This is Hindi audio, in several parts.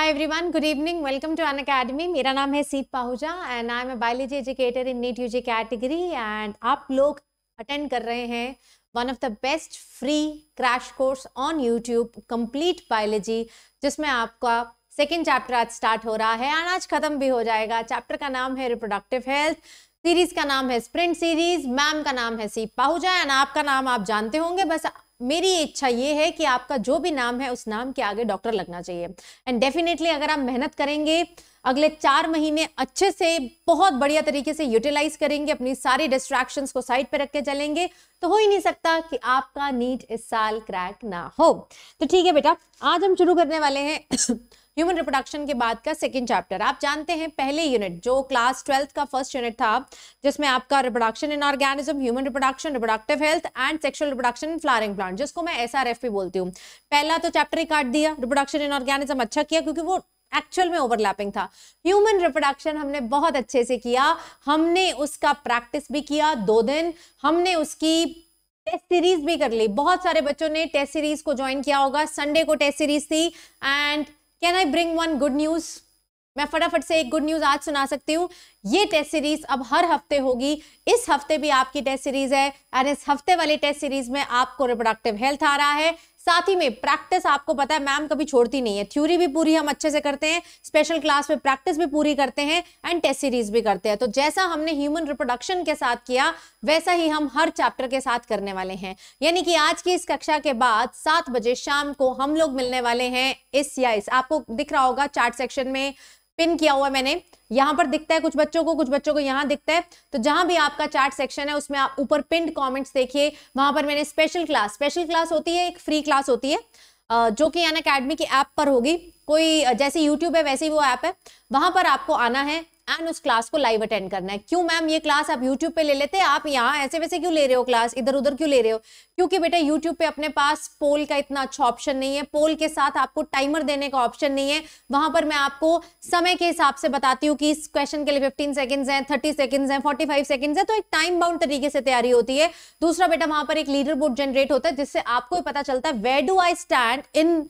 Hi everyone, good evening welcome to Unacademy मेरा नाम है Seep Pahuja and I am a biology educator in NEET UG category and आप लोग अटेंड कर रहे हैं one of the best free crash course on YouTube complete biology जिसमें आपका सेकेंड चैप्टर आज स्टार्ट हो रहा है एंड आज खत्म भी हो जाएगा चैप्टर का नाम है रिप्रोडक्टिव हेल्थ सीरीज का नाम है स्प्रिंट सीरीज मैम का नाम है सीप पाहुजा एंड आपका नाम आप जानते होंगे बस मेरी इच्छा ये है कि आपका जो भी नाम है उस नाम के आगे डॉक्टर लगना चाहिए एंड डेफिनेटली अगर आप मेहनत करेंगे अगले चार महीने अच्छे से बहुत बढ़िया तरीके से यूटिलाइज करेंगे अपनी सारी डिस्ट्रैक्शंस को साइड पर रख के चलेंगे तो हो ही नहीं सकता कि आपका नीट इस साल क्रैक ना हो तो ठीक है बेटा आज हम शुरू करने वाले हैं ह्यूमन रिप्रोडक्शन के बाद का सेकेंड चैप्टर आप जानते हैं पहले यूनिट जो क्लास ट्वेल्थ का फर्स्ट यूनिट था जिसमें आपका reproduction in organism human reproduction reproductive health and sexual reproduction flowering plant जिसको मैं एस भी बोलती हूँ पहला तो चैप्टर ही काट दिया रिप्रोडक्शन इन ऑर्गेनिज्म अच्छा किया क्योंकि वो एक्चुअल में ओवरलैपिंग था ह्यूमन रिप्रोडक्शन हमने बहुत अच्छे से किया हमने उसका प्रैक्टिस भी किया दो दिन हमने उसकी टेस्ट सीरीज भी कर ली बहुत सारे बच्चों ने टेस्ट सीरीज को ज्वाइन किया होगा संडे को टेस्ट सीरीज थी and can I bring one good news मैं फटाफट से एक गुड न्यूज आज सुना सकती हूँ ये टेस्ट सीरीज अब हर हफ्ते होगी इस हफ्ते भी आपकी टेस्ट सीरीज है और इस हफ्ते वाली टेस्ट सीरीज में आपको रिप्रोडक्टिव हेल्थ आ रहा है साथ ही में प्रैक्टिस आपको पता है मैम कभी छोड़ती नहीं है थ्योरी भी पूरी हम अच्छे से करते हैं स्पेशल क्लास में प्रैक्टिस भी पूरी करते हैं एंड टेस्ट सीरीज भी करते हैं तो जैसा हमने ह्यूमन रिप्रोडक्शन के साथ किया वैसा ही हम हर चैप्टर के साथ करने वाले हैं यानी कि आज की इस कक्षा के बाद सात बजे शाम को हम लोग मिलने वाले हैं इस या इस आपको दिख रहा होगा चार्ट सेक्शन में पिन किया हुआ है मैंने यहाँ पर दिखता है कुछ बच्चों को कुछ बच्चों को यहाँ दिखता है तो जहां भी आपका चैट सेक्शन है उसमें आप ऊपर पिंड कमेंट्स देखिए वहां पर मैंने स्पेशल क्लास स्पेशल क्लास होती है एक फ्री क्लास होती है जो कि अन अकेडमी की ऐप पर होगी कोई जैसे यूट्यूब है वैसे ही वो ऐप है वहां पर आपको आना है एंड उस क्लास को लाइव अटेंड करना है क्यों मैम ये क्लास आप यूट्यूब पे ले लेते हैं आप यहाँ ऐसे वैसे क्यों ले रहे हो क्लास इधर उधर क्यों ले रहे हो क्योंकि बेटा यूट्यूब पे अपने पास पोल का इतना अच्छा ऑप्शन नहीं है पोल के साथ आपको टाइमर देने का ऑप्शन नहीं है वहां पर मैं आपको समय के हिसाब से बताती हूँ कि इस क्वेश्चन के लिए फिफ्टीन सेकेंड्स हैं थर्टी सेकेंड्स हैं फोर्टी फाइव सेकेंड्स है तो एक टाइम बाउंड तरीके से तैयारी होती है दूसरा बेटा वहां पर एक लीडर बोर्ड जनरेट होता है जिससे आपको पता चलता है where do I stand in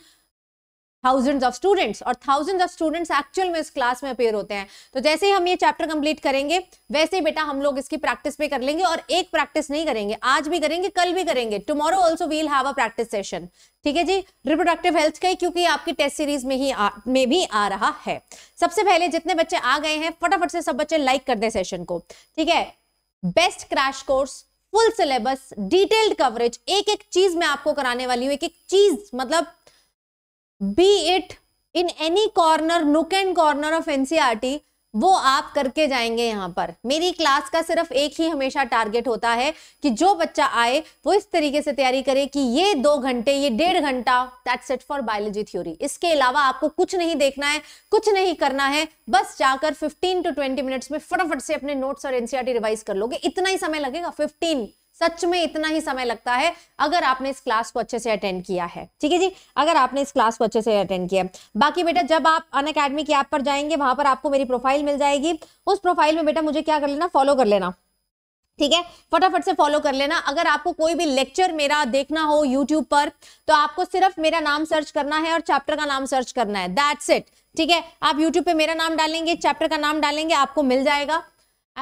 thousands of students और थाउजेंड्स ऑफ स्टूडेंट्स एक्चुअल में इस क्लास में अपेयर होते हैं तो जैसे ही हम ये चैप्टर कंप्लीट करेंगे वैसे ही बेटा हम लोग इसकी प्रैक्टिस पे कर लेंगे और एक प्रैक्टिस नहीं करेंगे आज भी करेंगे कल भी करेंगे tomorrow also will have a practice session ठीक है जी रिप्रोडक्टिव हेल्थ का ही क्योंकि आपकी टेस्ट सीरीज में ही आ, में भी आ रहा है सबसे पहले जितने बच्चे आ गए हैं फटाफट से सब बच्चे लाइक कर दें सेशन को ठीक है best crash course full syllabus detailed coverage एक एक चीज मैं आपको कराने वाली हूँ एक एक चीज मतलब be it in any corner nook and corner of NCERT वो आप करके जाएंगे यहाँ पर मेरी क्लास का सिर्फ एक ही हमेशा टारगेट होता है कि जो बच्चा आए वो इस तरीके से तैयारी करे कि ये दो घंटे ये डेढ़ घंटा that's it for biology theory इसके अलावा आपको कुछ नहीं देखना है कुछ नहीं करना है बस जाकर 15 टू 20 मिनट्स में फटाफट से अपने नोट्स और एनसीआरटी रिवाइज e कर लोगे इतना ही समय लगेगा फिफ्टीन सच में इतना ही समय लगता है अगर आपने इस क्लास को अच्छे से अटेंड किया है ठीक है जी अगर आपने इस क्लास को अच्छे से अटेंड किया है बाकी बेटा जब आप अन अकेडमी की ऐप पर जाएंगे वहां पर आपको मेरी प्रोफाइल मिल जाएगी उस प्रोफाइल में बेटा मुझे क्या कर लेना फॉलो कर लेना ठीक है फटाफट से फॉलो कर लेना अगर आपको कोई भी लेक्चर मेरा देखना हो यूट्यूब पर तो आपको सिर्फ मेरा नाम सर्च करना है और चैप्टर का नाम सर्च करना है दैट्स इट ठीक है आप यूट्यूब पे मेरा नाम डालेंगे चैप्टर का नाम डालेंगे आपको मिल जाएगा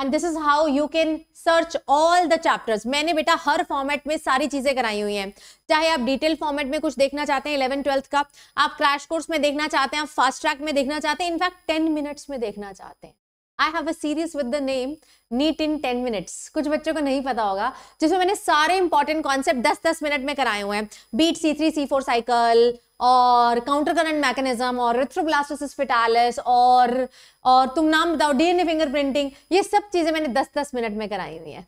and this is how you can search all the chapters मैंने बेटा हर फॉर्मेट में सारी चीजें कराई हुई हैं चाहे आप डिटेल फॉर्मेट में कुछ देखना चाहते हैं इलेवन ट्वेल्थ का आप क्रैश कोर्स में देखना चाहते हैं आप फास्ट ट्रैक में देखना चाहते हैं इनफैक्ट टेन मिनट्स में देखना चाहते हैं I have a series with the name NEET in ten minutes कुछ बच्चों को नहीं पता होगा जिसमें मैंने सारे इंपॉर्टेंट कॉन्सेप्ट दस दस मिनट में कराए हुए हैं be it C three C four cycle और काउंटर करंट मैकेनिज्म और रिथ्रोब्लास्टोसिस फिटालिस और और तुम नाम बताओ डीएनए फिंगरप्रिंटिंग ये सब चीज़ें मैंने 10-10 मिनट में कराई हुई है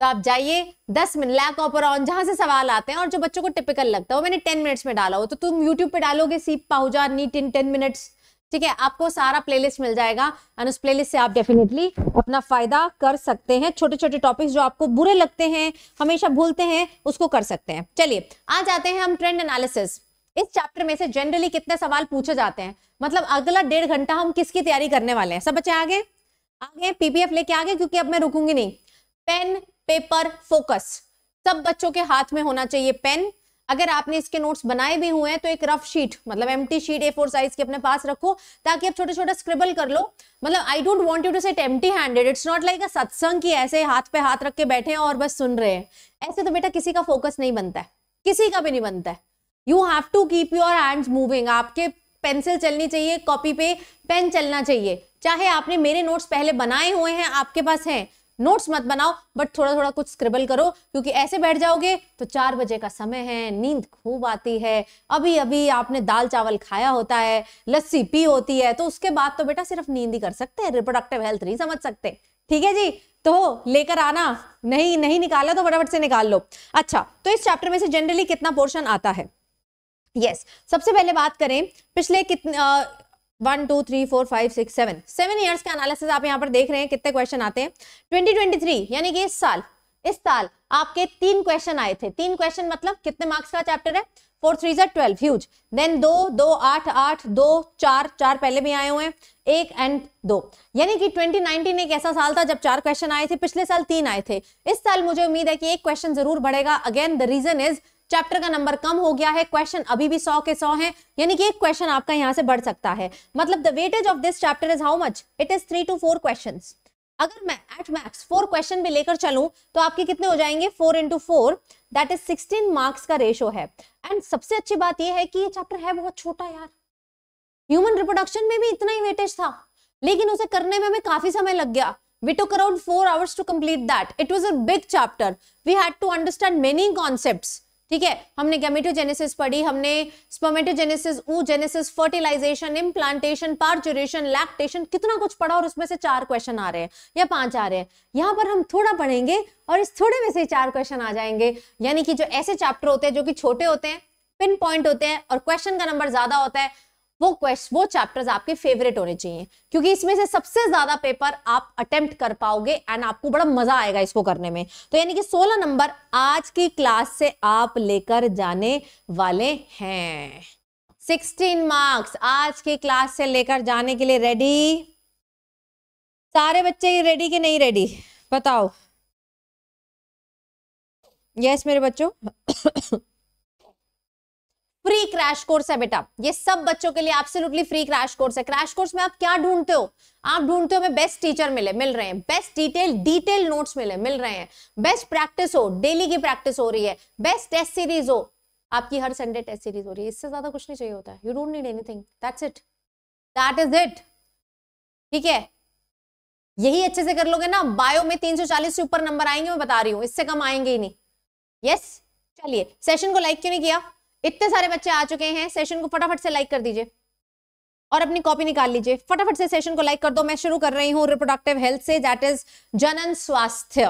तो आप जाइए 10 मिनट लैक ऑन जहां से सवाल आते हैं और जो बच्चों को टिपिकल लगता है वो मैंने 10 मिनट्स में डाला हो तो तुम यूट्यूब पे डालोगे Seep Pahuja NEET in ten minutes ठीक है आपको सारा प्लेलिस्ट मिल जाएगा एंड उस प्लेलिस्ट से आप डेफिनेटली अपना फायदा कर सकते हैं छोटे छोटे टॉपिक्स जो आपको बुरे लगते हैं हमेशा भूलते हैं उसको कर सकते हैं चलिए आज आते हैं हम ट्रेंड एनालिसिस इस चैप्टर में से जनरली कितने सवाल पूछे जाते हैं मतलब अगला डेढ़ घंटा हम किसकी तैयारी करने वाले हैं सब बच्चे आगे आगे पीपीएफ लेके आगे क्योंकि अब मैं रुकूंगी नहीं पेन पेपर फोकस सब बच्चों के हाथ में होना चाहिए पेन अगर आपने इसके नोट्स बनाए भी हुए हैं तो एक रफ शीट मतलब empty sheet A four size के अपने पास रखो ताकि आप छोटे छोटे स्क्रिबल कर लो मतलब I don't want you to sit empty handed it's not like a सत्संग की ऐसे हाथ पे हाथ रख के बैठे हैं और बस सुन रहे हैं ऐसे तो बेटा किसी का फोकस नहीं बनता है किसी का भी नहीं बनता है you have to keep your hands moving आपके पेंसिल चलनी चाहिए कॉपी पे पेन चलना चाहिए चाहे आपने मेरे नोट्स पहले बनाए हुए हैं आपके पास हैं नोट्स मत बनाओ बट थोड़ा थोड़ा कुछ स्क्रिबल करो क्योंकि ऐसे बैठ जाओगे तो चार बजे का समय है नींद खूब आती है अभी अभी आपने दाल चावल खाया होता है लस्सी पी होती है तो उसके बाद तो बेटा सिर्फ नींद ही कर सकते हैं रिप्रोडक्टिव हेल्थ नहीं समझ सकते ठीक है जी तो लेकर आना नहीं नहीं निकाला तो फटाफट से निकाल लो अच्छा तो इस चैप्टर में से जनरली कितना पोर्शन आता है यस yes. सबसे पहले बात करें पिछले कितने one two three four five six seven seven years का एनालिसिस आप यहाँ पर देख रहे हैं कितने क्वेश्चन आते हैं ट्वेंटी ट्वेंटी थ्री यानी कि इस साल इस साल आपके तीन क्वेश्चन आए थे तीन क्वेश्चन मतलब कितने मार्क्स का चैप्टर है फोर थ्री जर ट्वेल्व ह्यूज देन दो दो आठ आठ दो चार चार पहले भी आए हुए हैं एक एंड दो यानी कि 2019 एक ऐसा साल था जब चार क्वेश्चन आए थे पिछले साल तीन आए थे इस साल मुझे उम्मीद है कि एक क्वेश्चन जरूर बढ़ेगा again the reason is chapter का नंबर कम हो गया है क्वेश्चन अभी भी सौ के सौ है यानी कि एक क्वेश्चन आपका यहाँ से बढ़ सकता है मतलब the weightage of this chapter is how much it is three two four question अगर मैं एट मैक्स फोर क्वेश्चन भी लेकर चलूं तो आपके कितने हो जाएंगे four into four that is sixteen marks का रेशो है एंड सबसे अच्छी बात यह है कि ये चैप्टर है बहुत छोटा यार ह्यूमन रिप्रोडक्शन में भी इतना ही वेटेज था लेकिन उसे करने में हमें काफी समय लग गया we took around 4 hours to complete that it was a big chapter we had to understand many concepts ठीक है हमने गैमेटोजेनेसिस पढ़ी हमने oogenesis fertilisation implantation parturition lactation कितना कुछ पढ़ा और उसमें से चार क्वेश्चन आ रहे हैं या पांच आ रहे हैं यहाँ पर हम थोड़ा पढ़ेंगे और इस थोड़े में से चार क्वेश्चन आ जाएंगे यानी कि जो ऐसे चैप्टर होते हैं जो कि छोटे होते हैं पिन पॉइंट होते हैं और क्वेश्चन का नंबर ज्यादा होता है वो क्वेश्चन वो चैप्टर्स आपके फेवरेट होने चाहिए क्योंकि इसमें से सबसे ज्यादा पेपर आप अटेम्प्ट कर पाओगे एंड आपको बड़ा मजा आएगा इसको करने में तो यानी कि 16 नंबर आज की क्लास से आप लेकर जाने वाले हैं 16 मार्क्स आज की क्लास से लेकर जाने के लिए रेडी सारे बच्चे रेडी कि नहीं रेडी बताओ यस yes, मेरे बच्चों फ्री क्रैश कोर्स है बेटा ये सब बच्चों के लिए एब्सोल्युटली फ्री क्रैश कोर्स है क्रैश कोर्स में आप क्या ढूंढते हो आप ढूंढते हो हमें बेस्ट टीचर मिले मिल रहे हैं बेस्ट डिटेल डिटेल नोट्स मिले मिल रहे हैं बेस्ट प्रैक्टिस हो डेली की प्रैक्टिस हो रही है बेस्ट टेस्ट सीरीज हो आपकी हर संडे टेस्ट सीरीज हो रही है इससे ज्यादा कुछ नहीं चाहिए होता है you don't need anything that's it that is it ठीक है यही अच्छे से कर लोगे ना बायो में 340 से ऊपर नंबर आएंगे मैं बता रही हूँ इससे कम आएंगे ही नहीं यस yes? चलिए सेशन को लाइक क्यों नहीं किया इतने सारे बच्चे आ चुके हैं सेशन को फटाफट से लाइक कर दीजिए और अपनी कॉपी निकाल लीजिए फटाफट से सेशन को लाइक कर दो मैं शुरू कर रही हूँ रिप्रोडक्टिव हेल्थ से दैट इज जनन स्वास्थ्य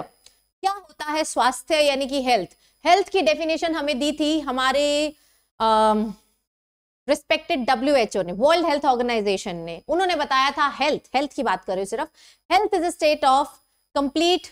क्या होता है स्वास्थ्य यानी कि हेल्थ हेल्थ की डेफिनेशन हमें दी थी हमारे रिस्पेक्टेड डब्ल्यू एच ओ ने वर्ल्ड हेल्थ ऑर्गेनाइजेशन ने उन्होंने बताया था हेल्थ हेल्थ की बात कर रही सिर्फ health is a state of complete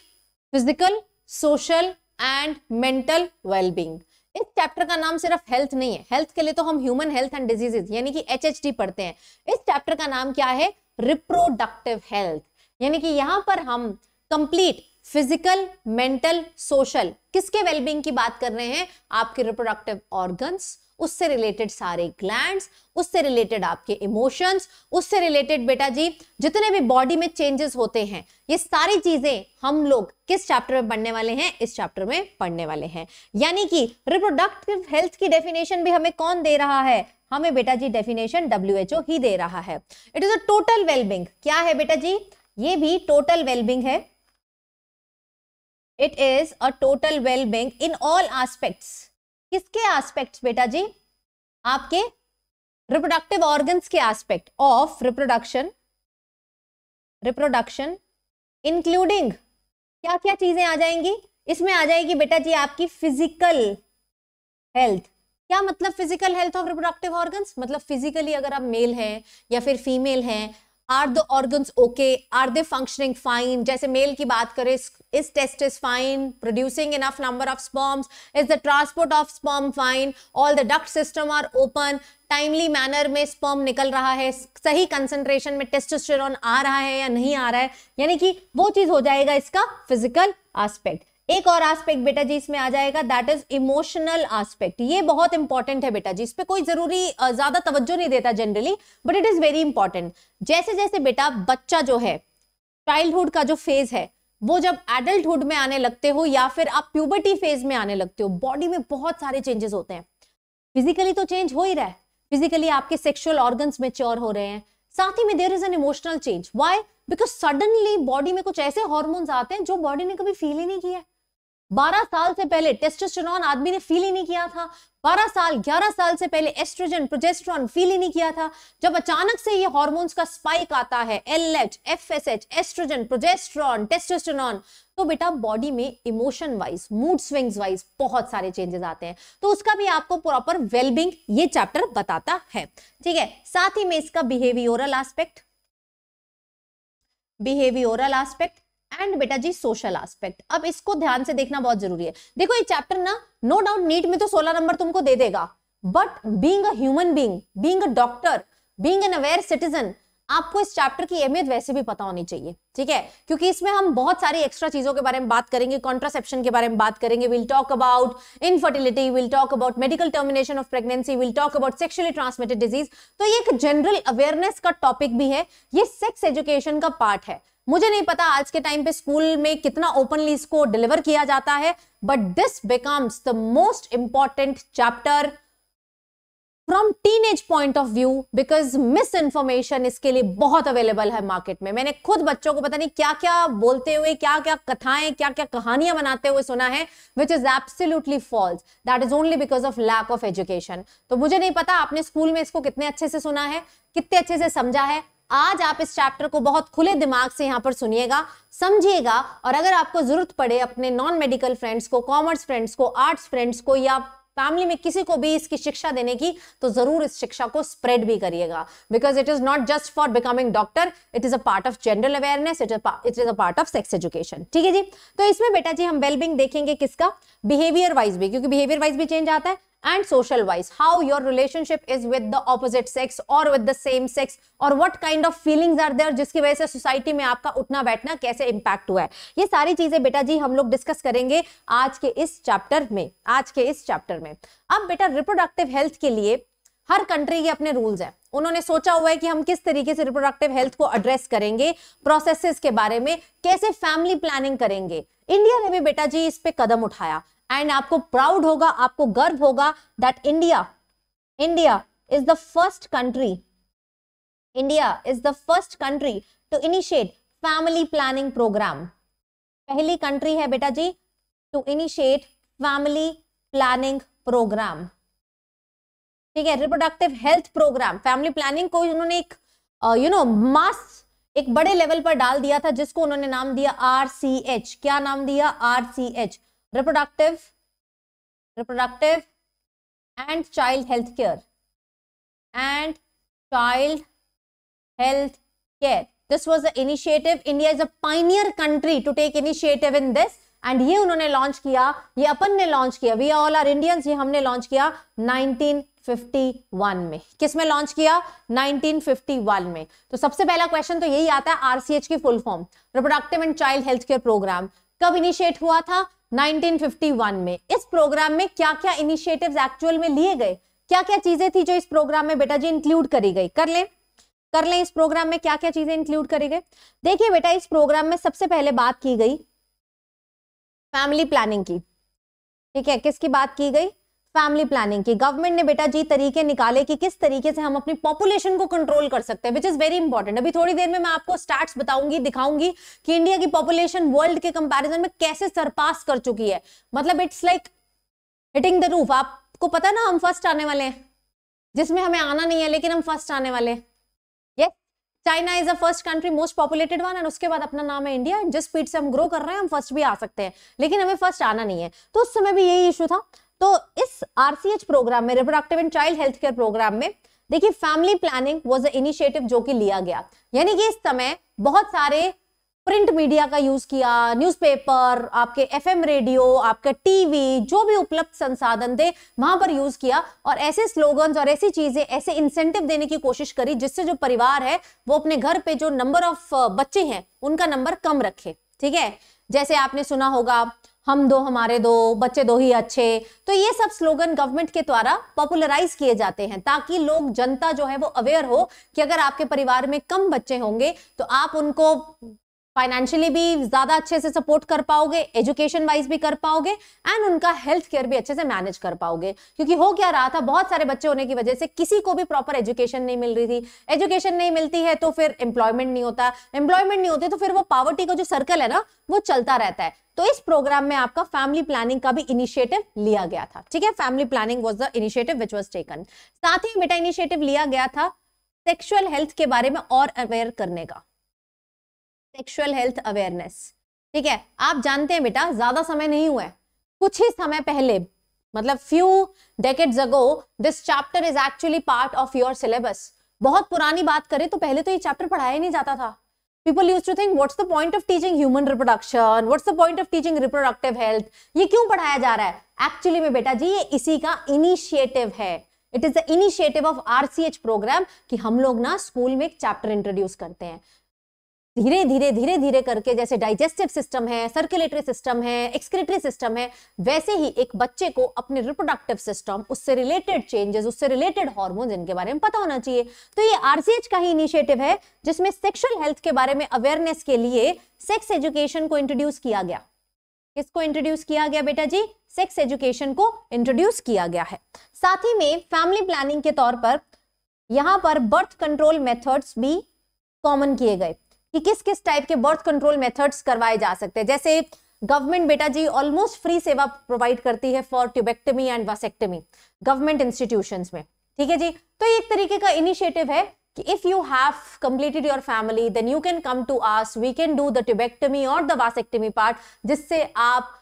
physical social and mental wellbeing इस चैप्टर का नाम सिर्फ हेल्थ नहीं है हेल्थ के लिए तो हम ह्यूमन हेल्थ एंड डिजीजेज यानी कि एच पढ़ते हैं इस चैप्टर का नाम क्या है रिप्रोडक्टिव हेल्थ यानी कि यहाँ पर हम कंप्लीट फिजिकल मेंटल सोशल किसके वेलबींग की बात कर रहे हैं आपके रिप्रोडक्टिव ऑर्गन्स उससे रिलेटेड सारे ग्लैंड्स उससे रिलेटेड आपके इमोशंस उससे रिलेटेड बेटा जी जितने भी बॉडी में चेंजेस होते हैं ये सारी चीजें हम लोग किस चैप्टर में पढ़ने वाले हैं इस चैप्टर में पढ़ने वाले हैं यानी कि रिप्रोडक्टिव हेल्थ की डेफिनेशन भी हमें कौन दे रहा है हमें बेटा जी डेफिनेशन डब्ल्यू ही दे रहा है it is a total wellbeing क्या है बेटा जी ये भी टोटल वेलबिंग है it is a total wellbeing in all all किसके एस्पेक्ट्स बेटा जी आपके रिप्रोडक्टिव ऑर्गन्स के aspect of reproduction reproduction including क्या क्या चीजें आ जाएंगी इसमें आ जाएगी बेटा जी आपकी फिजिकल हेल्थ क्या मतलब physical health of reproductive organs मतलब फिजिकली अगर आप मेल हैं या फिर फीमेल हैं are the organs okay are they functioning fine जैसे मेल की बात करें is testis fine producing enough number of sperms is the transport of sperm fine all the duct system are open timely manner में स्पॉम निकल रहा है सही कंसेंट्रेशन में टेस्टोस्टेरॉन आ रहा है या नहीं आ रहा है यानी कि वो चीज हो जाएगा इसका फिजिकल आस्पेक्ट एक और आस्पेक्ट बेटा जी इसमें आ जाएगा दैट इज इमोशनल आस्पेक्ट ये बहुत इंपॉर्टेंट है बेटा जी इस पर कोई जरूरी ज्यादा तवज्जो नहीं देता generally but it is very important जैसे जैसे बेटा बच्चा जो है चाइल्डहुड का जो फेज है वो जब एडल्टहुड में आने लगते हो या फिर आप प्यूबर्टी फेज में आने लगते हो बॉडी में बहुत सारे चेंजेस होते हैं फिजिकली तो चेंज हो ही रहा है फिजिकली आपके सेक्सुअल ऑर्गन्स मेच्योर हो रहे हैं साथ ही में there is an emotional change why because suddenly body में कुछ ऐसे हॉर्मोन्स आते हैं जो बॉडी ने कभी फील ही नहीं किया है 12 साल से पहले टेस्टोस्टेरोन आदमी ने फील ही नहीं किया था 12 साल 11 साल से पहले एस्ट्रोजन प्रोजेस्ट्रॉन फील ही नहीं किया था जब अचानक से ये हॉर्मोन्स का स्पाइक आता है L H F S H oestrogen progesterone testosterone तो बेटा बॉडी में emotion wise mood swings wise बहुत सारे चेंजेस आते हैं तो उसका भी आपको प्रॉपर वेलबिंग ये चैप्टर बताता है ठीक है साथ ही में इसका behavioural aspect behavioural aspect and बेटा जी सोशल एस्पेक्ट अब इसको ध्यान से देखना बहुत जरूरी है देखो ये चैप्टर ना नो डाउट नीट में तो सोलह नंबर तुमको दे देगा but being human being being doctor being an aware citizen आपको इस चैप्टर की अहमियत वैसे भी पता होनी चाहिए ठीक है क्योंकि इसमें हम बहुत सारी एक्स्ट्रा चीजों के बारे में बात करेंगे कॉन्ट्रासेप्शन के बारे में बात करेंगे will talk about infertility will talk about medical termination of pregnancy will talk about sexually transmitted disease तो ये एक जनरल अवेयरनेस का टॉपिक भी है ये सेक्स एजुकेशन का पार्ट है मुझे नहीं पता आज के टाइम पे स्कूल में कितना ओपनली इसको डिलीवर किया जाता है but this becomes the most important chapter from teenage point of view because misinformation इसके लिए बहुत अवेलेबल है मार्केट में मैंने खुद बच्चों को पता नहीं क्या क्या बोलते हुए क्या क्या कथाएं क्या क्या कहानियां बनाते हुए सुना है which is absolutely false that is only because of lack of education तो मुझे नहीं पता आपने स्कूल में इसको कितने अच्छे से सुना है कितने अच्छे से समझा है आज आप इस चैप्टर को बहुत खुले दिमाग से यहाँ पर सुनिएगा समझिएगा और अगर आपको जरूरत पड़े अपने नॉन मेडिकल फ्रेंड्स को कॉमर्स फ्रेंड्स को आर्ट्स फ्रेंड्स को या फैमिली में किसी को भी इसकी शिक्षा देने की तो जरूर इस शिक्षा को स्प्रेड भी करिएगा because it is not just for becoming doctor it is a part of general awareness it it is a part of sex education ठीक है जी तो इसमें बेटा जी हम वेलबिंग देखेंगे किसका बिहेवियर वाइज भी क्योंकि बिहेवियर वाइज भी चेंज आता है and social wise how your relationship is with the opposite sex or with the same sex और what kind of feelings are there जिसकी वजह से सोसाइटी में आपका उठना बैठना कैसे इम्पैक्ट हुआ है ये सारी चीजें बेटा जी हम लोग डिस्कस करेंगे आज के इस चैप्टर में आज के इस चैप्टर में अब बेटा रिप्रोडक्टिव हेल्थ के लिए हर कंट्री के अपने रूल्स हैं उन्होंने सोचा हुआ है कि हम किस तरीके से रिप्रोडक्टिव हेल्थ को एड्रेस करेंगे प्रोसेसेस के बारे में कैसे फैमिली प्लानिंग करेंगे इंडिया ने भी बेटा जी इस पे कदम उठाया एंड आपको प्राउड होगा आपको गर्व होगा that India India is the first country India is the first country to initiate family planning program पहली कंट्री है बेटा जी to initiate family planning program ठीक है reproductive health program family planning को उन्होंने एक यू नो मास एक बड़े लेवल पर डाल दिया था जिसको उन्होंने नाम दिया आर सी एच क्या नाम दिया R C H reproductive reproductive and child health care and child health care this was the initiative India is a pioneer country to take initiative in this and ये उन्होंने लॉन्च किया ये अपन ने लॉन्च किया वी ऑल आर इंडियन ये हमने लॉन्च किया 1951 में किस में लॉन्च किया 1951 में तो सबसे पहला क्वेश्चन तो यही आता है आरसीएच की full form reproductive and child health care program कब इनिशिएट हुआ था 1951 में इस प्रोग्राम में क्या क्या इनिशिएटिव्स एक्चुअल में लिए गए क्या क्या चीजें थी जो इस प्रोग्राम में बेटा जी इंक्लूड करी गई कर ले कर लें इस प्रोग्राम में क्या क्या चीजें इंक्लूड करी गई देखिए बेटा इस प्रोग्राम में सबसे पहले बात की गई फैमिली प्लानिंग की ठीक है किसकी बात की गई फैमिली प्लानिंग की गवर्नमेंट ने बेटा जी तरीके निकाले कि किस तरीके से हम अपनी पॉपुलेशन को कंट्रोल कर सकते हैं विच इज वेरी इंपॉर्टेंट अभी थोड़ी देर में मैं आपको स्टार्ट बताऊंगी दिखाऊंगी कि इंडिया की पॉपुलेशन वर्ल्ड के कंपैरिजन में कैसे सरपास कर चुकी है मतलब it's like hitting the roof आपको पता ना हम फर्स्ट आने वाले हैं जिसमें हमें आना नहीं है लेकिन हम फर्स्ट आने वाले हैं China is a first country most populated one and उसके बाद अपना नाम है इंडिया जिस स्पीड से हम ग्रो कर रहे हैं हम फर्स्ट भी आ सकते हैं लेकिन हमें फर्स्ट आना नहीं है तो उस समय भी यही इशू था तो इस एच प्रोग्राम में reproductive and child health care program में देखिए family planning was a initiative जो कि लिया गया यानी कि इस समय बहुत सारे प्रिंट मीडिया का यूज किया न्यूज़पेपर आपके एफएम रेडियो आपके टीवी जो भी उपलब्ध संसाधन थे वहां पर यूज किया और ऐसे स्लोगन्स और ऐसी चीजें ऐसे इंसेंटिव देने की कोशिश करी जिससे जो परिवार है वो अपने घर पे जो नंबर ऑफ बच्चे हैं उनका नंबर कम रखे ठीक है जैसे आपने सुना होगा हम दो हमारे दो बच्चे दो ही अच्छे तो ये सब स्लोगन गवर्नमेंट के द्वारा पॉपुलराइज किए जाते हैं ताकि लोग जनता जो है वो अवेयर हो कि अगर आपके परिवार में कम बच्चे होंगे तो आप उनको फाइनेंशियली भी ज्यादा अच्छे से सपोर्ट कर पाओगे एजुकेशन वाइज भी कर पाओगे एंड उनका हेल्थ केयर भी अच्छे से मैनेज कर पाओगे क्योंकि हो क्या रहा था बहुत सारे बच्चे होने की वजह से किसी को भी प्रॉपर एजुकेशन नहीं मिल रही थी एजुकेशन नहीं मिलती है तो फिर एम्प्लॉयमेंट नहीं होता एम्प्लॉयमेंट नहीं होती तो फिर वो पावर्टी का जो सर्कल है ना वो चलता रहता है तो इस प्रोग्राम में आपका फैमिली प्लानिंग का भी इनिशिएटिव लिया गया था ठीक है family planning was the initiative which was taken साथ ही बेटा इनिशिएटिव लिया गया था सेक्सुअल हेल्थ के बारे में और अवेयर करने का सेक्सुअल हेल्थ अवेयरनेस ठीक है आप जानते हैं बेटा ज्यादा समय नहीं हुआ है कुछ ही समय पहले मतलब few decades ago this chapter is actually part of your syllabus बहुत पुरानी बात करें तो पहले तो ये चैप्टर पढ़ाया नहीं जाता था people use to think what's the point of teaching human reproduction what's the point of teaching reproductive health ये क्यों पढ़ाया जा रहा है एक्चुअली में बेटा जी ये इसी का इनिशिएटिव है it is the initiative of RCH program कि हम लोग ना स्कूल में एक चैप्टर इंट्रोड्यूस करते हैं धीरे धीरे धीरे धीरे करके जैसे डाइजेस्टिव सिस्टम है सर्कुलेटरी सिस्टम है एक्सक्रेटरी सिस्टम है वैसे ही एक बच्चे को अपने रिप्रोडक्टिव सिस्टम उससे रिलेटेड चेंजेस उससे रिलेटेड हॉर्मोन्स इनके बारे में पता होना चाहिए तो ये आरसीएच का ही इनिशिएटिव है जिसमें सेक्शुअल हेल्थ के बारे में अवेयरनेस के लिए सेक्स एजुकेशन को इंट्रोड्यूस किया गया किसको इंट्रोड्यूस किया गया बेटा जी सेक्स एजुकेशन को इंट्रोड्यूस किया गया है साथ ही में फैमिली प्लानिंग के तौर पर यहाँ पर बर्थ कंट्रोल मेथड्स भी कॉमन किए गए कि किस किस टाइप के बर्थ कंट्रोल मेथड्स करवाए जा सकते हैं जैसे गवर्नमेंट बेटा जी ऑलमोस्ट फ्री सेवा प्रोवाइड करती है for tubectomy and vasectomy government institution में ठीक है जी तो एक तरीके का इनिशिएटिव है कि if you have completed your family then you can come to us we can do the tubectomy और द वासेक्टमी पार्ट जिससे आप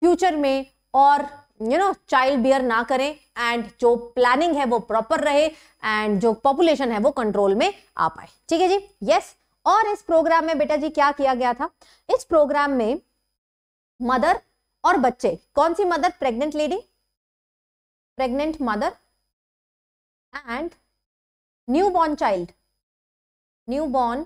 फ्यूचर में और यू नो चाइल्ड बियर ना करें एंड जो प्लानिंग है वो प्रॉपर रहे एंड जो पॉपुलेशन है वो कंट्रोल में आ पाए ठीक है जी यस और इस प्रोग्राम में बेटा जी क्या किया गया था इस प्रोग्राम में मदर और बच्चे कौन सी mother pregnant lady pregnant mother and newborn child newborn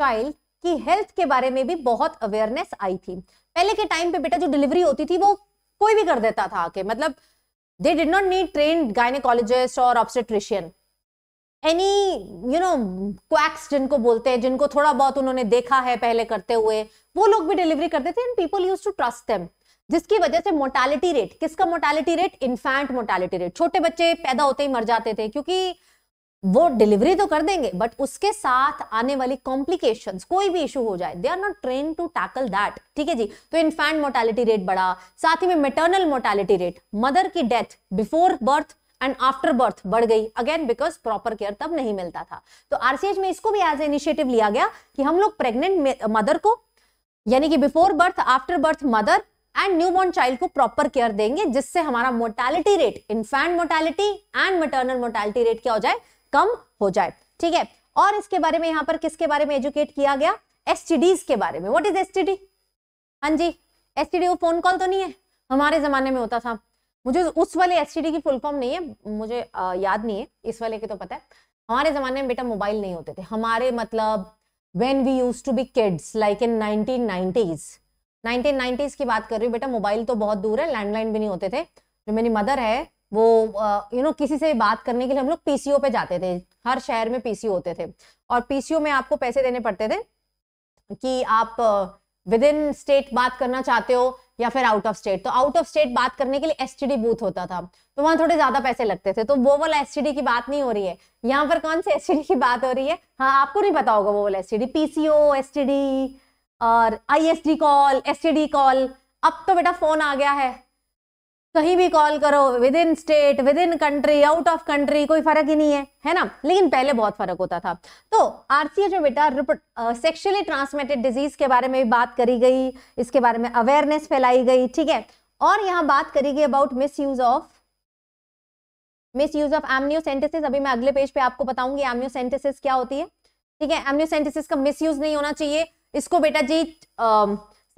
child की हेल्थ के बारे में भी बहुत अवेयरनेस आई थी पहले के टाइम पे बेटा जो डिलीवरी होती थी वो कोई भी कर देता था आके मतलब they did not need train gynaecologist और obstetrician any you know quacks जिनको बोलते हैं जिनको थोड़ा बहुत उन्होंने देखा है पहले करते हुए वो लोग भी डिलीवरी करते थे and people use to trust them जिसकी वजह से मोर्टालिटी रेट किसका mortality rate infant mortality rate छोटे बच्चे पैदा होते ही मर जाते थे क्योंकि वो डिलीवरी तो कर देंगे बट उसके साथ आने वाली कॉम्प्लिकेशंस कोई भी इशू हो जाए they are not train to tackle that ठीक है जी तो इन्फैंट मोर्टालिटी रेट बढ़ा साथ ही में मेटर्नल मोर्टालिटी रेट मदर की death before birth and after birth बढ़ गई अगेन बिकॉज प्रॉपर केयर तब नहीं मिलता था तो आरसीएच में इसको भी एज इनिशिएटिव लिया गया कि हम लोग प्रेग्नेंट मदर को यानी कि before birth after birth mother and newborn child को प्रॉपर केयर देंगे जिससे हमारा mortality rate infant mortality and maternal mortality rate क्या हो जाए कम हो जाए ठीक है और इसके बारे में यहाँ पर किसके बारे में एजुकेट किया गया एस के बारे में वॉट इज एस टी हाँ जी एस वो फोन कॉल तो नहीं है हमारे जमाने में होता था मुझे उस वाले एस की फुल फॉर्म नहीं है मुझे आ, याद नहीं है इस वाले की तो पता है हमारे ज़माने में बेटा मोबाइल नहीं होते थे हमारे मतलब when we use to be kids like in nineteen nineties nineteen nineties की बात कर रही हूँ बेटा मोबाइल तो बहुत दूर है लैंडलाइन भी नहीं होते थे जो मेरी मदर है वो यू नो किसी से बात करने के लिए हम लोग पीसीओ पे जाते थे हर शहर में पीसीओ होते थे और पीसीओ में आपको पैसे देने पड़ते थे कि आप विद इन स्टेट बात करना चाहते हो या फिर आउट ऑफ स्टेट तो आउट ऑफ स्टेट बात करने के लिए एस बूथ होता था तो वहां थोड़े ज्यादा पैसे लगते थे तो वो वाला एस की बात नहीं हो रही है यहाँ पर कौन से एस की बात हो रही है हाँ आपको नहीं पता होगा वो वाला एस पीसीओ डी और आई कॉल एस कॉल अब तो बेटा फोन आ गया है कहीं भी कॉल करो within state within country out of country कोई फर्क ही नहीं है है ना लेकिन पहले बहुत फर्क होता था तो आरसीए जो बेटा सेक्सुअली ट्रांसमिटेड डिजीज के बारे में भी बात करी गई इसके बारे में अवेयरनेस फैलाई गई ठीक है और यहाँ बात करी गई about misuse of misuse of amniocentesis अभी मैं अगले पेज पे आपको बताऊंगी एमनियोसेंटेसिस क्या होती है ठीक है एमनियोसेंटेसिस का मिस यूज नहीं होना चाहिए इसको बेटा जी आ,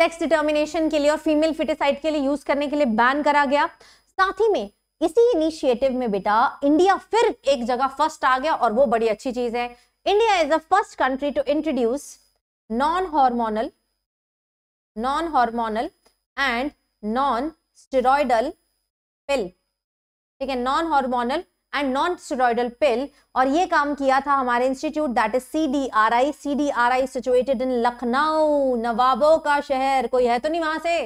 सेक्स डिटर्मिनेशन के लिए और फीमेल फिटिसाइड के लिए यूज करने के लिए बैन करा गया साथ ही में इसी इनिशिएटिव में बेटा इंडिया फिर एक जगह फर्स्ट आ गया और वो बड़ी अच्छी चीज है India is the first country to introduce non hormonal non hormonal and non steroidal pill ठीक है non hormonal and non steroidal pill और ये काम किया था हमारे institute that is C D R I C D R I situated in Lucknow नवाबों का शहर कोई है तो नहीं वहां से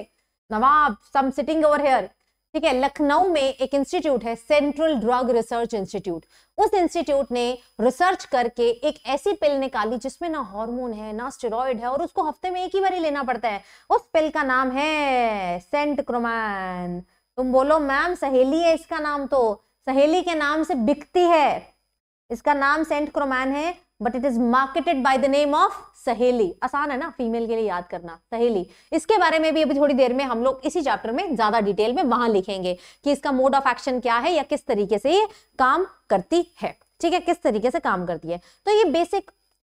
नवाब सम सिटिंग ओवर हेयर ठीक है लखनऊ में एक इंस्टीट्यूट है सेंट्रल ड्रग रिसर्च इंस्टीट्यूट उस इंस्टीट्यूट ने रिसर्च करके एक ऐसी पिल निकाली जिसमें ना हार्मोन है ना स्टेरॉइड है और उसको हफ्ते में एक ही बार ही लेना पड़ता है उस पिल का नाम है सेंट क्रोमैन तुम बोलो मैम सहेली है इसका नाम तो सहेली के नाम से बिकती है इसका नाम सेंट क्रोमैन है but it is marketed by the name of Saheli आसान है ना फीमेल के लिए याद करना सहेली इसके बारे में भी अभी थोड़ी देर में हम लोग इसी चैप्टर में ज्यादा डिटेल में वहां लिखेंगे कि इसका मोड ऑफ एक्शन क्या है या किस तरीके से ये काम करती है ठीक है किस तरीके से काम करती है तो ये बेसिक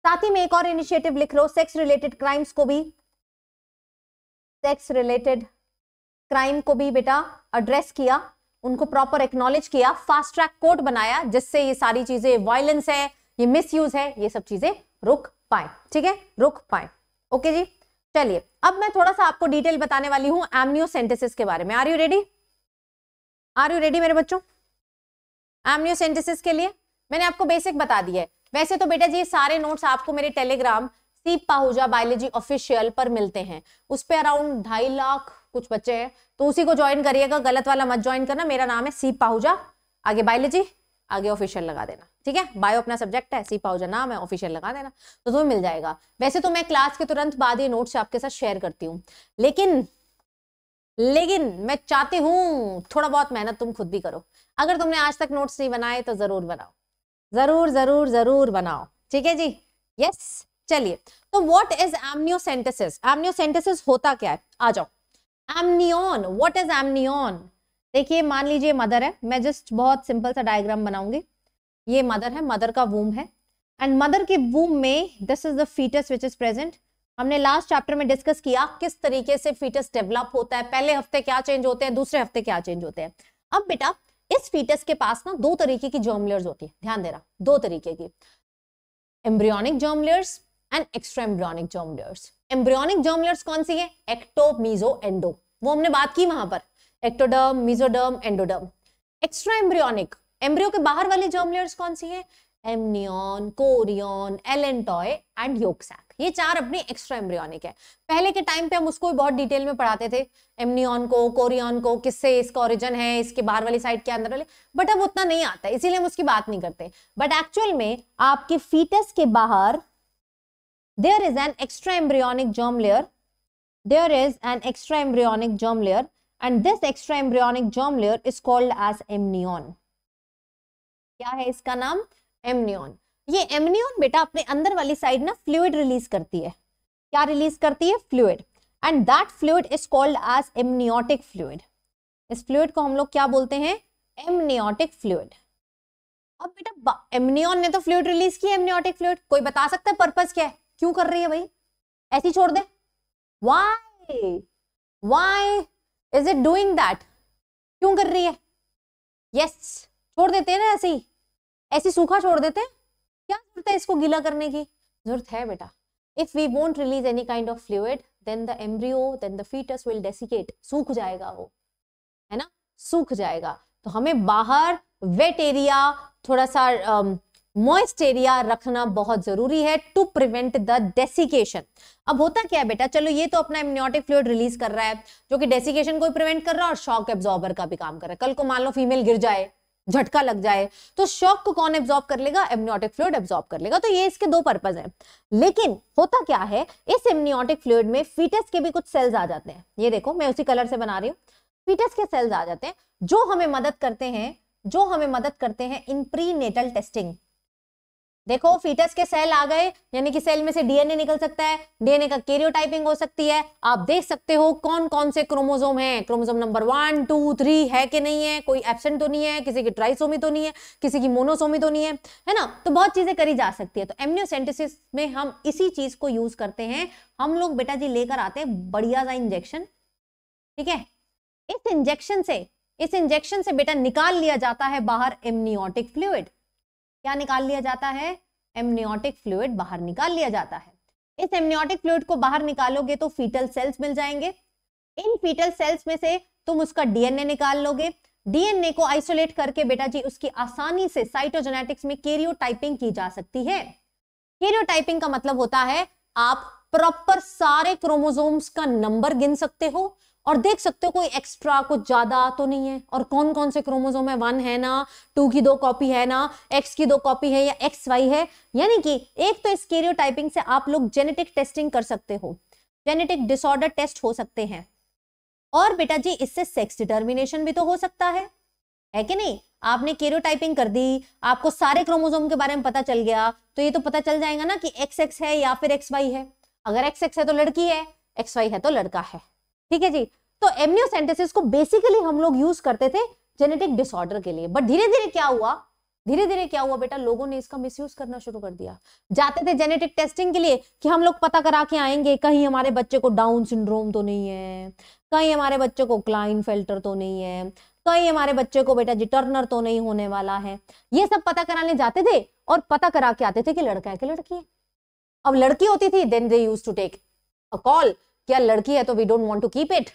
साथ ही में एक और इनिशिएटिव लिख लो सेक्स रिलेटेड क्राइम्स को भी सेक्स रिलेटेड क्राइम को भी बेटा एड्रेस किया उनको प्रॉपर एक्नोलेज किया फास्ट ट्रैक कोर्ट बनाया जिससे ये सारी चीजें वायलेंस है ये मिस है ये सब चीजें रुक पाए ठीक है रुक पाए ओके जी चलिए अब मैं थोड़ा सा आपको डिटेल बताने वाली हूं एमनियोसेंटेसिस के बारे में are you ready are you ready मेरे बच्चों एमनियोसेंटेसिस के लिए मैंने आपको बेसिक बता दिया है वैसे तो बेटा जी ये सारे नोट्स आपको मेरे टेलीग्राम सीप पाहुजा बायोलॉजी ऑफिशियल पर मिलते हैं उस पर अराउंड ढाई लाख कुछ बच्चे हैं तो उसी को ज्वाइन करिएगा गलत वाला मत ज्वाइन करना मेरा नाम है सी पाहुजा आगे बायोलॉजी आगे ऑफिशियल लगा देना ठीक है बायो अपना सब्जेक्ट है सी पाहुजा नाम है ऑफिशियल लगा देना तो तुम्हें मिल जाएगा वैसे तो मैं क्लास के तुरंत बाद ये नोट्स आपके साथ शेयर करती हूँ लेकिन लेकिन मैं चाहती हूँ थोड़ा बहुत मेहनत तुम खुद भी करो अगर तुमने आज तक नोट्स नहीं बनाए तो जरूर बनाओ जरूर जरूर जरूर बनाओ ठीक है जी यस चलिए तो व्हाट इज एमनियोसेंटेसिस एमनियोसेंटेसिस होता क्या है आ जाओ एमनियन वॉट इज एमनियन देखिए मान लीजिए मदर है मैं जस्ट बहुत सिंपल सा डायग्राम बनाऊंगी ये मदर है मदर का वूम है एंड मदर के वूम में this is the foetus which is present हमने लास्ट चैप्टर में डिस्कस किया किस तरीके से फीटस डेवलप होता है पहले हफ्ते क्या चेंज होते हैं दूसरे हफ्ते क्या चेंज होते हैं अब बेटा इस फीटस के पास ना दो तरीके की जर्मलेयर्स होती है ध्यान दे रहा दो तरीके की embryonic germ layers and extra embryonic germ layers embryonic germ layers कौन सी है एक्टो मीजो एंडो वो हमने बात की वहां पर ectoderm mesoderm endoderm extra embryonic embryo के बाहर वाले जॉमलर्स कौन सी है amnion chorion allantois and yolk sac ये चार अपने एक्स्ट्रा एम्ब्रियोनिक है पहले के टाइम पे हम उसको भी बहुत डिटेल में पढ़ाते थे एमनियन को कोरियन को किससे इसका ओरिजिन है इसके बाहर वाली साइड के अंदर वाले बट अब उतना नहीं आता इसीलिए हम उसकी बात नहीं करते बट एक्चुअल में आपके फीटस के बाहर there is an extra embryonic germ layer there is an extra embryonic germ layer and this extra embryonic germ layer is called as amnion क्या है इसका नाम एमनियॉन ये एमनियन बेटा अपने अंदर वाली साइड ना फ्लूइड रिलीज करती है क्या रिलीज करती है fluid and that fluid is called as amniotic fluid इस फ्लूइड को हम लोग क्या बोलते हैं एमनियोटिक फ्लूइड अब बेटा एमनियॉन ने तो फ्लूइड रिलीज किया एमनियोटिक फ्लूइड कोई बता सकता है पर्पज क्या है क्यों कर रही है भाई ऐसी छोड़ दे why why is it doing that क्यों कर रही है यस yes. छोड़ देते हैं ना ऐसे ही ऐसे सूखा छोड़ देते हैं क्या जरूरत है इसको गीला करने की जरूरत है बेटा if we won't release any kind of fluid then the embryo then the foetus will desiccate सूख जाएगा वो है ना सूख जाएगा तो हमें बाहर वेट एरिया थोड़ा सा um, मॉइस्ट एरिया रखना बहुत जरूरी है टू प्रिवेंट द डेसिकेशन अब होता क्या है बेटा चलो ये तो अपना एमनियोटिक फ्लूड रिलीज कर रहा है जो कि डेसिकेशन को प्रिवेंट कर रहा है और शॉक एब्जॉर्बर का भी काम कर रहा है कल को मान लो फीमेल गिर जाए झटका लग जाए तो शॉक को कौन एब्जॉर्ब कर लेगा एमनियोटिक फ्लूड एब्जॉर्ब कर लेगा तो ये इसके दो पर्पज हैं लेकिन होता क्या है इस एमनियोटिक फ्लूड में फीटस के भी कुछ सेल्स आ जाते हैं ये देखो मैं उसी कलर से बना रही हूँ फीटस के सेल्स आ जाते हैं जो हमें मदद करते हैं जो हमें मदद करते हैं इन प्री नेटल टेस्टिंग देखो फीटस के सेल आ गए यानी कि सेल में से डीएनए निकल सकता है डीएनए का कैरियोटाइपिंग हो सकती है आप देख सकते हो कौन कौन से क्रोमोजोम हैं chromosome number one two three है कि नहीं है कोई एबसेंट तो नहीं है किसी की ट्राइसोमी तो नहीं है किसी की मोनोसोमी तो नहीं है है ना तो बहुत चीजें करी जा सकती है तो एम्नियोसेंटेसिस में हम इसी चीज को यूज करते हैं हम लोग बेटा जी लेकर आते हैं बढ़िया सा इंजेक्शन ठीक है इस इंजेक्शन से इस इंजेक्शन से बेटा निकाल लिया जाता है बाहर एमनियोटिक फ्लूड क्या निकाल लिया जाता है एमनियोटिक फ्लूड बाहर निकाल लिया जाता है इस एमनियोटिक फ्लूड को बाहर निकालोगे तो फीटल सेल्स मिल जाएंगे इन फीटल सेल्स में से तुम उसका डीएनए निकाल लोगे डीएनए को आइसोलेट करके बेटा जी उसकी आसानी से साइटोजेनेटिक्स में केरियोटाइपिंग की जा सकती है केरियोटाइपिंग का मतलब होता है आप प्रॉपर सारे क्रोमोजोम्स का नंबर गिन सकते हो और देख सकते हो कोई एक्स्ट्रा कुछ ज्यादा तो नहीं है और कौन कौन से क्रोमोजोम है वन है ना टू की दो कॉपी है ना एक्स की दो कॉपी है या एक्स वाई है यानी कि एक तो स्केरियो टाइपिंग से आप लोग जेनेटिक टेस्टिंग कर सकते हो जेनेटिक डिसऑर्डर टेस्ट हो सकते हैं और बेटा जी इससे सेक्स डिटर्मिनेशन भी तो हो सकता है है कि नहीं आपने टाइपिंग कर दी आपको सारे क्रोमोजोम के बारे में पता चल गया तो ये तो पता चल जाएगा ना कि एक्स एक्स है या फिर एक्स वाई है अगर एक्स एक्स है तो लड़की है एक्स वाई है तो लड़का है ठीक है जी तो एमनियोसेंटेसिस को बेसिकली हम लोग यूज करते थे जेनेटिक डिसऑर्डर के लिए बट धीरे धीरे क्या हुआ धीरे धीरे क्या हुआ बेटा लोगों ने इसका मिसयूज करना शुरू कर दिया जाते थे जेनेटिक टेस्टिंग के लिए कि हम लोग पता करा के आएंगे कहीं हमारे बच्चे को डाउन सिंड्रोम तो नहीं है कहीं हमारे बच्चे को क्लाइन फिल्टर तो नहीं है कहीं हमारे बच्चे को बेटा जी टर्नर तो नहीं होने वाला है ये सब पता कराने जाते थे और पता करा के आते थे कि लड़का है कि लड़की है अब लड़की होती थी then they use to take a call क्या लड़की है तो we don't want to keep it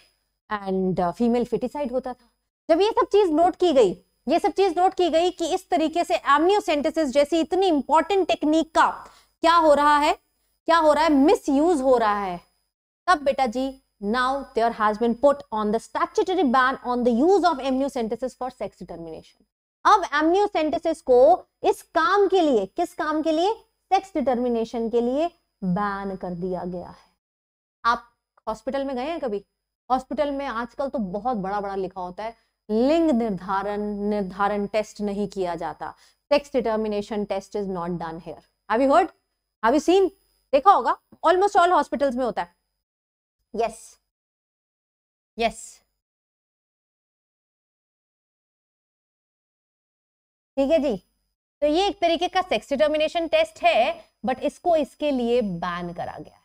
and female foeticide होता था जब ये सब चीज नोट की गई ये सब चीज नोट की गई कि इस तरीके से एमनियोसेंटेसिस जैसी इतनी इंपॉर्टेंट टेक्निक का क्या हो रहा है क्या हो रहा है मिस हो रहा है तब बेटा जी now there has been put on the statutory ban on the use of amniocentesis for sex determination अब amniocentesis को इस काम के लिए किस काम के लिए सेक्स डिटर्मिनेशन के लिए बैन कर दिया गया है आप हॉस्पिटल में गए हैं कभी हॉस्पिटल में आजकल तो बहुत बड़ा बड़ा लिखा होता है लिंग निर्धारण निर्धारण टेस्ट नहीं किया जाता sex determination test is not done here have you heard have you seen देखा होगा ऑलमोस्ट ऑल हॉस्पिटल्स में होता है यस यस ठीक है जी तो ये एक तरीके का सेक्स डिटर्मिनेशन टेस्ट है बट इसको इसके लिए बैन करा गया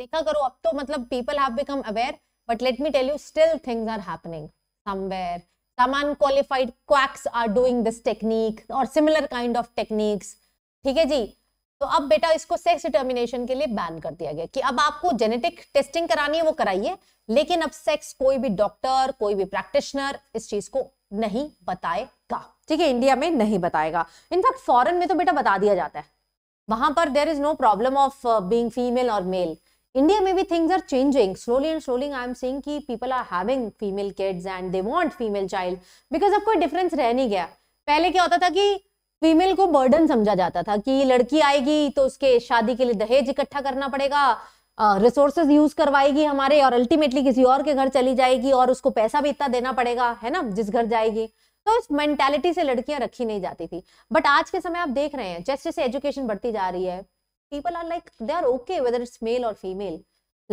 देखा करो अब तो मतलब people have become aware but let me tell you still things are happening somewhere some unqualified quacks are doing this technique और सिमिलर काइंड ऑफ टेक्निक्स ठीक है जी तो अब बेटा इसको सेक्स डिटर्मिनेशन के लिए बैन कर दिया गया कि अब आपको जेनेटिक टेस्टिंग करानी है वो कराइए लेकिन अब सेक्स कोई भी डॉक्टर कोई भी प्रैक्टिशनर इस चीज को नहीं बताएगा ठीक है इंडिया में नहीं बताएगा इनफैक्ट फॉरेन में तो बेटा बता दिया जाता है वहां पर there is no problem of being female और मेल भी things are changing slowly and slowly I am seeing कि people are having female kids and they want female child because अब कोई डिफरेंस रह नहीं गया पहले क्या होता था कि फीमेल को बर्डन समझा जाता था कि लड़की आएगी तो उसके शादी के लिए दहेज इकट्ठा करना पड़ेगा रिसोर्सेज uh, यूज करवाएगी हमारे और अल्टीमेटली किसी और के घर चली जाएगी और उसको पैसा भी इतना देना पड़ेगा है ना जिस घर जाएगी तो इस मेंटेलिटी से लड़कियां रखी नहीं जाती थी बट आज के समय आप देख रहे हैं जैसे जैसे एजुकेशन बढ़ती जा रही है people are like they are okay whether it's male और फीमेल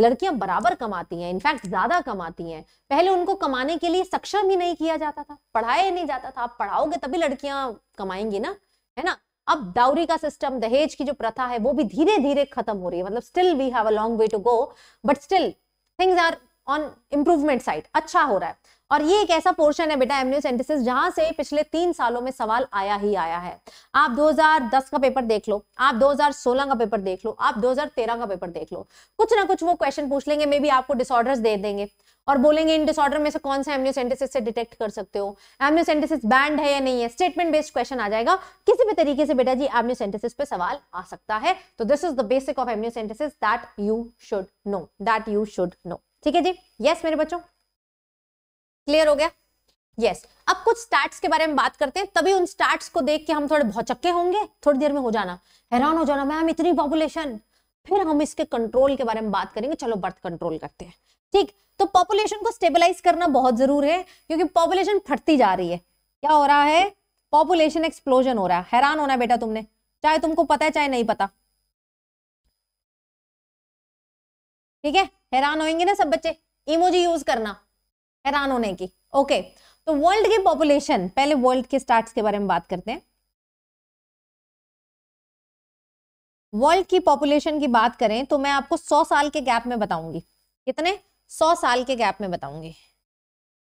लड़कियां बराबर कमाती हैं इनफैक्ट ज्यादा कमाती हैं पहले उनको कमाने के लिए सक्षम ही नहीं किया जाता था पढ़ाया नहीं जाता था आप पढ़ाओगे तभी लड़कियां कमाएंगी ना है ना अब डाउरी का सिस्टम दहेज की जो प्रथा है वो भी धीरे धीरे खत्म हो रही है मतलब still we have a long way to go but still things are on improvement side अच्छा हो रहा है और ये एक ऐसा पोर्शन है बेटा एमनियोसेंटिस जहां से पिछले तीन सालों में सवाल आया ही आया है आप 2010 का पेपर देख लो आप 2016 का पेपर देख लो आप 2013 का पेपर देख लो कुछ ना कुछ वो क्वेश्चन पूछ लेंगे मे भी आपको डिसऑर्डर्स दे देंगे और बोलेंगे इन डिसऑर्डर में से कौन सा एमनियोसेंटिस से डिटेक्ट कर सकते हो एमनियोसेंटिस बैंड है या नहीं है स्टेटमेंट बेस्ड क्वेश्चन आ जाएगा किसी भी तरीके से बेटा जी एमनियोसेंटिस पे सवाल आ सकता है तो this is the basic of amniocentesis that you should know that you should know ठीक है जी यस मेरे बच्चों क्लियर हो गया यस yes. अब कुछ स्टार्ट के बारे में बात करते हैं तभी उन स्टार्ट को देख के हम थोड़े भौचक्के होंगे थोड़ी देर में हो जाना हैरान हो जाना मैम इतनी पॉपुलेशन फिर हम इसके कंट्रोल के बारे में बात करेंगे चलो बर्थ कंट्रोल करते हैं ठीक तो पॉपुलेशन को स्टेबलाइज करना बहुत जरूर है क्योंकि पॉपुलेशन फटती जा रही है क्या हो रहा है पॉपुलेशन एक्सप्लोजन हो रहा है हैरान होना बेटा तुमने चाहे तुमको पता है चाहे नहीं पता ठीक है हैरान होंगे ना सब बच्चे इमोजी यूज करना हैरान होने की ओके तो वर्ल्ड की पॉपुलेशन पहले वर्ल्ड के स्टार्ट के बारे में बात करते हैं वर्ल्ड की पॉपुलेशन की बात करें तो मैं आपको 100 साल के गैप में बताऊंगी कितने 100 साल के गैप में बताऊंगी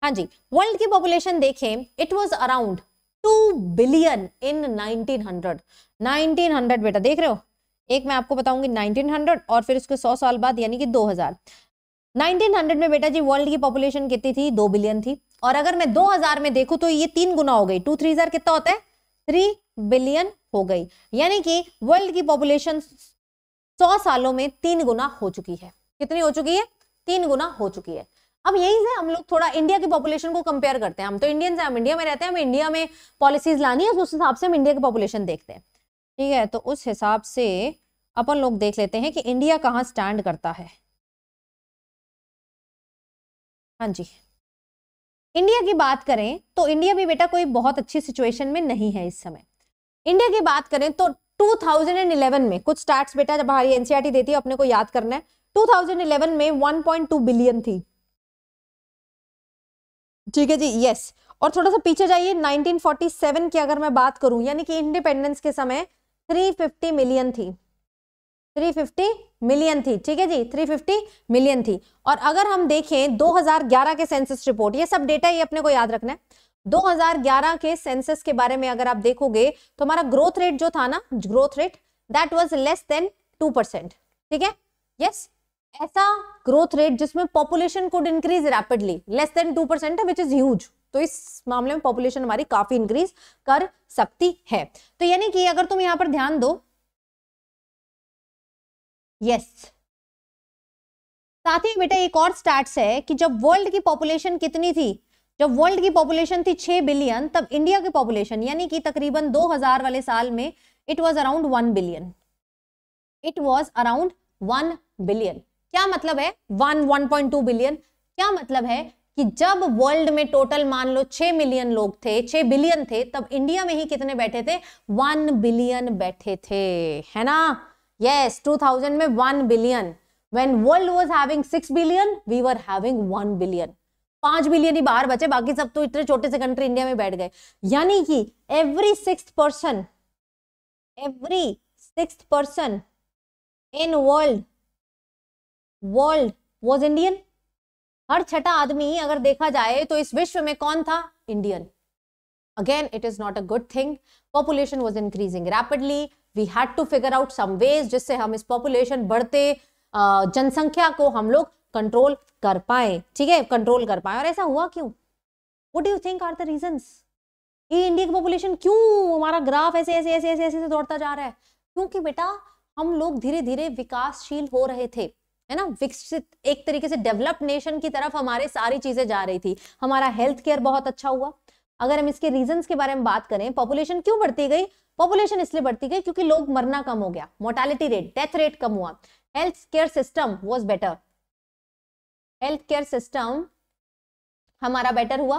हाँ जी वर्ल्ड की पॉपुलेशन देखें it was around 2 billion in 1900 1900 बेटा देख रहे हो एक मैं आपको बताऊंगी 1900 और फिर उसके 100 साल बाद यानी कि 2000 1900 में बेटा जी वर्ल्ड की पॉपुलेशन कितनी थी दो बिलियन थी और अगर मैं 2000 में देखूं तो ये तीन गुना हो गई टू थ्री हजार कितना होता है थ्री बिलियन हो गई यानी कि वर्ल्ड की पॉपुलेशन सौ सालों में तीन गुना हो चुकी है कितनी हो चुकी है तीन गुना हो चुकी है अब यही से हम लोग थोड़ा इंडिया की पॉपुलेशन को कंपेयर करते हैं हम तो इंडियन हैं हम इंडिया में रहते हैं हम इंडिया में पॉलिसीज लानी है उस हिसाब से हम इंडिया की पॉपुलेशन देखते हैं ठीक है तो उस हिसाब से अपन लोग देख लेते हैं कि इंडिया कहाँ स्टैंड करता है हाँ जी इंडिया की बात करें तो इंडिया भी बेटा कोई बहुत अच्छी सिचुएशन में नहीं है इस समय इंडिया की बात करें तो 2011 में कुछ स्टार्ट बेटा जब हमारी एनसीईआरटी e देती है अपने को याद करना है 2011 में 1.2 बिलियन थी ठीक है जी यस और थोड़ा सा पीछे जाइए 1947 की अगर मैं बात करूं यानी कि इंडिपेंडेंस के समय 350 मिलियन थी 350 मिलियन थी ठीक है जी 350 मिलियन थी और अगर हम देखें 2011 के सेंसस रिपोर्ट ये सब डेटा ही अपने को याद रखना है 2011 के सेंसस के बारे में अगर आप देखोगे तो हमारा ग्रोथ रेट जो था ना growth rate that was less than two percent ठीक है यस ऐसा ग्रोथ रेट जिसमें population could increase rapidly less than two percent which is huge तो इस मामले में पॉपुलेशन हमारी काफी इंक्रीज कर सकती है तो यानी कि अगर तुम यहां पर ध्यान दो यस साथ ही बेटा एक और स्टैट्स है कि जब वर्ल्ड की पॉपुलेशन कितनी थी जब वर्ल्ड की पॉपुलेशन थी छह बिलियन तब इंडिया की पॉपुलेशन यानी कि तकरीबन 2000 वाले साल में it was around one billion it was around one billion क्या मतलब है one one point two billion क्या मतलब है कि जब वर्ल्ड में टोटल मान लो छह मिलियन लोग थे छह बिलियन थे तब इंडिया में ही कितने बैठे थे वन बिलियन बैठे थे है ना यस टू थाउजेंड में one billion when world was having six billion we were having one billion पांच बिलियन ही बाहर बचे बाकी सब तो इतने छोटे से कंट्री इंडिया में बैठ गए यानी कि every six person every six person in world world was Indian हर छठा आदमी अगर देखा जाए तो इस विश्व में कौन था Indian again it is not a good thing population was increasing rapidly we had to figure out some ways जिससे हम इस पॉपुलेशन बढ़ते जनसंख्या को हम लोग कंट्रोल कर पाए ठीक है कंट्रोल कर पाए और ऐसा हुआ क्यों what you think are the reason ये इंडिया की पॉपुलेशन क्यों हमारा ग्राफ ऐसे ऐसे ऐसे ऐसे ऐसे दौड़ता जा रहा है क्योंकि बेटा हम लोग धीरे धीरे विकासशील हो रहे थे है ना विकसित एक तरीके से डेवलप्ड नेशन की तरफ हमारे सारी चीजें जा रही थी हमारा हेल्थ केयर बहुत अच्छा हुआ अगर हम इसके रीजन के बारे में बात करें पॉपुलेशन क्यों बढ़ती गई पॉपुलेशन इसलिए बढ़ती गई क्योंकि लोग मरना कम हो गया मोर्टेलिटी रेट डेथ रेट कम हुआ health care system was better health care system हमारा बेटर हुआ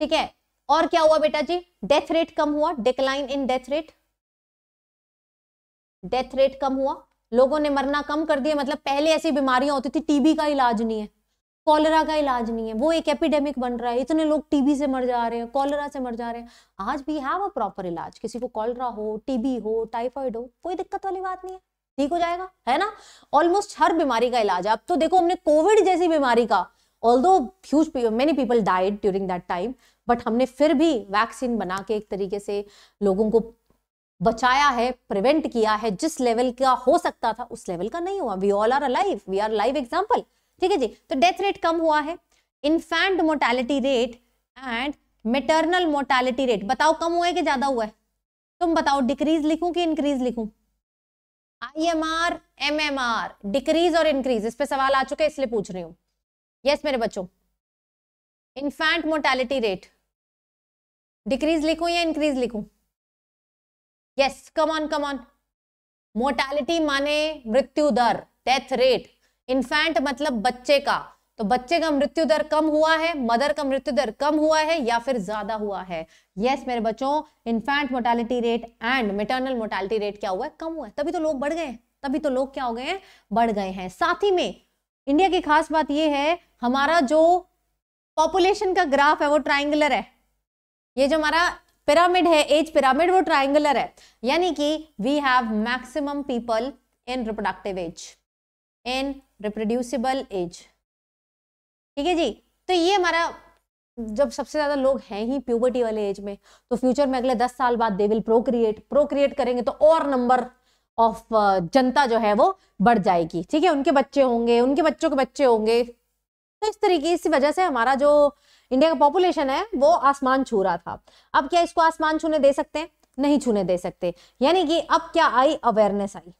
ठीक है और क्या हुआ बेटा जी डेथ रेट कम हुआ decline in death rate death rate कम हुआ लोगों ने मरना कम कर दिया मतलब पहले ऐसी बीमारियां होती थी टीबी का इलाज नहीं है कॉलरा का इलाज नहीं है वो एक एपिडेमिक बन रहा है इतने लोग टीबी से मर जा रहे हैं कॉलरा से मर जा रहे हैं आज भी हैव अ प्रॉपर इलाज किसी को कॉलरा हो टीबी हो टाइफाइड हो कोई दिक्कत वाली बात नहीं है ठीक हो जाएगा है ना ऑलमोस्ट हर बीमारी का इलाज है अब तो देखो हमने कोविड जैसी बीमारी का although huge many people died during that time but हमने फिर भी वैक्सीन बना के एक तरीके से लोगों को बचाया है प्रिवेंट किया है जिस लेवल का हो सकता था उस लेवल का नहीं हुआ we all are alive we are live example ठीक है जी तो डेथ रेट कम हुआ है infant mortality rate and maternal mortality rate बताओ कम हुआ है कि ज्यादा हुआ है तुम बताओ डिक्रीज लिखूं कि इंक्रीज लिखूं आई एम आर डिक्रीज और इंक्रीज इस पे सवाल आ चुके हैं इसलिए पूछ रही हूँ यस yes, मेरे बच्चों इन्फेंट मोर्टेलिटी रेट डिक्रीज लिखूं या इंक्रीज लिखूं yes come on come on mortality माने मृत्यु दर डेथ रेट इन्फेंट मतलब बच्चे का तो बच्चे का मृत्यु दर कम हुआ है मदर का मृत्यु दर कम हुआ है या फिर ज्यादा हुआ है यस yes, मेरे बच्चों infant mortality rate and maternal mortality rate क्या हुआ है कम हुआ है तभी तो लोग बढ़ गए तभी तो लोग क्या हो गए हैं बढ़ गए हैं साथ ही में इंडिया की खास बात यह है हमारा जो पॉपुलेशन का ग्राफ है वो ट्राइंगुलर है ये जो हमारा पिरामिड है एज पिरामिड वो ट्राइंगुलर है यानी कि we have maximum people in reproductive age in reproducible age ठीक है जी तो ये हमारा जब सबसे ज्यादा लोग हैं ही प्यूबर्टी वाले एज में तो फ्यूचर में अगले दस साल बाद दे विल प्रोक्रिएट प्रोक्रिएट करेंगे तो और नंबर ऑफ uh, जनता जो है वो बढ़ जाएगी ठीक है उनके बच्चे होंगे उनके बच्चों के बच्चे होंगे तो इस तरीके इसी वजह से हमारा जो इंडिया का पॉपुलेशन है वो आसमान छू रहा था अब क्या इसको आसमान छूने दे सकते हैं नहीं छूने दे सकते यानी कि अब क्या आई अवेयरनेस आई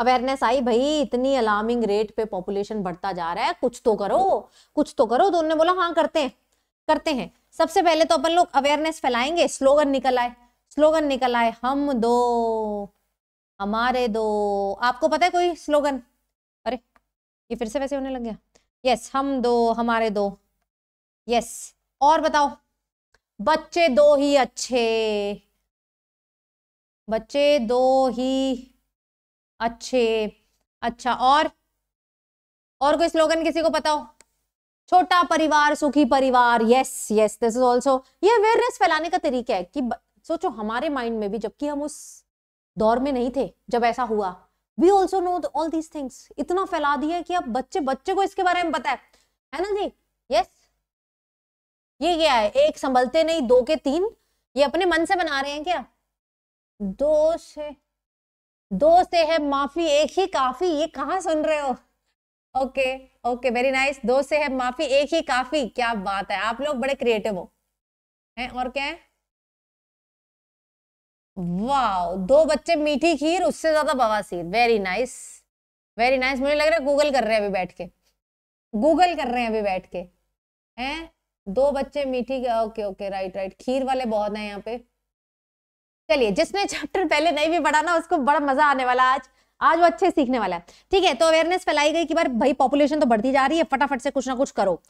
अवेयरनेस आई भाई इतनी अलार्मिंग रेट पे पॉपुलेशन बढ़ता जा रहा है कुछ तो करो कुछ तो करो तो उन्होंने बोला हाँ करते हैं करते हैं सबसे पहले तो अपन लोग अवेयरनेस फैलाएंगे स्लोगन निकल आए स्लोगन निकल आए हम दो हमारे दो आपको पता है कोई स्लोगन अरे ये फिर से वैसे होने लग गया यस हम दो हमारे दो यस और बताओ बच्चे दो ही अच्छे बच्चे दो ही अच्छे अच्छा और और कोई स्लोगन किसी को पता हो छोटा परिवार सुखी परिवार yes yes this is also ये अवेयरनेस फैलाने का तरीका है कि सोचो हमारे माइंड में भी जबकि हम उस दौर में नहीं थे जब ऐसा हुआ we also know all these things इतना फैला दिया है कि अब बच्चे बच्चे को इसके बारे में पता है है ना जी यस yes? ये क्या है एक संभलते नहीं दो के तीन ये अपने मन से बना रहे हैं क्या दो से दो से है माफी एक ही काफी ये कहाँ सुन रहे हो ओके ओके वेरी नाइस दो से है माफी एक ही काफी क्या बात है आप लोग बड़े क्रिएटिव हो हैं और क्या है वाओ दो बच्चे मीठी खीर उससे ज्यादा बवासीर वेरी नाइस वेरी नाइस मुझे लग रहा है गूगल कर रहे हैं अभी बैठ के गूगल कर रहे हैं अभी बैठ के हैं दो बच्चे मीठी ओके ओके राइट राइट खीर वाले बहुत हैं यहाँ पे चलिए जिसने चैप्टर पहले नहीं भी पढ़ा ना उसको बड़ा मजा आने वाला आज आज वो अच्छे सीखने वाला है ठीक है तो अवेयरनेस फैलाई गई कि बार भाई पॉपुलेशन तो बढ़ती जा रही है फटाफट से कुछ ना कुछ करो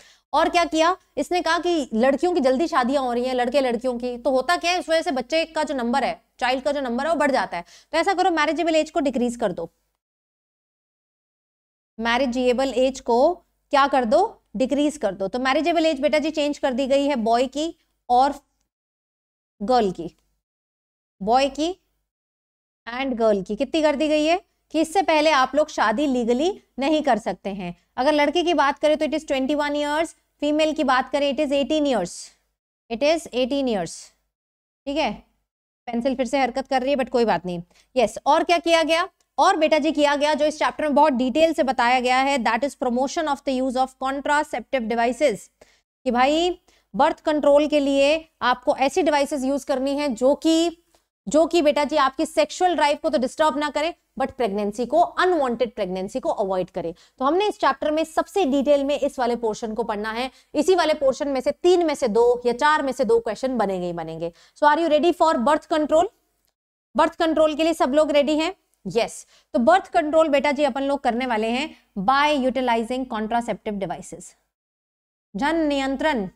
और क्या किया इसने कहा कि लड़कियों की जल्दी शादियां हो रही हैं लड़के लड़कियों की तो होता क्या है इस वजह से बच्चे का जो नंबर है चाइल्ड का जो नंबर है वो बढ़ जाता है तो ऐसा करो मैरिजेबल एज को डिक्रीज कर दो मैरिजेबल एज को क्या कर दो डिक्रीज कर दो तो मैरिजेबल एज बेटा जी चेंज कर दी गई है बॉय की और गर्ल की बॉय की एंड गर्ल की कितनी कर दी गई है कि इससे पहले आप लोग शादी लीगली नहीं कर सकते हैं अगर लड़के की बात करें तो it is twenty one years female की बात करें it is eighteen years it is eighteen years ठीक है पेंसिल फिर से हरकत कर रही है बट कोई बात नहीं यस yes, और क्या किया गया और बेटा जी किया गया जो इस चैप्टर में बहुत डिटेल से बताया गया है that is promotion of the use of contraceptive devices कि भाई बर्थ कंट्रोल के लिए आपको ऐसी डिवाइसेस यूज करनी है जो कि जो कि बेटा जी आपकी सेक्सुअल ड्राइव को तो डिस्टर्ब ना करें बट प्रेगनेंसी को अनवांटेड प्रेगनेंसी को अवॉइड करें तो हमने इस चैप्टर में सबसे डिटेल में इस वाले पोर्शन को पढ़ना है इसी वाले पोर्शन में से तीन में से दो या चार में से दो क्वेश्चन बनेंगे ही बनेंगे so are you ready for birth control birth control के लिए सब लोग रेडी हैं यस yes. तो बर्थ कंट्रोल बेटा जी अपन लोग करने वाले हैं बाय यूटिलाइजिंग कॉन्ट्रासेप्टिव डिवाइसेस जन नियंत्रण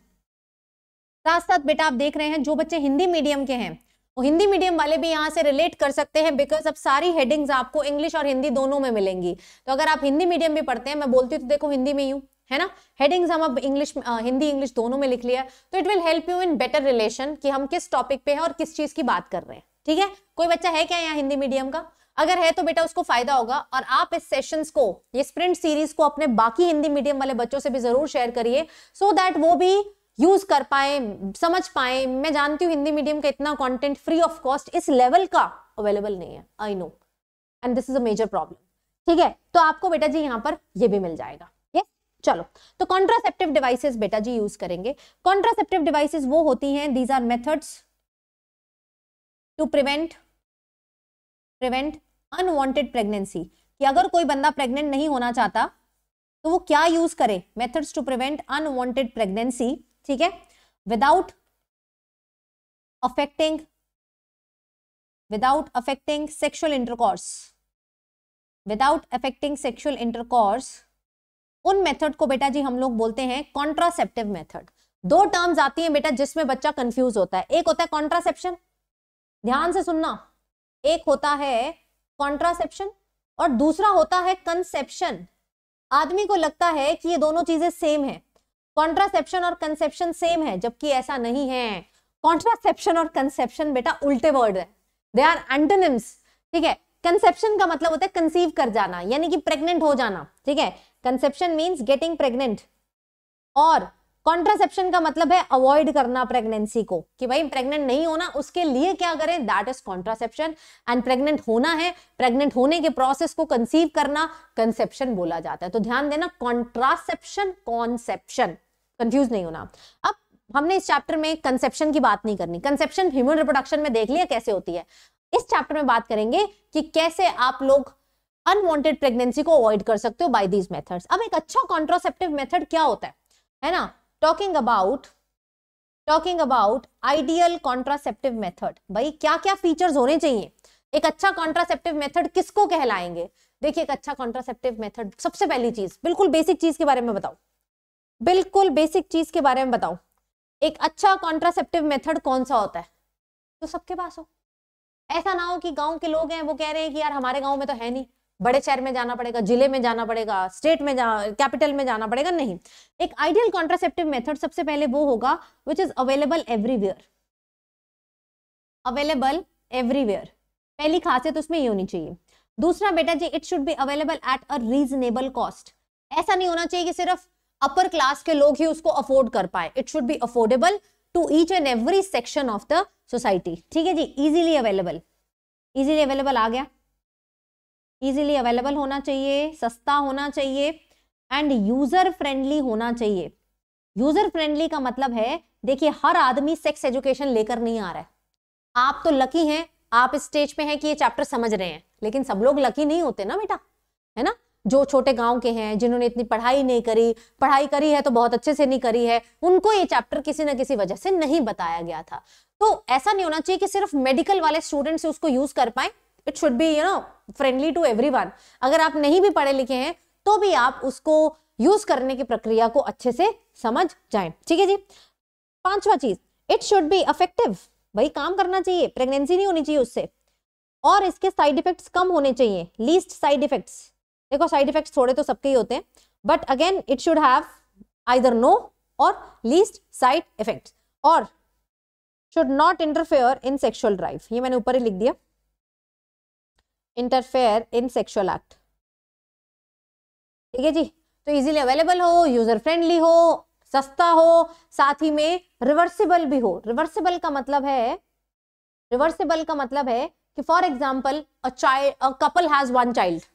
साथ साथ बेटा आप देख रहे हैं जो बच्चे हिंदी मीडियम के हैं हिंदी मीडियम वाले भी यहाँ से रिलेट कर सकते हैं बिकॉज अब सारी हेडिंग्स आपको इंग्लिश और हिंदी दोनों में मिलेंगी तो अगर आप हिंदी मीडियम भी पढ़ते हैं मैं बोलती हूँ तो देखो हिंदी में ही है ना हेडिंग्स हम अब इंग्लिश हिंदी इंग्लिश दोनों में लिख लिया तो it will help you in better relation कि हम किस टॉपिक पे हैं और किस चीज की बात कर रहे हैं ठीक है कोई बच्चा है क्या यहाँ हिंदी मीडियम का अगर है तो बेटा उसको फायदा होगा और आप इस सेशंस को ये स्प्रिंट सीरीज को अपने बाकी हिंदी मीडियम वाले बच्चों से भी जरूर शेयर करिए सो दैट वो भी यूज कर पाए समझ पाए मैं जानती हूँ हिंदी मीडियम का इतना कॉन्टेंट फ्री ऑफ कॉस्ट इस लेवल का अवेलेबल नहीं है I know and this is अजर मेजर प्रॉब्लम ठीक है तो आपको बेटा जी यहाँ पर ये भी मिल जाएगा चलो तो कॉन्ट्रासेप्टिव डिवाइसेस बेटा जी यूज करेंगे कॉन्ट्रासेप्टिव डिवाइसेस वो होती हैं these are methods to prevent prevent unwanted pregnancy कि अगर कोई बंदा प्रेग्नेंट नहीं होना चाहता तो वो क्या यूज करे methods to prevent unwanted pregnancy ठीक है without affecting without affecting sexual intercourse without affecting sexual intercourse उन मेथड को बेटा जी हम लोग बोलते हैं कॉन्ट्रासेप्टिव मेथड दो टर्म्स आती हैं बेटा जिसमें बच्चा कंफ्यूज होता है एक होता है कॉन्ट्रासेप्शन ध्यान से सुनना एक होता है कॉन्ट्रासेप्शन और दूसरा होता है कंसेप्शन आदमी को लगता है कि ये दोनों चीजें सेम है कॉन्ट्रासेप्शन और कंसेप्शन सेम है जबकि ऐसा नहीं है कॉन्ट्रासेप्शन और कंसेप्शन बेटा उल्टे वर्ड है दे आर एंटोनिम्स ठीक है कंसेप्शन का मतलब होता है कंसीव कर जाना यानी कि प्रेग्नेंट हो जाना ठीक है कंसेप्शन मीन्स गेटिंग प्रेग्नेंट और कॉन्ट्रासेप्शन का मतलब है अवॉइड करना प्रेगनेंसी को कि भाई प्रेग्नेंट नहीं होना उसके लिए क्या करें that is contraception and pregnant होना है प्रेग्नेंट होने के प्रोसेस को कंसीव करना कंसेप्शन बोला जाता है तो ध्यान देना कॉन्ट्रासेप्शन कॉन्सेप्शन कंफ्यूज नहीं होना अब हमने इस चैप्टर में कंसेप्शन की बात नहीं करनी कंसेप्शन ह्यूमन रिप्रोडक्शन में देख लिया कैसे होती है इस चैप्टर में बात करेंगे कि कैसे आप लोग अनवांटेड प्रेगनेंसी को अवॉइड कर सकते हो बाय दीज मेथड्स अब एक अच्छा कॉन्ट्रोसेप्टिव मेथड क्या होता है है ना talking about talking about ideal contraceptive method भाई क्या क्या फीचर्स होने चाहिए एक अच्छा कॉन्ट्रासेप्टिव मेथड किसको कहलाएंगे देखिए एक अच्छा कॉन्ट्रासेप्टिव मेथड सबसे पहली चीज बिल्कुल बेसिक चीज के बारे में बताओ बिल्कुल बेसिक चीज के बारे में बताऊं एक अच्छा कॉन्ट्रासेप्टिव मेथड कौन सा होता है तो सबके पास हो ऐसा ना हो कि गांव के लोग हैं वो कह रहे हैं कि यार हमारे गांव में तो है नहीं बड़े शहर में जाना पड़ेगा जिले में जाना पड़ेगा स्टेट में जा कैपिटल में जाना पड़ेगा नहीं एक आइडियल कॉन्ट्रासेप्टिव मेथड सबसे पहले वो होगा which is available everywhere available everywhere पहली खासियत उसमें ये होनी चाहिए दूसरा बेटा जी it should be available at a reasonable cost ऐसा नहीं होना चाहिए कि सिर्फ अपर क्लास के लोग ही उसको अफोर्ड कर पाए it should be affordable to each and every section of the society ठीक है जी इजीली अवेलेबल इजीली अवेलेबल आ गया इजीली अवेलेबल होना चाहिए सस्ता होना चाहिए एंड यूजर फ्रेंडली होना चाहिए यूजर फ्रेंडली का मतलब है देखिए हर आदमी सेक्स एजुकेशन लेकर नहीं आ रहा है आप तो लकी हैं आप स्टेज पे हैं कि ये चैप्टर समझ रहे हैं लेकिन सब लोग लकी नहीं होते ना बेटा है ना जो छोटे गांव के हैं जिन्होंने इतनी पढ़ाई नहीं करी पढ़ाई करी है तो बहुत अच्छे से नहीं करी है उनको ये चैप्टर किसी ना किसी वजह से नहीं बताया गया था तो ऐसा नहीं होना चाहिए कि सिर्फ मेडिकल वाले स्टूडेंट्स उसको यूज कर पाए it should be you know friendly to every अगर आप नहीं भी पढ़े लिखे हैं तो भी आप उसको यूज करने की प्रक्रिया को अच्छे से समझ जाए ठीक है जी पांचवा चीज इट शुड बी अफेक्टिव भाई काम करना चाहिए प्रेगनेंसी नहीं होनी चाहिए उससे और इसके साइड इफेक्ट्स कम होने चाहिए लीस्ट साइड इफेक्ट्स देखो साइड इफेक्ट थोड़े तो सबके ही होते हैं but again it should have either no or least side effect और should not interfere in sexual drive ये मैंने ऊपर ही लिख दिया इंटरफेयर इन सेक्शुअल एक्ट ठीक है जी तो इजीली अवेलेबल हो यूजर फ्रेंडली हो सस्ता हो साथ ही में रिवर्सिबल भी हो रिवर्सिबल का मतलब है रिवर्सिबल का मतलब है कि for example a child a couple has one child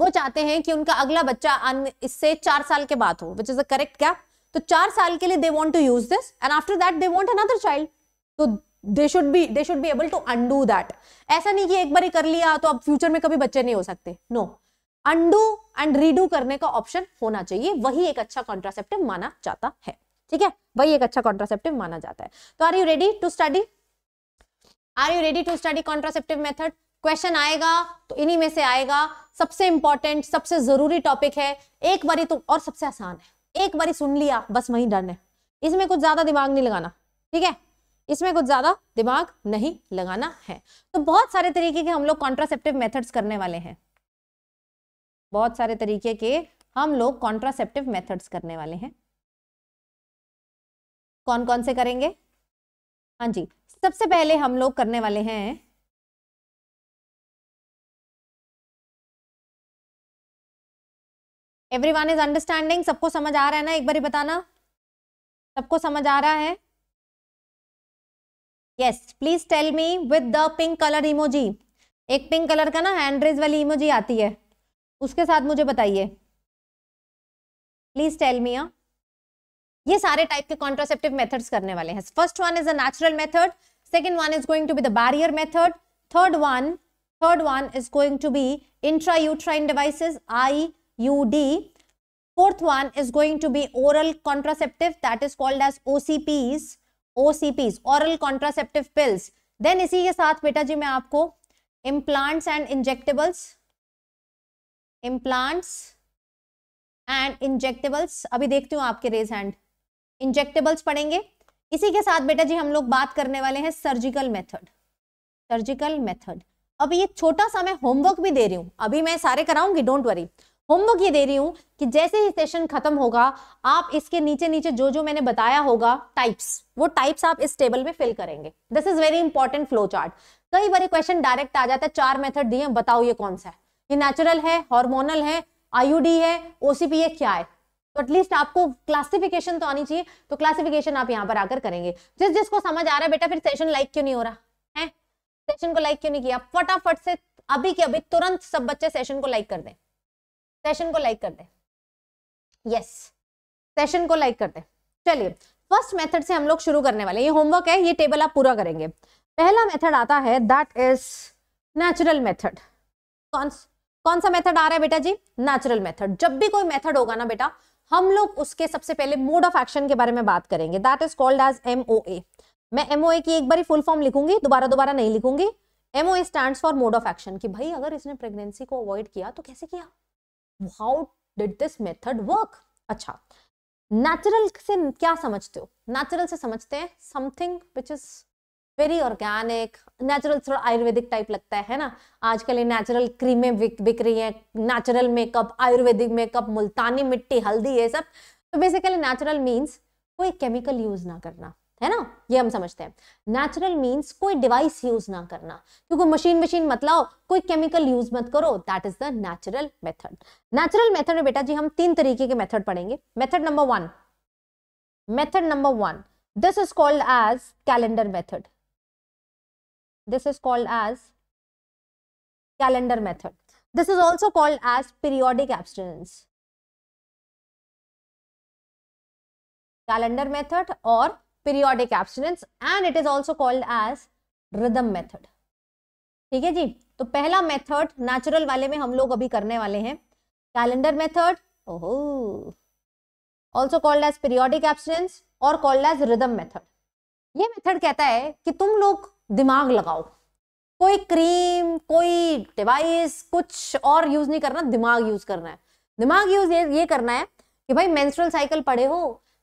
वो चाहते हैं कि उनका अगला बच्चा इससे चार साल के बाद हो विच इज अ करेक्ट क्या तो चार साल के लिए they want to use this and after that they want another child तो they should be they should be able to undo that ऐसा नहीं कि एक बार ही कर लिया तो अब फ्यूचर में कभी बच्चे नहीं हो सकते नो अंडू एंड रीडू करने का ऑप्शन होना चाहिए वही एक अच्छा कॉन्ट्रासेप्टिव माना जाता है ठीक है वही एक अच्छा कॉन्ट्रासेप्टिव माना जाता है तो are you ready to study are you ready to study contraceptive method question आएगा तो इन्हीं में से आएगा सबसे इंपॉर्टेंट सबसे जरूरी टॉपिक है एक बारी तुम तो और सबसे आसान है एक बारी सुन लिया बस वही डन है इसमें कुछ ज्यादा दिमाग नहीं लगाना ठीक है इसमें कुछ ज्यादा दिमाग नहीं लगाना है तो बहुत सारे तरीके के हम लोग कॉन्ट्रासेप्टिव मेथड्स करने वाले हैं बहुत सारे तरीके के हम लोग कॉन्ट्रासेप्टिव मेथड्स करने वाले हैं कौन कौन से करेंगे हाँ जी सबसे पहले हम लोग करने वाले हैं एवरीवन इज अंडरस्टैंडिंग सबको समझ आ रहा है ना एक बार बताना सबको समझ आ रहा है yes please tell me with the pink colour emoji एक पिंक कलर का ना हैंड रेज वाली इमोजी आती है उसके साथ मुझे बताइए प्लीज टेल मी ये सारे टाइप के कॉन्ट्रासेप्टिव मेथड्स करने वाले हैं first one is a natural method second one is going to be the barrier method third one third one is going to be intra uterine devices I ud fourth one is going to be oral contraceptive that is called as ocps ocps oral contraceptive pills Then इसी के साथ बेटा जी मैं आपको implants and injectables, implants and injectables अभी देखती हूँ आपके raise hand, injectables पढ़ेंगे इसी के साथ बेटा जी हम लोग बात करने वाले हैं surgical method, सर्जिकल मेथड अभी ये छोटा सा मैं होमवर्क भी दे रही हूँ अभी मैं सारे कराऊंगी डोंट वरी होमवर्क ये दे रही हूँ कि जैसे ही सेशन खत्म होगा आप इसके नीचे नीचे जो जो मैंने बताया होगा टाइप्स वो टाइप्स आप इस टेबल में फिल करेंगे this is very important flow chart कई बार क्वेश्चन डायरेक्ट आ जाता है चार मेथड दिए बताओ ये कौन सा है ये नेचुरल है हॉर्मोनल है आईयूडी है ओसीपी है क्या है तो एटलीस्ट आपको क्लासिफिकेशन तो आनी चाहिए तो क्लासिफिकेशन आप यहाँ पर आकर करेंगे जिस जिसको समझ आ रहा है बेटा फिर सेशन लाइक क्यों नहीं हो रहा है सेशन को लाइक क्यों नहीं किया फटाफट से अभी के अभी तुरंत सब बच्चे सेशन को लाइक कर दें सेशन को लाइक कर दे यस सेशन को लाइक कर दे चलिए फर्स्ट मेथड से हम लोग शुरू करने वाले ये होमवर्क है ये टेबल आप पूरा करेंगे पहला मेथड आता है दैट इज नेचुरल मेथड कौन कौन सा मेथड आ रहा है बेटा जी नेचुरल मेथड जब भी कोई मेथड होगा ना बेटा हम लोग उसके सबसे पहले मोड ऑफ एक्शन के बारे में बात करेंगे that is called as M मैं एम की एक बार फुल फॉर्म लिखूंगी दोबारा दोबारा नहीं लिखूंगी M MOA stand for mode of action की भाई अगर इसने प्रेगनेंसी को अवॉइड किया तो कैसे किया how did this method work अच्छा नेचुरल से क्या समझते हो नेचुरल से समझते हैं something which is very organic natural थोड़ा आयुर्वेदिक टाइप लगता है ना आजकल ये नेचुरल क्रीमें बिक बिक रही हैं नेचुरल मेकअप आयुर्वेदिक मेकअप मुल्तानी मिट्टी हल्दी ये सब तो बेसिकली नेचुरल मीन्स कोई केमिकल यूज ना करना है ना ये हम समझते हैं नेचुरल मीन्स कोई डिवाइस यूज ना करना क्योंकि मशीन मशीन मत लाओ कोई केमिकल यूज मत करो that is the natural method natural method में बेटा जी हम तीन तरीके के मेथड पढ़ेंगे method number one method number one this is called as calendar method this is called as calendar method this is also called as periodic abstinence calendar method और periodic abstinence and it is also called as rhythm method ठीक है जी तो पहला मेथड नेचुरल वाले में हम लोग अभी करने वाले हैं कैलेंडर मेथड ओहो also called as periodic abstinence or called as rhythm method ये मेथड कहता है कि तुम लोग दिमाग लगाओ कोई क्रीम कोई डिवाइस कुछ और यूज नहीं करना दिमाग यूज करना है दिमाग यूज ये, ये करना है कि भाई मेंस्ट्रुअल साइकिल पढ़े हो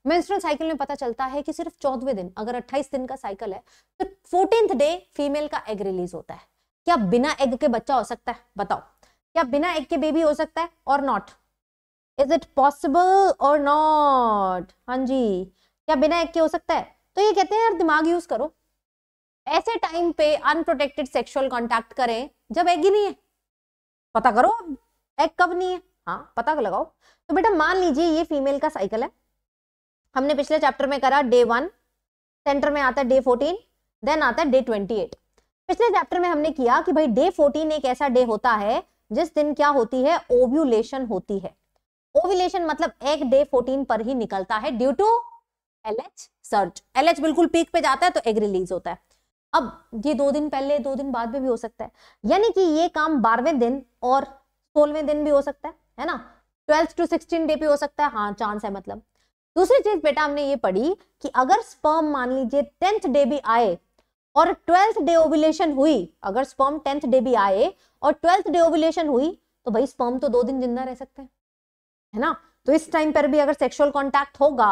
मेंस्ट्रुअल साइकिल में पता चलता है कि सिर्फ चौदवे दिन अगर 28 दिन का साइकिल है तो फोर्टींथ डे फीमेल का एग रिलीज होता है क्या बिना एग के बच्चा हो सकता है बताओ क्या बिना एग के बेबी हो सकता है और not is it possible or not हाँ जी क्या बिना एग के हो सकता है तो ये कहते हैं यार दिमाग यूज करो ऐसे टाइम पे अनप्रोटेक्टेड सेक्सुअल कॉन्टेक्ट करें जब एग ही नहीं है पता करो एग कब नहीं है हाँ पता लगाओ तो बेटा मान लीजिए ये फीमेल का साइकिल है हमने पिछले चैप्टर में करा डे वन सेंटर में आता है डे फोर्टीन देन आता है डे ट्वेंटी एट पिछले चैप्टर में हमने किया कि भाई डे फोर्टीन एक ऐसा डे होता है जिस दिन क्या होती है ओव्यूलेशन होती है ओव्यूलेशन मतलब एक डे फोर्टीन पर ही निकलता है due to L H surge L H बिल्कुल पीक पे जाता है तो एग रिलीज होता है अब ये दो दिन पहले दो दिन बाद में भी हो सकता है यानी कि ये काम बारहवें दिन और सोलहवें दिन भी हो सकता है है ना ट्वेल्थ टू सिक्सटीन डे भी हो सकता है हाँ चांस है मतलब दूसरी चीज बेटा हमने ये पढ़ी कि अगर स्पर्म मान लीजिए टेंथ डे भी आए और ट्वेल्थ डे ओविलेशन हुई अगर स्पर्म टेंथ डे भी आए और ट्वेल्थ डे ओविलेशन हुई तो भाई स्पर्म तो दो दिन जिंदा रह सकते हैं है ना तो इस टाइम पर भी अगर सेक्सुअल कांटेक्ट होगा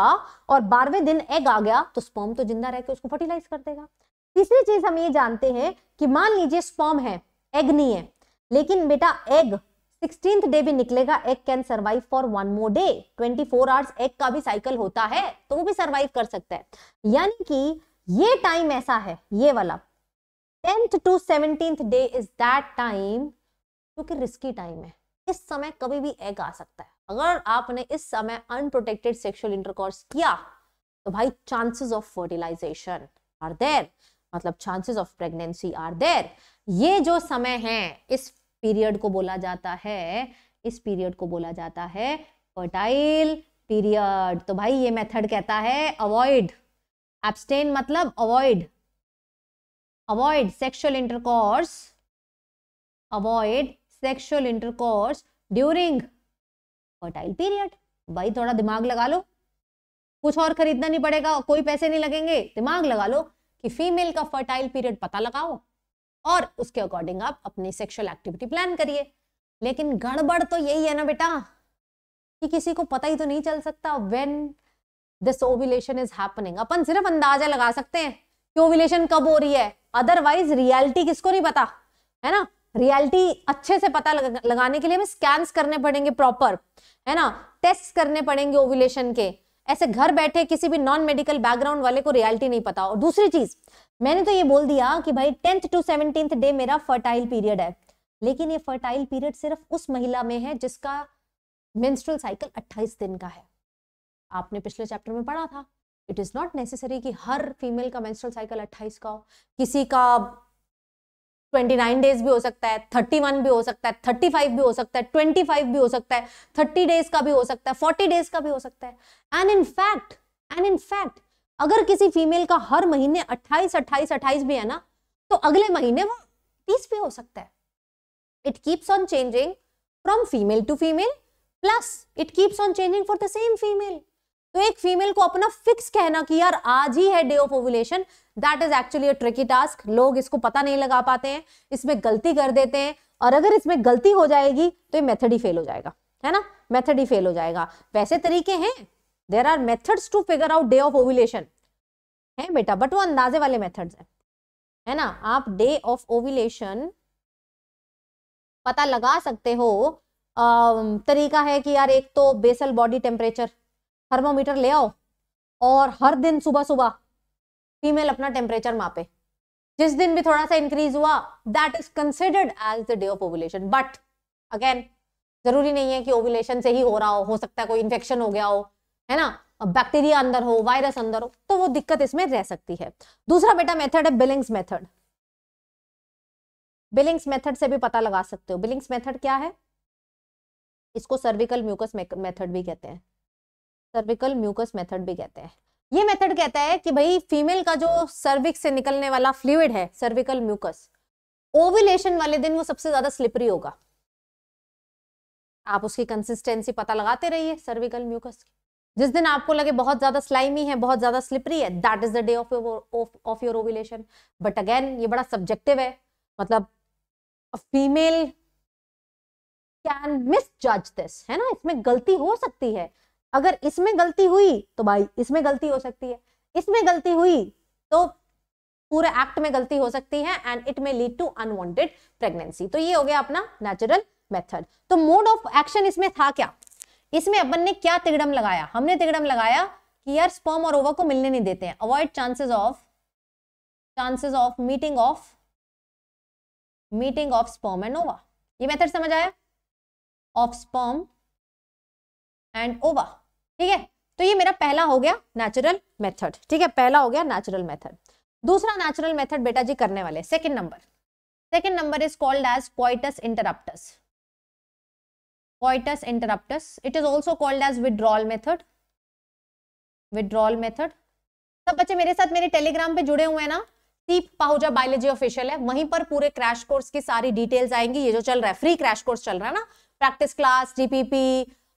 और बारहवें दिन एग आ गया तो स्पर्म तो जिंदा रह के उसको फर्टिलाइज कर देगा तीसरी चीज हम ये जानते हैं कि मान लीजिए स्पर्म है एग नहीं है लेकिन बेटा एग सिक्सटींथ डे भी निकलेगा egg can survive for one more day twenty four hours egg का भी साइकिल होता है तो वो भी सर्वाइव कर सकता है यानी कि ये टाइम ऐसा है ये वाला tenth to seventeenth day is that time क्योंकि रिस्की टाइम है इस समय कभी भी एग आ सकता है अगर आपने इस समय अनप्रोटेक्टेड सेक्सुअल इंटरकोर्स किया तो भाई chances of fertilization are there मतलब chances of pregnancy are there ये जो समय है इस पीरियड को बोला जाता है इस पीरियड को बोला जाता है फर्टाइल पीरियड तो भाई ये मेथड कहता है अवॉइड एब्सटेन मतलब avoid avoid sexual intercourse avoid sexual intercourse during fertile period भाई थोड़ा दिमाग लगा लो कुछ और खरीदना नहीं पड़ेगा कोई पैसे नहीं लगेंगे दिमाग लगा लो कि फीमेल का फर्टाइल पीरियड पता लगाओ और उसके अकॉर्डिंग आप अपनी सेक्शुअल एक्टिविटी प्लान करिए लेकिन गड़बड़ तो यही है ना बेटा कि किसी को पता ही तो नहीं चल सकता when this ovulation is happening अपन सिर्फ अंदाजा लगा सकते हैं कि ओविलेशन कब हो रही है अदरवाइज रियलिटी किसको नहीं पता है ना रियलिटी अच्छे से पता लगाने के लिए हमें स्कैन्स करने पड़ेंगे प्रॉपर है ना टेस्ट करने पड़ेंगे ओविलेशन के ऐसे घर बैठे किसी भी नॉन मेडिकल बैकग्राउंड वाले को रियलिटी नहीं पता और दूसरी चीज मैंने तो ये बोल दिया कि भाई टेंथ टू सेवनटीन डे मेरा फर्टाइल पीरियड है लेकिन ये फर्टाइल पीरियड सिर्फ उस महिला में है जिसका मेंस्ट्रुअल साइकिल 28 दिन का है आपने पिछले चैप्टर में पढ़ा था इट इज़ नॉट नेसेसरी कि हर फीमेल का मेंस्ट्रुअल साइकिल 28 का हो किसी का 29 डेज भी हो सकता है 31 भी हो सकता है 35 भी हो सकता है 25 भी हो सकता है 30 डेज का भी हो सकता है 40 डेज का भी हो सकता है and in fact and in fact अगर किसी फीमेल का हर महीने 28 28 28 भी है ना तो अगले महीने वो 30 भी हो सकता है it keeps on changing from female to female plus it keeps on changing for the same female तो एक फीमेल को अपना फिक्स कहना कि यार आज ही है day of ovulation that is actually a tricky task लोग इसको पता नहीं लगा पाते हैं इसमें गलती कर देते हैं और अगर इसमें गलती हो जाएगी तो ये मेथड ही फेल हो जाएगा है ना मेथड ही फेल हो जाएगा वैसे तरीके हैं there are methods to figure out day of ovulation है बेटा बट वो अंदाजे वाले मेथड्स है है ना आप डे ऑफ ओविलेशन पता लगा सकते हो आ, तरीका है कि यार एक तो बेसल बॉडी टेम्परेचर थर्मोमीटर ले आओ और हर दिन सुबह सुबह फीमेल अपना टेम्परेचर मापे जिस दिन भी थोड़ा सा इंक्रीज हुआ that is considered as the day of ovulation but again जरूरी नहीं है कि ओविलेशन से ही हो रहा हो हो सकता है कोई इन्फेक्शन हो गया हो है ना बैक्टीरिया अंदर हो वायरस अंदर हो तो वो दिक्कत इसमें रह सकती है दूसरा बेटा मेथड है बिलिंग्स मेथड बिलिंग्स मेथड से भी पता लगा सकते हो बिलिंग्स मेथड क्या है इसको सर्विकल म्यूकस मेथड भी कहते हैं सर्विकल म्यूकस मेथड भी कहते हैं ये मेथड कहता है कि भाई फीमेल का जो सर्विक से निकलने वाला फ्लूड है सर्विकल म्यूकस ओविलेशन वाले दिन वो सबसे ज्यादा स्लिपरी होगा आप उसकी कंसिस्टेंसी पता लगाते रहिए सर्विकल म्यूकस की जिस दिन आपको लगे बहुत ज्यादा स्लाइमी है बहुत ज्यादा स्लिपरी है that is the day of your of your ovulation but again ये बड़ा सब्जेक्टिव है मतलब female can misjudge this है ना इसमें गलती हो सकती है अगर इसमें गलती हुई तो भाई इसमें गलती हो सकती है इसमें गलती हुई तो पूरे एक्ट में गलती हो सकती है and it may lead to unwanted pregnancy तो ये हो गया अपना नेचुरल मेथड तो मोड ऑफ एक्शन इसमें था क्या इसमें अपन ने क्या तिगड़म लगाया हमने तिगड़म लगाया कि यार स्पर्म और ओवा को मिलने नहीं देते हैं avoid chances of chances of meeting of meeting of sperm and ova ये मेथड समझ आया ऑफ स्पर्म एंड ओवा ठीक है तो ये मेरा पहला हो गया नेचुरल मेथड ठीक है पहला हो गया नेचुरल मेथड दूसरा नेचुरल मेथड बेटा जी करने वाले second number second number is called as coitus interruptus coitus interruptus. It is also called as withdrawal method. Withdrawal method. सब बच्चे मेरे साथ मेरे टेलीग्राम पे जुड़े हुए हैं ना सीप पाहुजा बायोलॉजी ऑफिशियल है वहीं पर पूरे क्रैश कोर्स की सारी डिटेल्स आएंगी ये जो चल रहा है फ्री क्रैश कोर्स चल रहा है ना प्रैक्टिस क्लास जीपीपी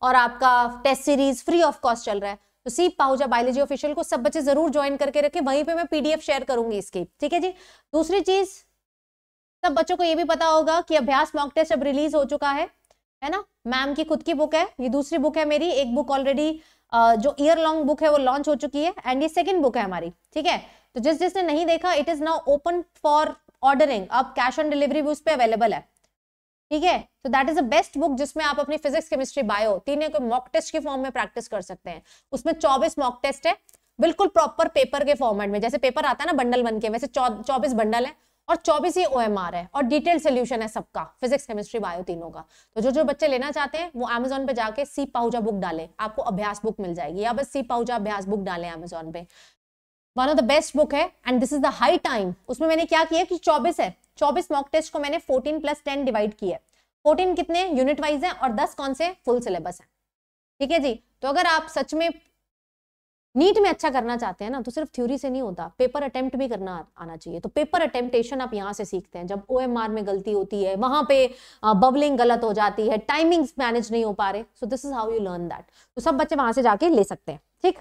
और आपका test series free of cost चल रहा है तो सीप पाहुजा बायोलॉजी ऑफिशियल को सब बच्चे जरूर ज्वाइन करके रखें वहीं पे मैं पीडीएफ शेयर करूंगी इसकी ठीक है जी दूसरी चीज सब बच्चों को यह भी पता होगा कि अभ्यास मॉक टेस्ट अब रिलीज हो चुका है है ना मैम की खुद की बुक है ये दूसरी बुक है मेरी एक बुक ऑलरेडी जो ईयर लॉन्ग बुक है वो लॉन्च हो चुकी है एंड ये सेकंड बुक है हमारी ठीक है तो जिस जिसने नहीं देखा it is now open for ordering अब कैश ऑन डिलीवरी भी उस पर अवेलेबल है ठीक है तो that is the best book जिसमें आप अपनी फिजिक्स केमिस्ट्री बायो तीनों को मॉक टेस्ट के फॉर्म में प्रैक्टिस कर सकते हैं उसमें चौबीस मॉक टेस्ट है बिल्कुल प्रॉपर पेपर के फॉर्मेट में जैसे पेपर आता है ना बंडल बन के वैसे चौबीस बंडल है और चौबीस ही ओ है और डिटेल सोल्यूशन है सबका फिजिक्स केमिस्ट्री बायो तीनों का तो जो जो बच्चे लेना चाहते हैं वो अमेजोन पे जाके सी पाउजा बुक डालें आपको अभ्यास बुक मिल जाएगी या बस सी पाउजा अभ्यास बुक डालें अमेजोन पे one of the best book है and this is the high time उसमें मैंने क्या किया कि चौबीस है चौबीस मॉक टेस्ट को मैंने फोर्टीन प्लस टेन डिवाइड किया फोर्टीन कितने यूनिट वाइज है और दस कौन से फुल सिलेबस है ठीक है जी तो अगर आप सच में नीट में अच्छा करना चाहते हैं ना तो सिर्फ थ्योरी से नहीं होता पेपर अटेम्प्ट भी करना आना चाहिए तो पेपर अटेम्प्टेशन आप यहाँ से सीखते हैं जब ओ में गलती होती है वहां पे बबलिंग गलत हो जाती है टाइमिंग्स मैनेज नहीं हो पा रहे so this is how you learn that तो सब बच्चे वहां से जाके ले सकते हैं ठीक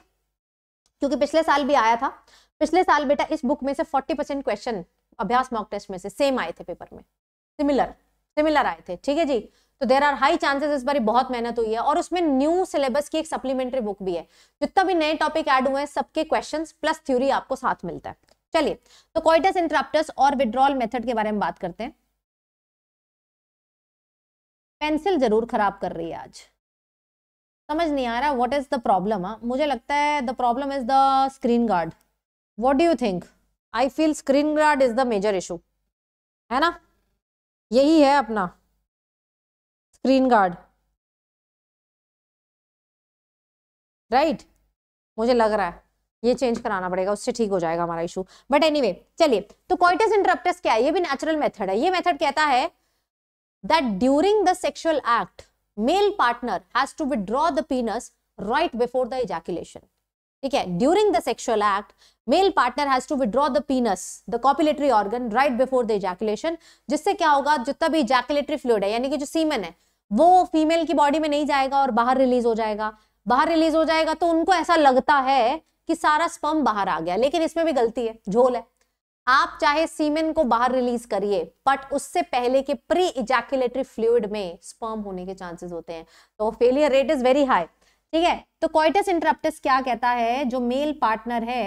क्योंकि पिछले साल भी आया था पिछले साल बेटा इस बुक में से फोर्टी परसेंट क्वेश्चन अभ्यास मॉक टेस्ट में से सेम आए थे पेपर में सिमिलर सिमिलर आए थे ठीक है जी तो देर आर हाई चांसेस इस बार बहुत मेहनत हुई है और उसमें न्यू सिलेबस की एक सप्लीमेंट्री बुक भी है जितना भी नए टॉपिक ऐड हुए हैं सबके क्वेश्चन प्लस थ्योरी आपको साथ मिलता है चलिए तो कॉइटस इंटरप्टर्स और विड्रॉल मेथड के बारे में बात करते हैं पेंसिल जरूर खराब कर रही है आज समझ नहीं आ रहा व्हाट इज द प्रॉब्लम मुझे लगता है the problem is the screen guard what do you think I feel screen guard is the major issue है ना यही है अपना स्क्रीन गार्ड राइट right? मुझे लग रहा है ये चेंज कराना पड़ेगा उससे ठीक हो जाएगा हमारा इशू बट एनीवे चलिए तो कोइटस इंटरप्टस क्या है ये भी नेचुरल मेथड है ये मेथड कहता है that during the sexual act male partner has to withdraw the penis right before the ejaculation ठीक है during the sexual act male partner has to withdraw the penis the copulatory organ right before the ejaculation जिससे क्या होगा जितना भी इजैकुलेटरी फ्लूड है यानी कि जो सीमन है वो फीमेल की बॉडी में नहीं जाएगा और बाहर रिलीज हो जाएगा बाहर रिलीज हो जाएगा तो उनको ऐसा लगता है कि सारा स्पर्म बाहर आ गया लेकिन इसमें भी गलती है झोल है आप चाहे सीमेन को बाहर रिलीज करिए बट उससे पहले के प्री इजैक्युलेटरी फ्लूड में स्पर्म होने के चांसेस होते हैं तो failure rate is very high ठीक है तो क्वाइटस इंटरप्टिस क्या कहता है जो मेल पार्टनर है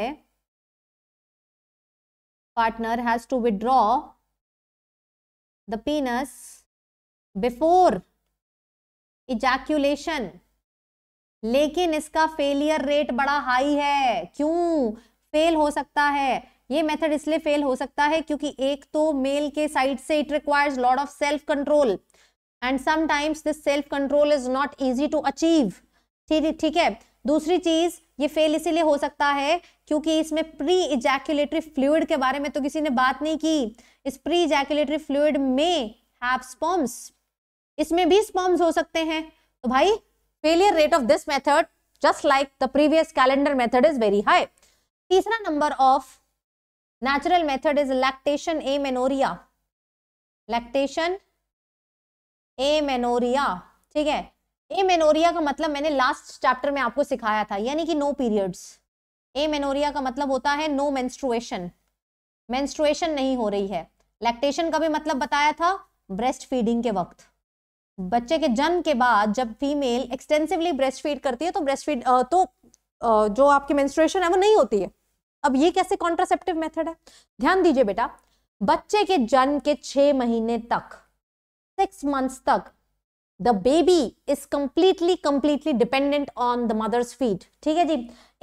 partner has to withdraw the penis before ejaculation लेकिन इसका फेलियर रेट बड़ा हाई है क्यों फेल हो सकता है ये मेथड इसलिए फेल हो सकता है क्योंकि एक तो मेल के साइड से it requires lot of self control and sometimes this self control is not easy to achieve ठीक ठीक है दूसरी चीज ये फेल इसीलिए हो सकता है क्योंकि इसमें प्री इजैक्यूलेटरी फ्लूड के बारे में तो किसी ने बात नहीं की इस प्री इजैक्यूलेटरी फ्लूड में हैव इसमें भी स्पॉम्स हो सकते हैं तो भाई failure rate of this method just like the previous calendar method is very high तीसरा number of is lactation amenorrhea lactation amenorrhea ठीक है ए मेनोरिया का मतलब मैंने लास्ट चैप्टर में आपको सिखाया था यानी कि नो पीरियड्स ए मेनोरिया का मतलब होता है नो मेंस्ट्रुएशन मेंस्ट्रुएशन नहीं हो रही है लैक्टेशन का भी मतलब बताया था ब्रेस्ट फीडिंग के वक्त बच्चे के जन्म के बाद जब फीमेल एक्सटेंसिवली ब्रेस्ट फीड करती है तो ब्रेस्ट फीड तो जो आपकी मेंस्ट्रुएशन है वो नहीं होती है अब ये कैसे कॉन्ट्रासेप्टिव मेथड है ध्यान दीजिए बेटा बच्चे के जन्म के छह महीने तक सिक्स मंथ्स तक the baby is completely completely dependent on the mother's feed ठीक है जी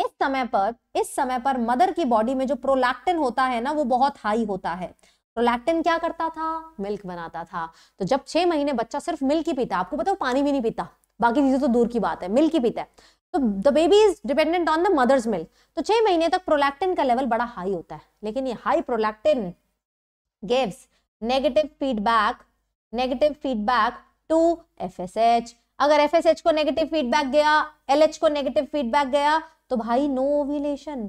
इस समय पर इस समय पर मदर की बॉडी में जो प्रोलैक्टिन होता है ना वो बहुत हाई होता है प्रोलैक्टिन तो क्या करता था मिल्क बनाता था तो जब छह महीने बच्चा सिर्फ मिल्क ही पीता आपको पता हो पानी भी नहीं पीता बाकी चीजें तो दूर की बात है मिल्क ही पीता है तो the baby is dependent on the mother's milk तो छह महीने तक प्रोलैक्टिन का लेवल बड़ा हाई होता है लेकिन ये high prolactin gives negative feedback negative feedback to F अगर एफ को नेगेटिव फीडबैक गया एल को नेगेटिव फीडबैक गया तो भाई नो ओव्यूलेशन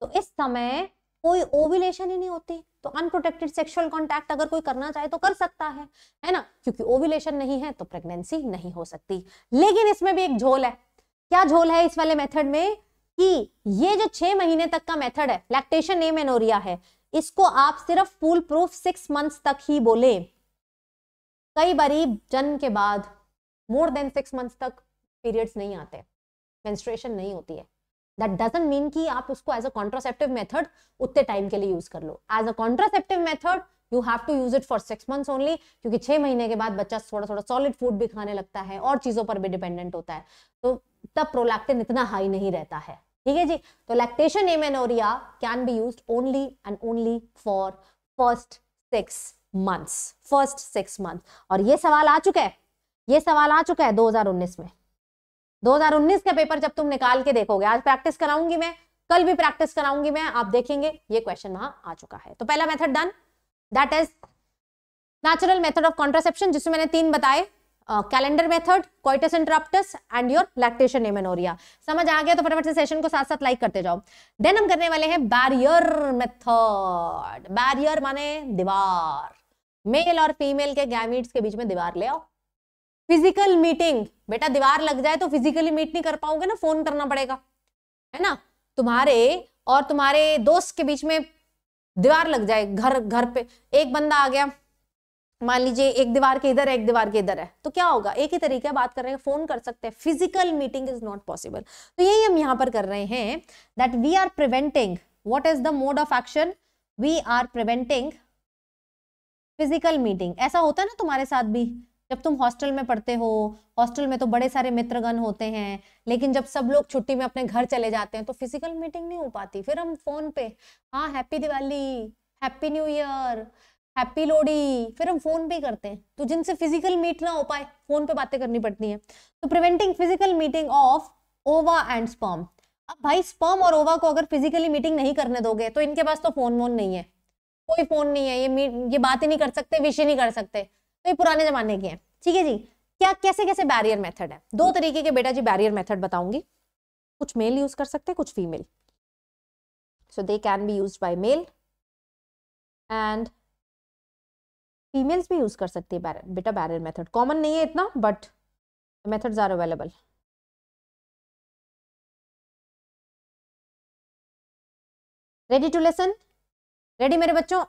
तो इस समय कोई ओविलेशन ही नहीं होती तो अनप्रोटेक्टेड सेक्सुअल कॉन्टेक्ट अगर कोई करना चाहे तो कर सकता है है ना क्योंकि ओविलेशन नहीं है तो प्रेगनेंसी नहीं हो सकती लेकिन इसमें भी एक झोल है क्या झोल है इस वाले मेथड में कि ये जो छह महीने तक का मेथड है लैक्टेशन एमेनोरिया है इसको आप सिर्फ फूल प्रूफ सिक्स मंथ्स तक ही बोले कई बारी जन्म के बाद मोर देन सिक्स मंथ्स तक पीरियड्स नहीं आते मेंस्ट्रुएशन नहीं होती है दैट डजेंट मीन कि आप उसको एज अ कॉन्ट्रासेप्टिव मेथड उतने टाइम के लिए यूज कर लो as a contraceptive method you have to use it for six months only क्योंकि छह महीने के बाद बच्चा थोड़ा थोड़ा सॉलिड फूड भी खाने लगता है और चीजों पर भी डिपेंडेंट होता है तो तब प्रोलैक्टिन इतना हाई नहीं रहता है ठीक है जी तो lactation amenorrhea can be use only and only for first six months first six month और ये सवाल आ चुका है ये सवाल आ चुका है 2019 में 2019 का पेपर जब तुम निकाल के देखोगे आज प्रैक्टिस कराऊंगी मैं कल भी प्रैक्टिस कराऊंगी मैं आप देखेंगे ये क्वेश्चन वहां आ चुका है तो पहला method done that is natural method of contraception जिसमें मैंने तीन बताए calendar method coitus interruptus and your lactation amenorrhea समझ आ गया तो फटाफट से सेशन को साथ साथ लाइक करते जाओ देन हम करने वाले हैं बैरियर मेथड बैरियर माने दीवार मेल और फीमेल के गैमिट्स के बीच में दीवार ले आओ फिजिकल मीटिंग बेटा दीवार लग जाए तो फिजिकली मीट नहीं कर पाओगे ना फोन करना पड़ेगा है ना तुम्हारे और तुम्हारे दोस्त के बीच में दीवार लग जाए घर घर पे एक बंदा आ गया मान लीजिए एक दीवार के इधर है एक दीवार के इधर है तो क्या होगा एक ही तरीके बात कर रहे हैं फोन कर सकते हैं physical meeting is not possible तो यही हम यहाँ पर कर रहे हैं that we are preventing what is the mode of action we are preventing physical meeting ऐसा होता है ना तुम्हारे साथ भी जब तुम हॉस्टल में पढ़ते हो हॉस्टल में तो बड़े सारे मित्रगण होते हैं लेकिन जब सब लोग छुट्टी में अपने घर चले जाते हैं तो फिजिकल मीटिंग नहीं हो पाती फिर हम फोन पे हाँ happy Diwali happy new year happy Lohri फिर हम फोन पे करते हैं तो जिनसे फिजिकल मीट ना हो पाए फोन पे बातें करनी पड़ती है तो preventing physical meeting of ova and sperm अब भाई स्पर्म और ओवा को अगर फिजिकली मीटिंग नहीं करने दोगे तो इनके पास तो फोन वोन नहीं है कोई फोन नहीं है ये ये बात ही नहीं कर सकते विषय ही नहीं कर सकते तो ये पुराने जमाने के हैं ठीक है जी क्या कैसे कैसे बैरियर मेथड है दो तरीके के बेटा जी बैरियर मेथड बताऊंगी कुछ मेल यूज कर सकते हैं कुछ female so they can be use by male and females भी यूज कर सकती है बेटा बैरियर मेथड कॉमन नहीं है इतना but methods are available ready to lesson ready मेरे बच्चों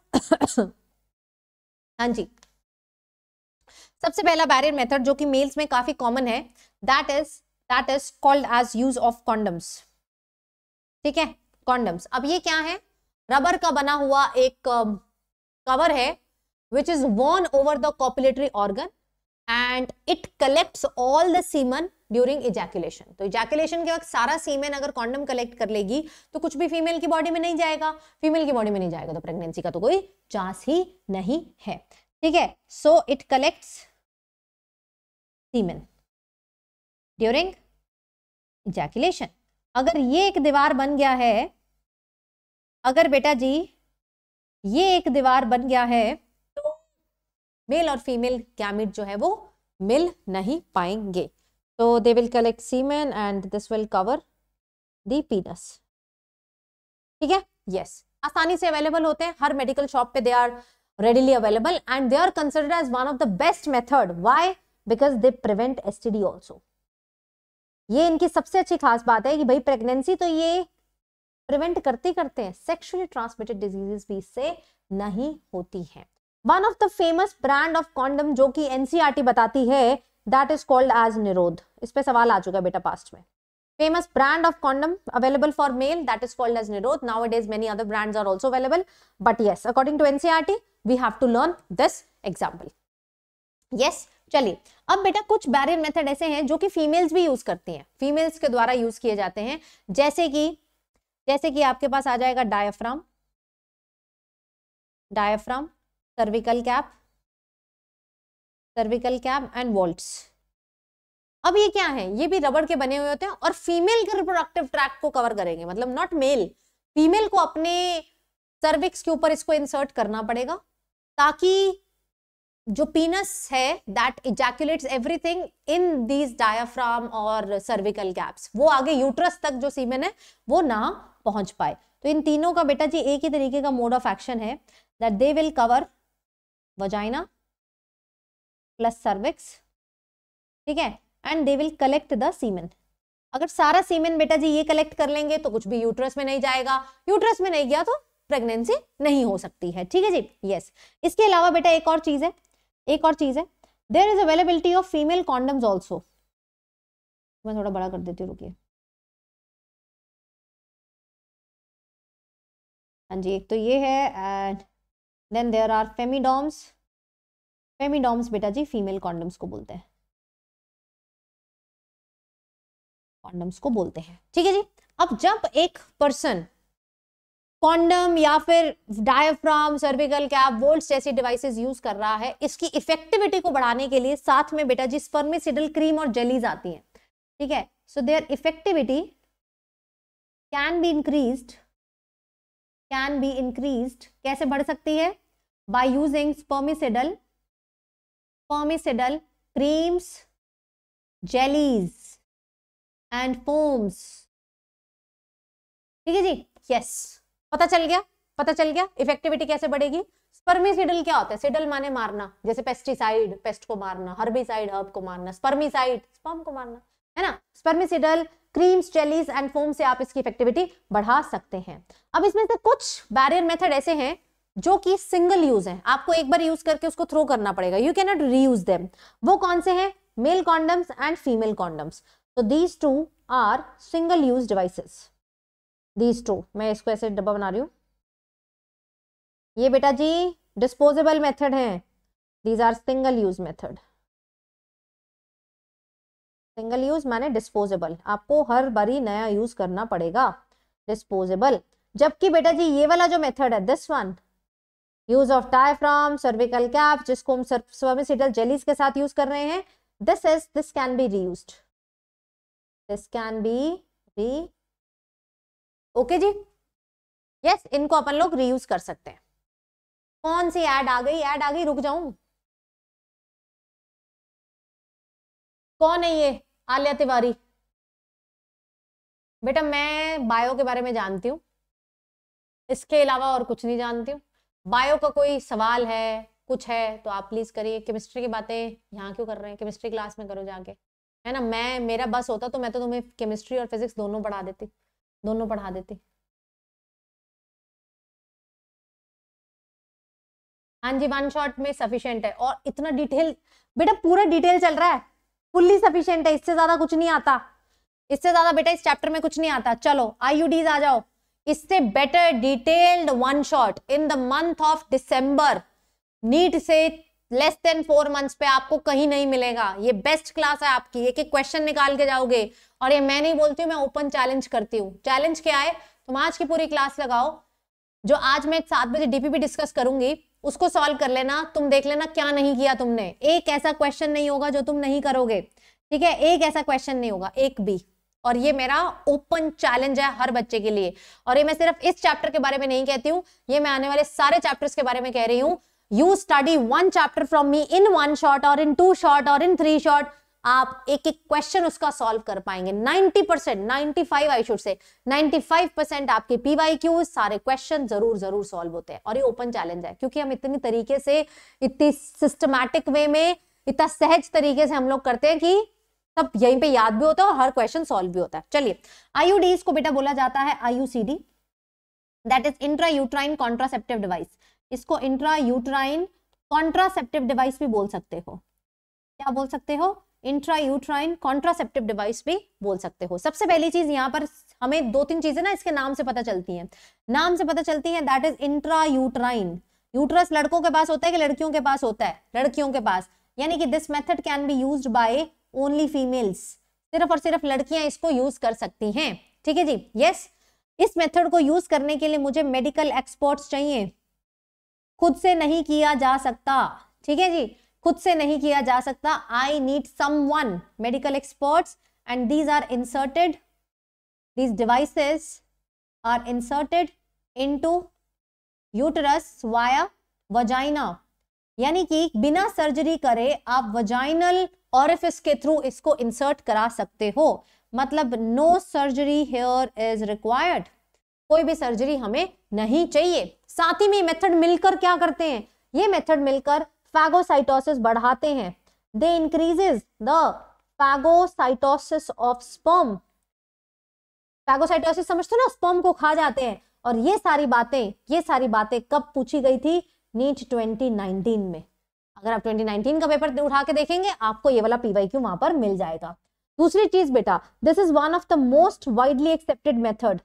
हाँ जी सबसे पहला बैरियर मेथड जो कि मेल्स में काफी कॉमन है that is that is called as use of condoms ठीक है कॉन्डम्स अब ये क्या है रबर का बना हुआ एक कवर um, uh, है which is worn over the copulatory organ and it collect all the semen during ejaculation तो इजैक्युलेशन के वक्त सारा सीमेन अगर कॉन्डम कलेक्ट कर लेगी तो कुछ भी फीमेल की बॉडी में नहीं जाएगा फीमेल की बॉडी में नहीं जाएगा तो प्रेगनेंसी का तो कोई चांस ही नहीं है ठीक है so it collects semen during ejaculation अगर ये एक दीवार बन गया है अगर बेटा जी ये एक दीवार बन गया है तो मेल और फीमेल कैमिट जो है वो मिल नहीं पाएंगे तो they will collect semen and this will cover the penis ठीक है यस आसानी से अवेलेबल होते हैं हर मेडिकल शॉप पे they are readily available and they are considered as one of the best method why because they prevent S T D also ये इनकी सबसे अच्छी खास बात है कि भाई प्रेगनेंसी तो ये प्रिवेंट करते करते हैं सेक्शुअली ट्रांसमिटेड डिजीजेस भी इससे नहीं होती है one of the famous brand of condom जो कि एनसीआरटी e बताती है दैट इज कॉल्ड एज निरोध इस पर सवाल आ चुका बेटा पास्ट में famous brand of condom available for male that is called as Nirodh now it is many other brands are also available but yes according to NCERT we have to learn this example yes चलिए अब बेटा कुछ बैरियर मेथड ऐसे हैं जो कि फीमेल्स भी यूज करती हैं फीमेल्स के द्वारा यूज किए जाते हैं जैसे कि जैसे कि आपके पास आ जाएगा diaphragm diaphragm cervical cap cervical cap and vaults अब ये क्या है ये भी रबड़ के बने हुए होते हैं और फीमेल के रिप्रोडक्टिव ट्रैक को कवर करेंगे मतलब नॉट मेल फीमेल को अपने सर्विक्स के ऊपर इसको इंसर्ट करना पड़ेगा ताकि जो पीनस है that ejaculates everything in these diaphragm और सर्विकल गैप्स वो आगे यूट्रस तक जो सीमेन है वो ना पहुंच पाए तो इन तीनों का बेटा जी एक ही तरीके का मोड ऑफ एक्शन है that they will cover vagina plus cervix ठीक है and they will collect the semen अगर सारा सीमेन बेटा जी ये कलेक्ट कर लेंगे तो कुछ भी यूट्रस में नहीं जाएगा यूट्रस में नहीं गया तो प्रेगनेंसी नहीं हो सकती है ठीक है जी यस इसके अलावा बेटा एक और चीज है एक और चीज़ है there is availability of female condoms also मैं थोड़ा बड़ा कर देती हूँ रुकिए हाँ जी एक तो ये है and then there are femidoms femidoms बेटा जी फीमेल कॉन्डम्स को बोलते हैं कॉन्डम्स को बोलते हैं ठीक है जी अब जब एक पर्सन कॉन्डम या फिर डायफ्राम सर्विकल कैप वोल्ट जैसी डिवाइसेस यूज कर रहा है इसकी इफेक्टिविटी को बढ़ाने के लिए साथ में बेटा जी स्पर्मिसिडल क्रीम और जेलीज आती हैं ठीक है so their effectiveness can be increase can be increase कैसे बढ़ सकती है by using spermicidal spermicidal creams jellies and foams ठीक है जी यस yes. पता चल गया पता चल गया इफेक्टिविटी कैसे बढ़ेगी स्पर्मिसाइडल क्या होता है सिडल माने मारना जैसे पेस्टिसाइड पेस्ट को मारना हर्बिसाइड हर्ब को मारना स्पर्मिसाइड स्पर्म को मारना है ना spermicidal creams jellies and foam से आप इसकी इफेक्टिविटी बढ़ा सकते हैं अब इसमें से कुछ बैरियर मेथड ऐसे हैं जो कि सिंगल यूज है आपको एक बार यूज करके उसको थ्रो करना पड़ेगा you can not reuse them वो कौन से हैं male condoms and female condoms तो these two are single use devices these two मैं इसको ऐसे डब्बा बना रही हूँ ये बेटा जी डिस्पोजेबल मेथड है these are single use method single use माने डिस्पोजेबल आपको हर बारी नया यूज करना पड़ेगा डिस्पोजेबल जबकि बेटा जी ये वाला जो मेथड है this one use of diaphragm cervical cap जिसको हम सर्विसिटल जेलीज के साथ यूज कर रहे हैं this is this can be reuse this can be re okay जी यस yes, इनको अपन लोग रीयूज कर सकते हैं कौन सी एड आ गई एड आ गई रुक जाऊं कौन है ये आलिया तिवारी बेटा मैं बायो के बारे में जानती हूँ इसके अलावा और कुछ नहीं जानती हूँ बायो का कोई सवाल है कुछ है तो आप प्लीज करिए केमिस्ट्री की बातें यहाँ क्यों कर रहे हैं केमिस्ट्री क्लास में करो जाके है ना मैं मेरा बस होता तो मैं तो तुम्हें केमिस्ट्री और फिजिक्स दोनों पढ़ा देती दोनों पढ़ा देते हाँ जी वन शॉट में सफिशियंट है और इतना डिटेल बेटा पूरा डिटेल चल रहा है फुल्ली सफिशियंट है इससे ज्यादा कुछ नहीं आता इससे ज्यादा बेटा इस चैप्टर में कुछ नहीं आता चलो आईयूडीज आ जाओ इससे better detailed one shot in the month of December NEET से लेस देन फोर मंथ्स पे आपको कहीं नहीं मिलेगा ये बेस्ट क्लास है आपकी एक एक क्वेश्चन निकाल के जाओगे और ये मैं नहीं बोलती हूँ मैं ओपन चैलेंज करती हूँ चैलेंज क्या है तुम आज की पूरी क्लास लगाओ जो आज मैं सात बजे डीपीपी डिस्कस करूंगी उसको सॉल्व कर लेना तुम देख लेना क्या नहीं किया तुमने एक ऐसा क्वेश्चन नहीं होगा जो तुम नहीं करोगे ठीक है एक ऐसा क्वेश्चन नहीं होगा एक भी और ये मेरा ओपन चैलेंज है हर बच्चे के लिए और ये मैं सिर्फ इस चैप्टर के बारे में नहीं कहती हूँ ये मैं आने वाले सारे चैप्टर्स के बारे में कह रही हूँ you study one chapter from me in one shot और इन टू शॉर्ट और इन थ्री शॉर्ट आप एक एक क्वेश्चन उसका सॉल्व कर पाएंगे 90 percent ninety five I should say 95 percent आपके पीवाई क्यू सारे क्वेश्चन जरूर जरूर सॉल्व होते हैं और ये ओपन चैलेंज है क्योंकि हम इतनी तरीके से इतनी सिस्टमैटिक वे में इतना सहज तरीके से हम लोग करते हैं कि तब यहीं पे याद भी होता है और हर क्वेश्चन सॉल्व भी होता है चलिए आईयूडीज को बेटा बोला जाता है IUCD that is intra uterine contraceptive device इसको इंट्रा यूट्राइन कॉन्ट्रासेप्टिव डिवाइस भी बोल सकते हो क्या बोल सकते हो इंट्रा यूट्राइन कॉन्ट्रासेप्टिव डिवाइस भी बोल सकते हो सबसे पहली चीज यहाँ पर हमें दो तीन चीजें ना इसके नाम से पता चलती हैं नाम से पता चलती हैं that is intra uterine uterus लड़कों के पास होता है कि लड़कियों के पास होता है लड़कियों के पास यानी कि this method can be use by only females सिर्फ और सिर्फ लड़कियां इसको यूज कर सकती हैं ठीक है जी यस yes, इस मेथड को यूज करने के लिए मुझे मेडिकल एक्सपर्ट्स चाहिए खुद से नहीं किया जा सकता ठीक है जी खुद से नहीं किया जा सकता I need one medical expert and these are inserted these devices are inserted into uterus via vagina यानी कि बिना सर्जरी करे आप वजाइनल ऑरिफिस के थ्रू इसको इंसर्ट करा सकते हो मतलब no surgery here is required कोई भी सर्जरी हमें नहीं चाहिए साथ ही में मेथड मिलकर क्या करते हैं ये मेथड मिलकर फैगोसाइटोसिस बढ़ाते हैं they increases the phagocytosis of sperm phagocytosis समझते ना स्पर्म को खा जाते हैं और ये सारी बातें ये सारी बातें कब पूछी गई थी नीट 2019 में अगर आप 2019 का पेपर उठा के देखेंगे आपको ये वाला पीवाई क्यू वहां पर मिल जाएगा दूसरी चीज बेटा this is one of the most widely accepted method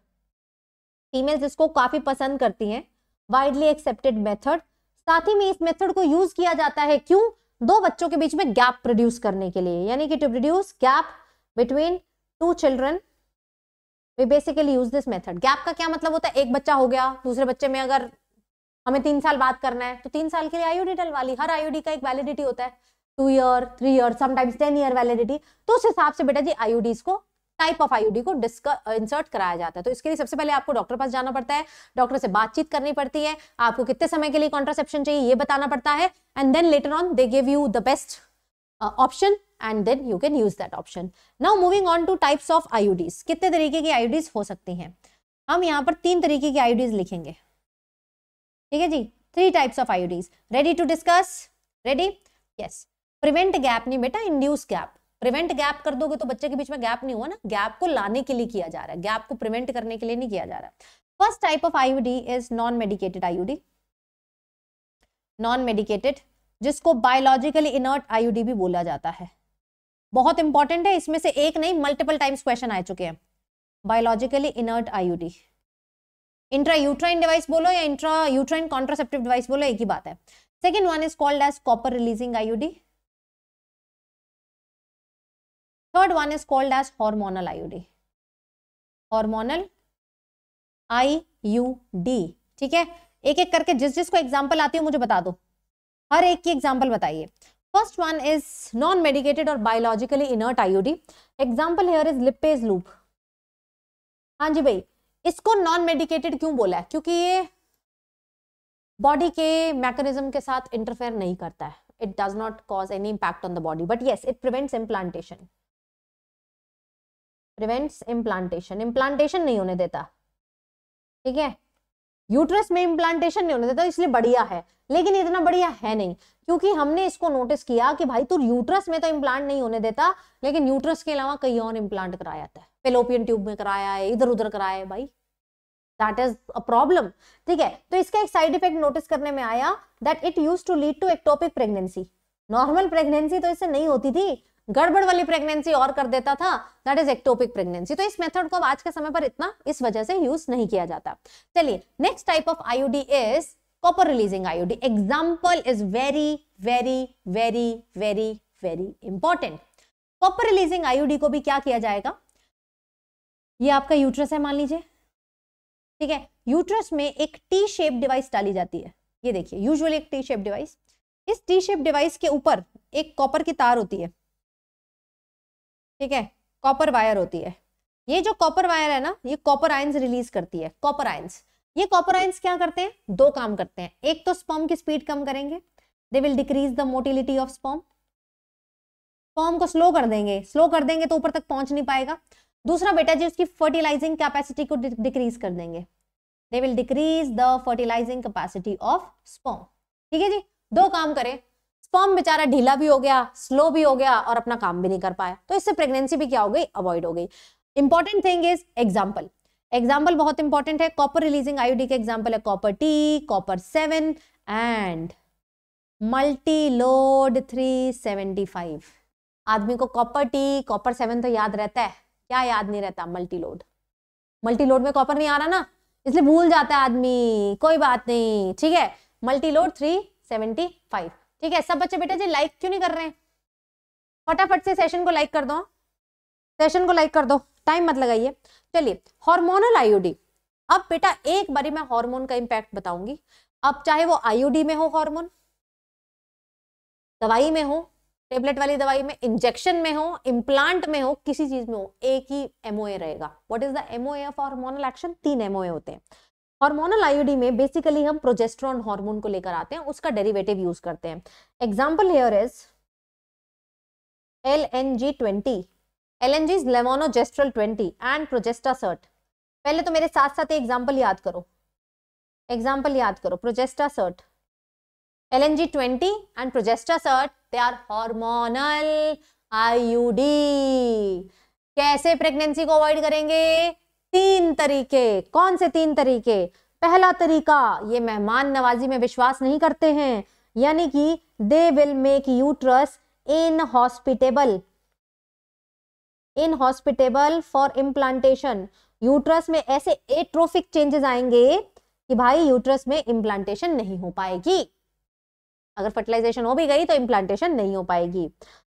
females इसको काफी पसंद करती हैं वाइडली एक्सेप्टेड मेथड साथ ही में इस मेथड को यूज किया जाता है क्यों दो बच्चों के बीच में गैप प्रोड्यूस करने के लिए यानी कि to produce gap between two children we basically use this method gap का क्या मतलब होता है एक बच्चा हो गया दूसरे बच्चे में अगर हमें तीन साल बात करना है तो तीन साल के लिए आईओडी डलवा ली हर आईओडी का एक वैलिडिटी होता है two year three year sometimes ten year validity तो उस हिसाब से बेटा जी आईओडीज को टाइप ऑफ आईयूडी को इंसर्ट uh, कराया जाता है तो इसके लिए सबसे पहले आपको डॉक्टर पास जाना पड़ता है डॉक्टर से बातचीत करनी पड़ती है आपको कितने समय के लिए कॉन्ट्रासेप्शन चाहिए ये बताना पड़ता है and then later on they give you the best option and then you can use that option now moving on to types of IUDs कितने तरीके की आईयूडीज हो सकती हैं हम यहाँ पर तीन तरीके की आईयूडीज लिखेंगे ठीक है जी three types of IUDs ready to discuss ready yes prevent gap नहीं बेटा इंड्यूस गैप प्रिवेंट गैप कर दोगे तो बच्चे के बीच में गैप नहीं हुआ ना गैप को लाने के लिए किया जा रहा है गैप को प्रिवेंट करने के लिए नहीं किया जा रहा first type of IUD is non medicated IUD non medicated जिसको बायोलॉजिकली इनर्ट आईयूडी भी बोला जाता है बहुत इंपॉर्टेंट है इसमें से एक नहीं मल्टीपल टाइम्स क्वेश्चन आ चुके हैं biologically inert IUD intrauterine device बोलो या इंट्रा यूट्राइन कॉन्ट्रासेप्टिव डिवाइस बोलो एक ही बात है second one is called as copper releasing IUD third one is called as hormonal iud hormonal iud ठीक है एक एक करके जिस जिस को एग्जाम्पल आती है मुझे बता दो हर एक की एग्जाम्पल बताइए first one is non medicated और biologically inert IUD example here is Lippes loop हाँ जी भाई इसको नॉन मेडिकेटेड क्यों बोला है क्योंकि ये बॉडी के मैकेनिज्म के साथ इंटरफेयर नहीं करता है it does not cause any impact on the body but yes it prevents implantation prevents implantation implantation नहीं होने देता ठीक है यूट्रस में इम्प्लांटेशन नहीं होने देता इसलिए बढ़िया है लेकिन इतना बढ़िया है नहीं क्योंकि हमने इसको नोटिस किया कि भाई तू यूट्रस में तो इम्प्लांट नहीं होने देता लेकिन यूट्रस के अलावा कई और इम्प्लांट कराया जाता है पेलोपियन ट्यूब में कराया है इधर उधर कराया है भाई That is a problem, ठीक है तो इसका एक साइड इफेक्ट नोटिस करने में आया that it use to lead to ectopic pregnancy normal pregnancy तो इससे नहीं होती थी गड़बड़ वाली प्रेगनेंसी और कर देता था दैट इज एक्टोपिक प्रेगनेंसी तो इस मेथड को आज के समय पर इतना इस वजह से यूज नहीं किया जाता चलिए next type of IUD is copper releasing IUD example is very very very very very important copper releasing IUD को भी क्या किया जाएगा ये आपका यूट्रस है मान लीजिए ठीक है यूट्रस में एक टी शेप डिवाइस डाली जाती है ये देखिए यूजुअली एक टी शेप डिवाइस इस टी शेप डिवाइस के ऊपर एक कॉपर की तार होती है ठीक है कॉपर वायर होती है ये जो कॉपर वायर है ना ये कॉपर आयंस रिलीज करती है कॉपर आयंस ये कॉपर आयंस क्या करते हैं दो काम करते हैं एक तो स्पॉम की स्पीड कम करेंगे they will decrease the motility of sperm sperm को स्लो कर देंगे स्लो कर देंगे तो ऊपर तक पहुंच नहीं पाएगा दूसरा बेटा जी उसकी फर्टिलाइजिंग कैपेसिटी को डिक्रीज कर देंगे they will decrease the fertilising capacity of sperm ठीक है जी दो काम करें स्पर्म बेचारा ढीला भी हो गया स्लो भी हो गया और अपना काम भी नहीं कर पाया तो इससे प्रेगनेंसी भी क्या हो गई अवॉइड हो गई important thing is example example बहुत इंपॉर्टेंट है कॉपर रिलीजिंग आईडी के एग्जाम्पल है copper T copper seven and multi load three seventy five आदमी को कॉपर टी कॉपर सेवन तो याद रहता है क्या याद नहीं रहता मल्टी लोड मल्टी लोड में कॉपर नहीं आ रहा ना इसलिए भूल जाता है आदमी कोई बात नहीं ठीक है multi load three seventy five ठीक है सब बच्चे बेटा जी लाइक क्यों नहीं कर रहे हैं फटाफट से सेशन को लाइक कर दो सेशन को लाइक कर दो टाइम मत लगाइए चलिए हार्मोनल आईओडी अब बेटा एक बारी मैं हार्मोन का इम्पैक्ट बताऊंगी अब चाहे वो आईओडी में हो हार्मोन दवाई में हो टेबलेट वाली दवाई में इंजेक्शन में हो इम्प्लांट में हो किसी चीज में हो एक ही एमओए रहेगा what is the MOA of hormonal action तीन एमओए होते हैं हार्मोनल आईओडी में बेसिकली हम प्रोजेस्ट्रॉन हार्मोन को लेकर आते हैं उसका डेरिवेटिव यूज करते हैं example here is L N G twenty L N G is levonorgestrel twenty and progestasert पहले तो मेरे साथ साथ एग्जाम्पल याद करो एग्जाम्पल याद करो progestasert L N G twenty and progestasert they are hormonal IUD कैसे प्रेगनेंसी को अवॉइड करेंगे तीन तरीके कौन से तीन तरीके पहला तरीका ये मेहमान नवाजी में विश्वास नहीं करते हैं यानी कि they will make uterus inhospitable inhospitable for implantation uterus में ऐसे एट्रोफिक चेंजेस आएंगे कि भाई यूट्रस में इम्प्लांटेशन नहीं हो पाएगी अगर फर्टिलाइजेशन हो भी गई तो इम्प्लांटेशन नहीं हो पाएगी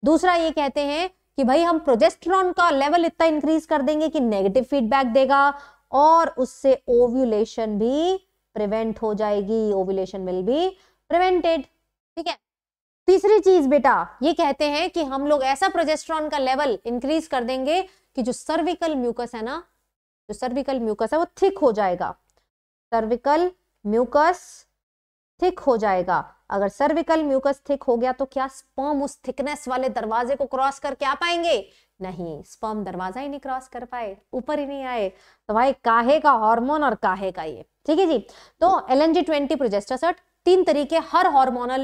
दूसरा ये कहते हैं कि भाई हम प्रोजेस्ट्रॉन का लेवल इतना इंक्रीज कर देंगे कि नेगेटिव फीडबैक देगा और उससे ओव्यूलेशन भी प्रिवेंट हो जाएगी ओव्यूलेशन विल बी प्रिवेंटेड ठीक है तीसरी चीज बेटा ये कहते हैं कि हम लोग ऐसा प्रोजेस्ट्रॉन का लेवल इंक्रीज कर देंगे कि जो सर्विकल म्यूकस है ना जो सर्विकल म्यूकस है वो थिक हो जाएगा सर्विकल म्यूकस थिक हो जाएगा अगर सर्विकल म्यूकस थिक हो गया तो क्या स्पर्म उस थिकनेस वाले दरवाजे को क्रॉस करके आ पाएंगे नहीं स्पर्म दरवाजा ही नहीं क्रॉस कर पाए ऊपर ही नहीं आए तो भाई काहे का हार्मोन और काहे का ये ठीक है जी तो एल एनजी ट्वेंटी प्रोजेस्टासट तीन तरीके हर हार्मोनल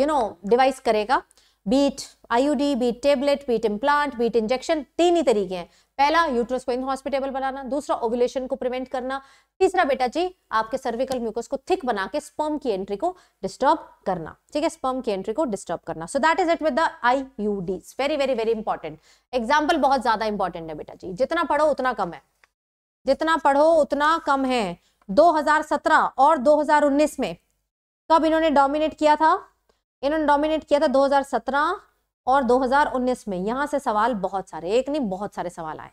यू नो डिवाइस करेगा be it IUD be it tablet be it implant be it injection तीन ही तरीके हैं पहला यूट्रस को इनहॉस्पिटेबल बनाना दूसरा ओवुलेशन को प्रिवेंट करना तीसरा बेटा जी आपके सर्विकल म्यूकस को थिक बना के स्पर्म की एंट्री को डिस्टर्ब करना ठीक है स्पर्म की एंट्री को डिस्टर्ब करना so that is it with the I U very very very important example बहुत ज्यादा इंपॉर्टेंट है बेटा जी जितना पढ़ो उतना कम है जितना पढ़ो उतना कम है 2017 और 2019 में कब इन्होंने डोमिनेट किया था इन्होंने डोमिनेट किया था 2017 और 2019 में यहां से सवाल बहुत सारे एक नहीं बहुत सारे सवाल आए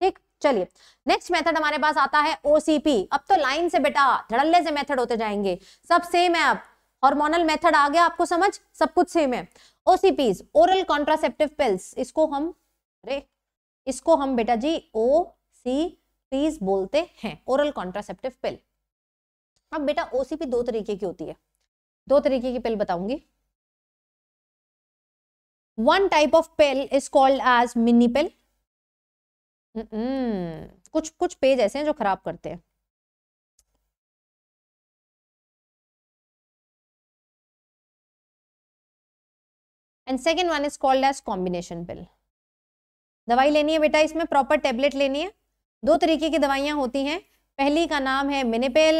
ठीक चलिए नेक्स्ट मेथड हमारे पास आता है ओसीपी अब तो लाइन से बेटा धड़ल्ले से मेथड होते जाएंगे सब सेम है अब हॉर्मोनल मेथड आ गया आपको समझ सब कुछ सेम है ओसीपीज ओरल कॉन्ट्रासेप्टिव पिल्स इसको हम अरे इसको हम बेटा जी ओ सी पीज बोलते हैं ओरल कॉन्ट्रासेप्टिव पिल अब बेटा ओसीपी दो तरीके की होती है दो तरीके की पिल बताऊंगी one type of pill is called as mini pill कुछ कुछ पेज ऐसे हैं जो खराब करते हैं and second one is called as combination pill दवाई लेनी है बेटा इसमें प्रॉपर टेबलेट लेनी है दो तरीके की दवाइयाँ होती हैं पहली का नाम है मिनीपिल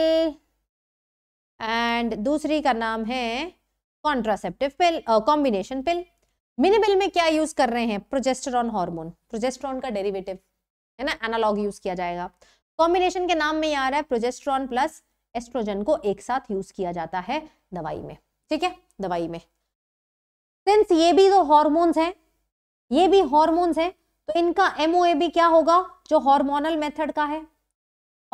एंड दूसरी का नाम है contraceptive pill combination pill minimal में क्या यूज कर रहे हैं प्रोजेस्टेरॉन हार्मोन प्रोजेस्टेरॉन का डेरिवेटिव है ना एनालॉग यूज किया जाएगा कॉम्बिनेशन के नाम में ये आ रहा है प्रोजेस्ट्रॉन प्लस एस्ट्रोजन को एक साथ यूज किया जाता है दवाई में ठीक है दवाई में सिंस ये भी जो हॉर्मोन्स हैं ये भी हॉर्मोन्स हैं तो इनका भी क्या होगा जो हॉर्मोनल मेथड का है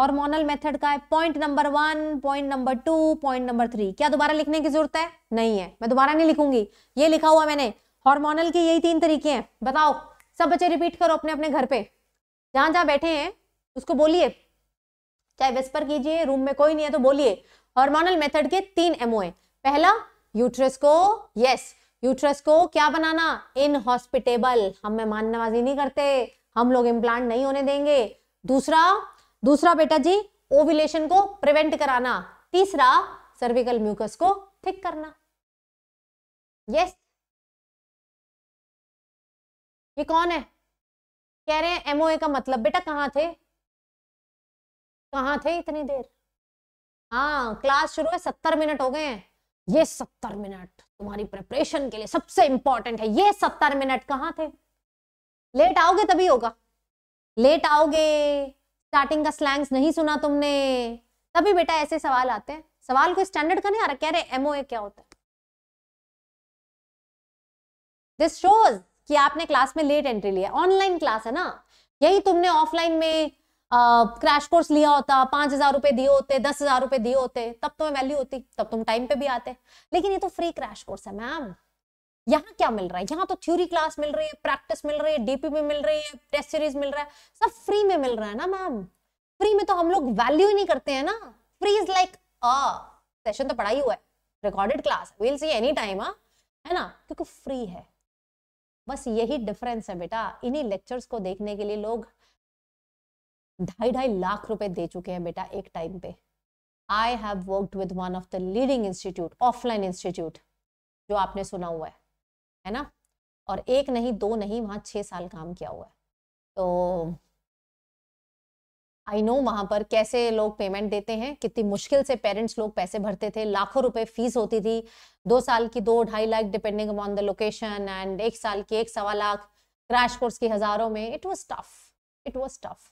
हॉर्मोनल मेथड का है point number one point number two point number three क्या दोबारा लिखने की जरूरत है नहीं है मैं दोबारा नहीं लिखूंगी ये लिखा हुआ मैंने हॉर्मोनल के यही तीन तरीके हैं बताओ सब बच्चे रिपीट करो अपने अपने घर पे जहां जहां बैठे हैं उसको बोलिए चाहे वेस्पर कीजिए रूम में कोई नहीं है तो बोलिए हॉर्मोनल मेथड के तीन एमओ है पहला यूट्रस को यस यूट्रस को क्या बनाना इनहॉस्पिटेबल हम में माननवाजी नहीं करते हम लोग इम्प्लांट नहीं होने देंगे दूसरा दूसरा बेटा जी ओविलेशन को प्रिवेंट कराना तीसरा सर्विकल म्यूकस को थिक करना यस yes, ये कौन है कह रहे हैं एमओए का मतलब बेटा कहाँ थे कहाँ थे इतनी देर हाँ क्लास शुरू है सत्तर मिनट हो गए हैं ये सत्तर मिनट तुम्हारी प्रिपरेशन के लिए सबसे इंपॉर्टेंट है ये सत्तर मिनट कहाँ थे लेट आओगे तभी होगा लेट आओगे स्टार्टिंग का स्लैंग्स नहीं सुना तुमने तभी बेटा ऐसे सवाल आते हैं सवाल कोई स्टैंडर्ड का नहीं आ रहा कह रहे एमओए क्या होता है दिस शोज कि आपने क्लास में लेट एंट्री लिया ऑनलाइन क्लास है ना यही तुमने ऑफलाइन में क्रैश कोर्स लिया होता पांच हजार रुपए दिए होते दस हजार रुपए दिए होते तब तुम्हें वैल्यू होती तब तुम टाइम पे भी आते लेकिन ये तो फ्री क्रैश कोर्स है मैम यहाँ क्या मिल रहा है यहाँ तो थ्योरी क्लास मिल रही है प्रैक्टिस मिल रही है डीपी में मिल रही है टेस्ट सीरीज मिल रहा है सब फ्री में मिल रहा है ना मैम फ्री में तो हम लोग वैल्यू ही नहीं करते हैं ना फ्री इज लाइक सेशन तो पढ़ाई हुआ है recorded class will see any time है ना क्योंकि फ्री है बस यही डिफरेंस है बेटा इन्हीं लेक्चर्स को देखने के लिए लोग ढाई ढाई लाख रुपए दे चुके हैं बेटा एक टाइम पे I have worked with one of the leading institute offline institute जो आपने सुना हुआ है है ना और एक नहीं दो नहीं वहाँ छः साल काम किया हुआ है तो आई नो वहां पर कैसे लोग पेमेंट देते हैं कितनी मुश्किल से पेरेंट्स लोग पैसे भरते थे लाखों रुपए फीस होती थी दो साल की दो ढाई lakh depending upon the location and एक साल की एक सवा लाख क्रैश कोर्स की हजारों में it was tough it was tough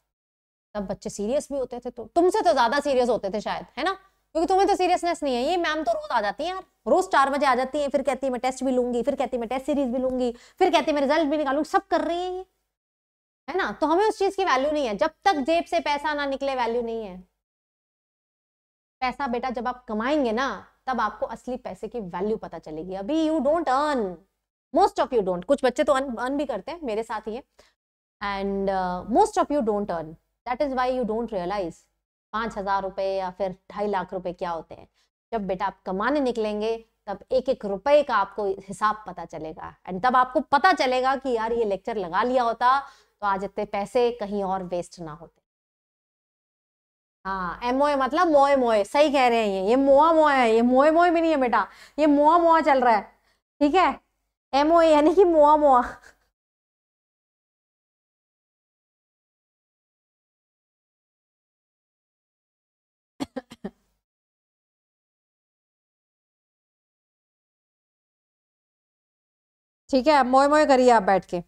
तब बच्चे सीरियस भी होते थे तो तुमसे तो ज्यादा सीरियस होते थे शायद है ना क्योंकि तुम्हें तो सीरियसनेस नहीं है ये मैम तो रोज आ जाती है यार रोज चार बजे आ जाती है फिर कहती है मैं टेस्ट भी लूंगी फिर कहती है मैं टेस्ट सीरीज भी लूंगी फिर कहती है मैं रिजल्ट भी निकालूंगी सब कर रही है ये है ना तो हमें उस चीज की वैल्यू नहीं है जब तक जेब से पैसा ना निकले वैल्यू नहीं है पैसा बेटा जब आप कमाएंगे ना तब आपको असली पैसे की वैल्यू पता चलेगी अभी you don't earn most of you don't कुछ बच्चे तो अर्न भी करते हैं मेरे साथ ही है and most of you don't earn that is why you don't realise पाँच हजार रुपए या फिर ढाई लाख रुपए क्या होते हैं जब बेटा आप कमाने निकलेंगे तब एक एक रुपए का आपको हिसाब पता चलेगा एंड तब आपको पता चलेगा कि यार ये लेक्चर लगा लिया होता तो आज इतने पैसे कहीं और वेस्ट ना होते हाँ एम ए मतलब मोए मोए सही कह रहे हैं ये ये मोआ मोए है ये मोए मोए भी नहीं है बेटा ये मोआ मोआ चल रहा है ठीक है एम ओ ए यानी कि मोआ मोआ ठीक है मोए मोए करिए आप बैठ के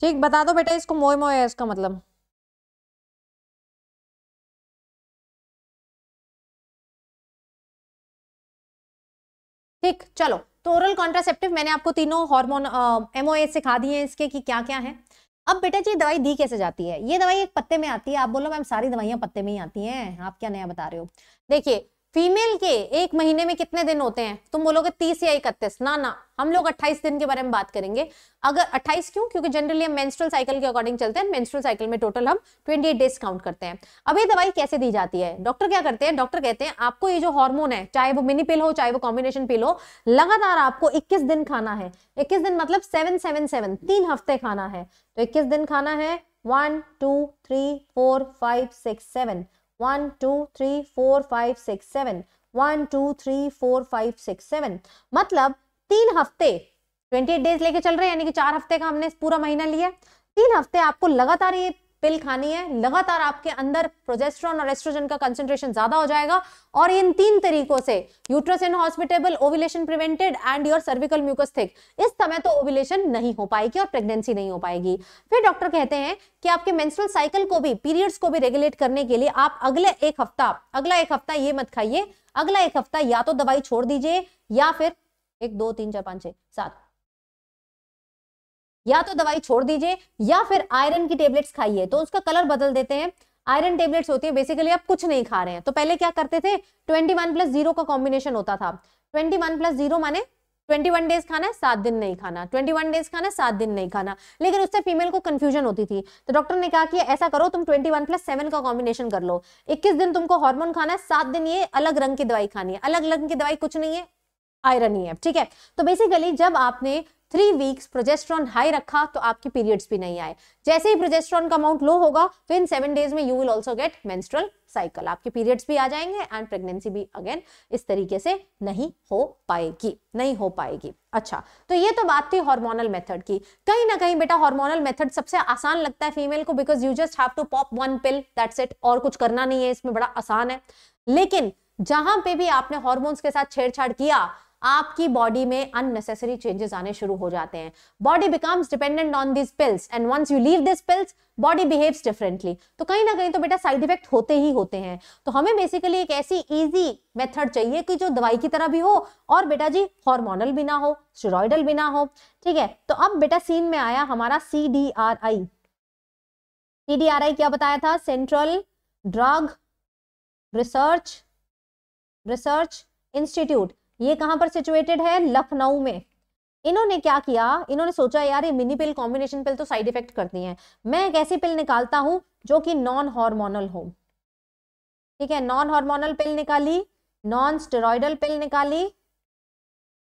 ठीक बता दो बेटा इसको मोए मोए इसका मतलब ठीक चलो तो ओरल कॉन्ट्रासेप्टिव मैंने आपको तीनों हार्मोन एमओए सिखा दिए इसके कि क्या क्या है अब बेटा जी दवाई दी कैसे जाती है ये दवाई एक पत्ते में आती है आप बोलो मैम सारी दवाइयां पत्ते में ही आती हैं आप क्या नया बता रहे हो देखिए फीमेल के एक महीने में कितने दिन होते हैं तुम बोलोगे तीस या इकतीस ना ना हम लोग अट्ठाईस दिन के बारे में बात करेंगे अगर अट्ठाईस क्यों क्योंकि जनरली हम मेंस्ट्रुअल साइकिल के अकॉर्डिंग चलते हैं मेंस्ट्रुअल साइकिल में टोटल हम ट्वेंटी डेज काउंट करते हैं अब ये दवाई कैसे दी जाती है डॉक्टर क्या करते हैं डॉक्टर कहते हैं आपको ये जो हॉर्मोन है चाहे वो मिनी पिल हो चाहे वो कॉम्बिनेशन पिल हो लगातार आपको इक्कीस दिन खाना है इक्कीस दिन मतलब सेवन सेवन सेवन तीन हफ्ते खाना है तो इक्कीस दिन खाना है one two three four five six seven one two three four five six seven one two three four five six seven मतलब तीन हफ्ते ट्वेंटी एट डेज लेके चल रहे हैं यानी कि चार हफ्ते का हमने पूरा महीना लिया तीन हफ्ते आपको लगातार ये पिल खानी है लगातार आपके अंदर प्रोजेस्ट्रॉन और एस्ट्रोजन का कंसेंट्रेशन ज्यादा हो जाएगा और इन तीन तरीकों से uterus inhospitable ovulation prevented and your cervical mucus thick इस समय तो ओविलेशन नहीं हो पाएगी और प्रेगनेंसी नहीं हो पाएगी फिर डॉक्टर कहते हैं कि आपके मेंस्ट्रुअल साइकिल को भी पीरियड्स को भी रेगुलेट करने के लिए आप अगले एक हफ्ता अगला एक हफ्ता ये मत खाइए अगला एक हफ्ता या तो दवाई छोड़ दीजिए या फिर एक दो तीन चार पांच छह सात या तो दवाई छोड़ दीजिए या फिर आयरन की टेबलेट्स खाइए तो उसका कलर बदल देते हैं आयरन टेबलेट्स होती है बेसिकली आप कुछ नहीं खा रहे हैं तो पहले क्या करते थे ट्वेंटी वन प्लस जीरो का कॉम्बिनेशन होता था ट्वेंटी वन प्लस जीरो माने ट्वेंटी वन डेज खाना है सात दिन नहीं खाना ट्वेंटी वन डेज खाना है सात दिन नहीं खाना लेकिन उससे फीमेल को कंफ्यूजन होती थी तो डॉक्टर ने कहा कि ऐसा करो तुम ट्वेंटी वन प्लस सेवन का कॉम्बिनेशन कर लो इक्कीस दिन तुमको हार्मोन खाना है सात दिन ये अलग रंग की दवाई खानी है अलग रंग की दवाई कुछ नहीं है आयरन ही है ठीक है तो बेसिकली जब आपने थ्री वीक्स प्रोजेस्ट्रॉन हाई रखा तो आपकी पीरियड्स भी नहीं आए जैसे ही प्रोजेस्ट्रॉन का अमाउंट लो होगा तो इन सेवन डेज में you will also get menstrual cycle आपके पीरियड्स भी आ जाएंगे एंड प्रेगनेंसी भी अगेन इस तरीके से नहीं हो पाएगी नहीं हो पाएगी अच्छा तो ये तो बात थी हार्मोनल मेथड की कहीं ना कहीं बेटा हार्मोनल मेथड सबसे आसान लगता है फीमेल को because you just have to pop one pill that's it और कुछ करना नहीं है इसमें बड़ा आसान है लेकिन जहां पे भी आपने हॉर्मोन्स के साथ छेड़छाड़ किया आपकी बॉडी में अननेसेसरी चेंजेस आने शुरू हो जाते हैं body becomes dependent on this pills and once you leave this pills body behaves differently तो कहीं ना कहीं तो बेटा साइड इफेक्ट होते ही होते हैं तो हमें बेसिकली एक ऐसी ईजी मेथड चाहिए कि जो दवाई की तरह भी हो और बेटा जी हॉर्मोनल भी ना हो स्टेरॉइडल भी ना हो ठीक है तो अब बेटा सीन में आया हमारा C D R I C D R I क्या बताया था central drug research research institute ये कहां पर सिचुएटेड है लखनऊ में इन्होंने क्या किया इन्होंने सोचा यार ये मिनी पिल कॉम्बिनेशन पिल तो साइड इफेक्ट करती हैं मैं एक ऐसी पिल निकालता हूं जो कि नॉन हार्मोनल हो ठीक है नॉन हार्मोनल पिल निकाली नॉन स्टेरॉयडल पिल निकाली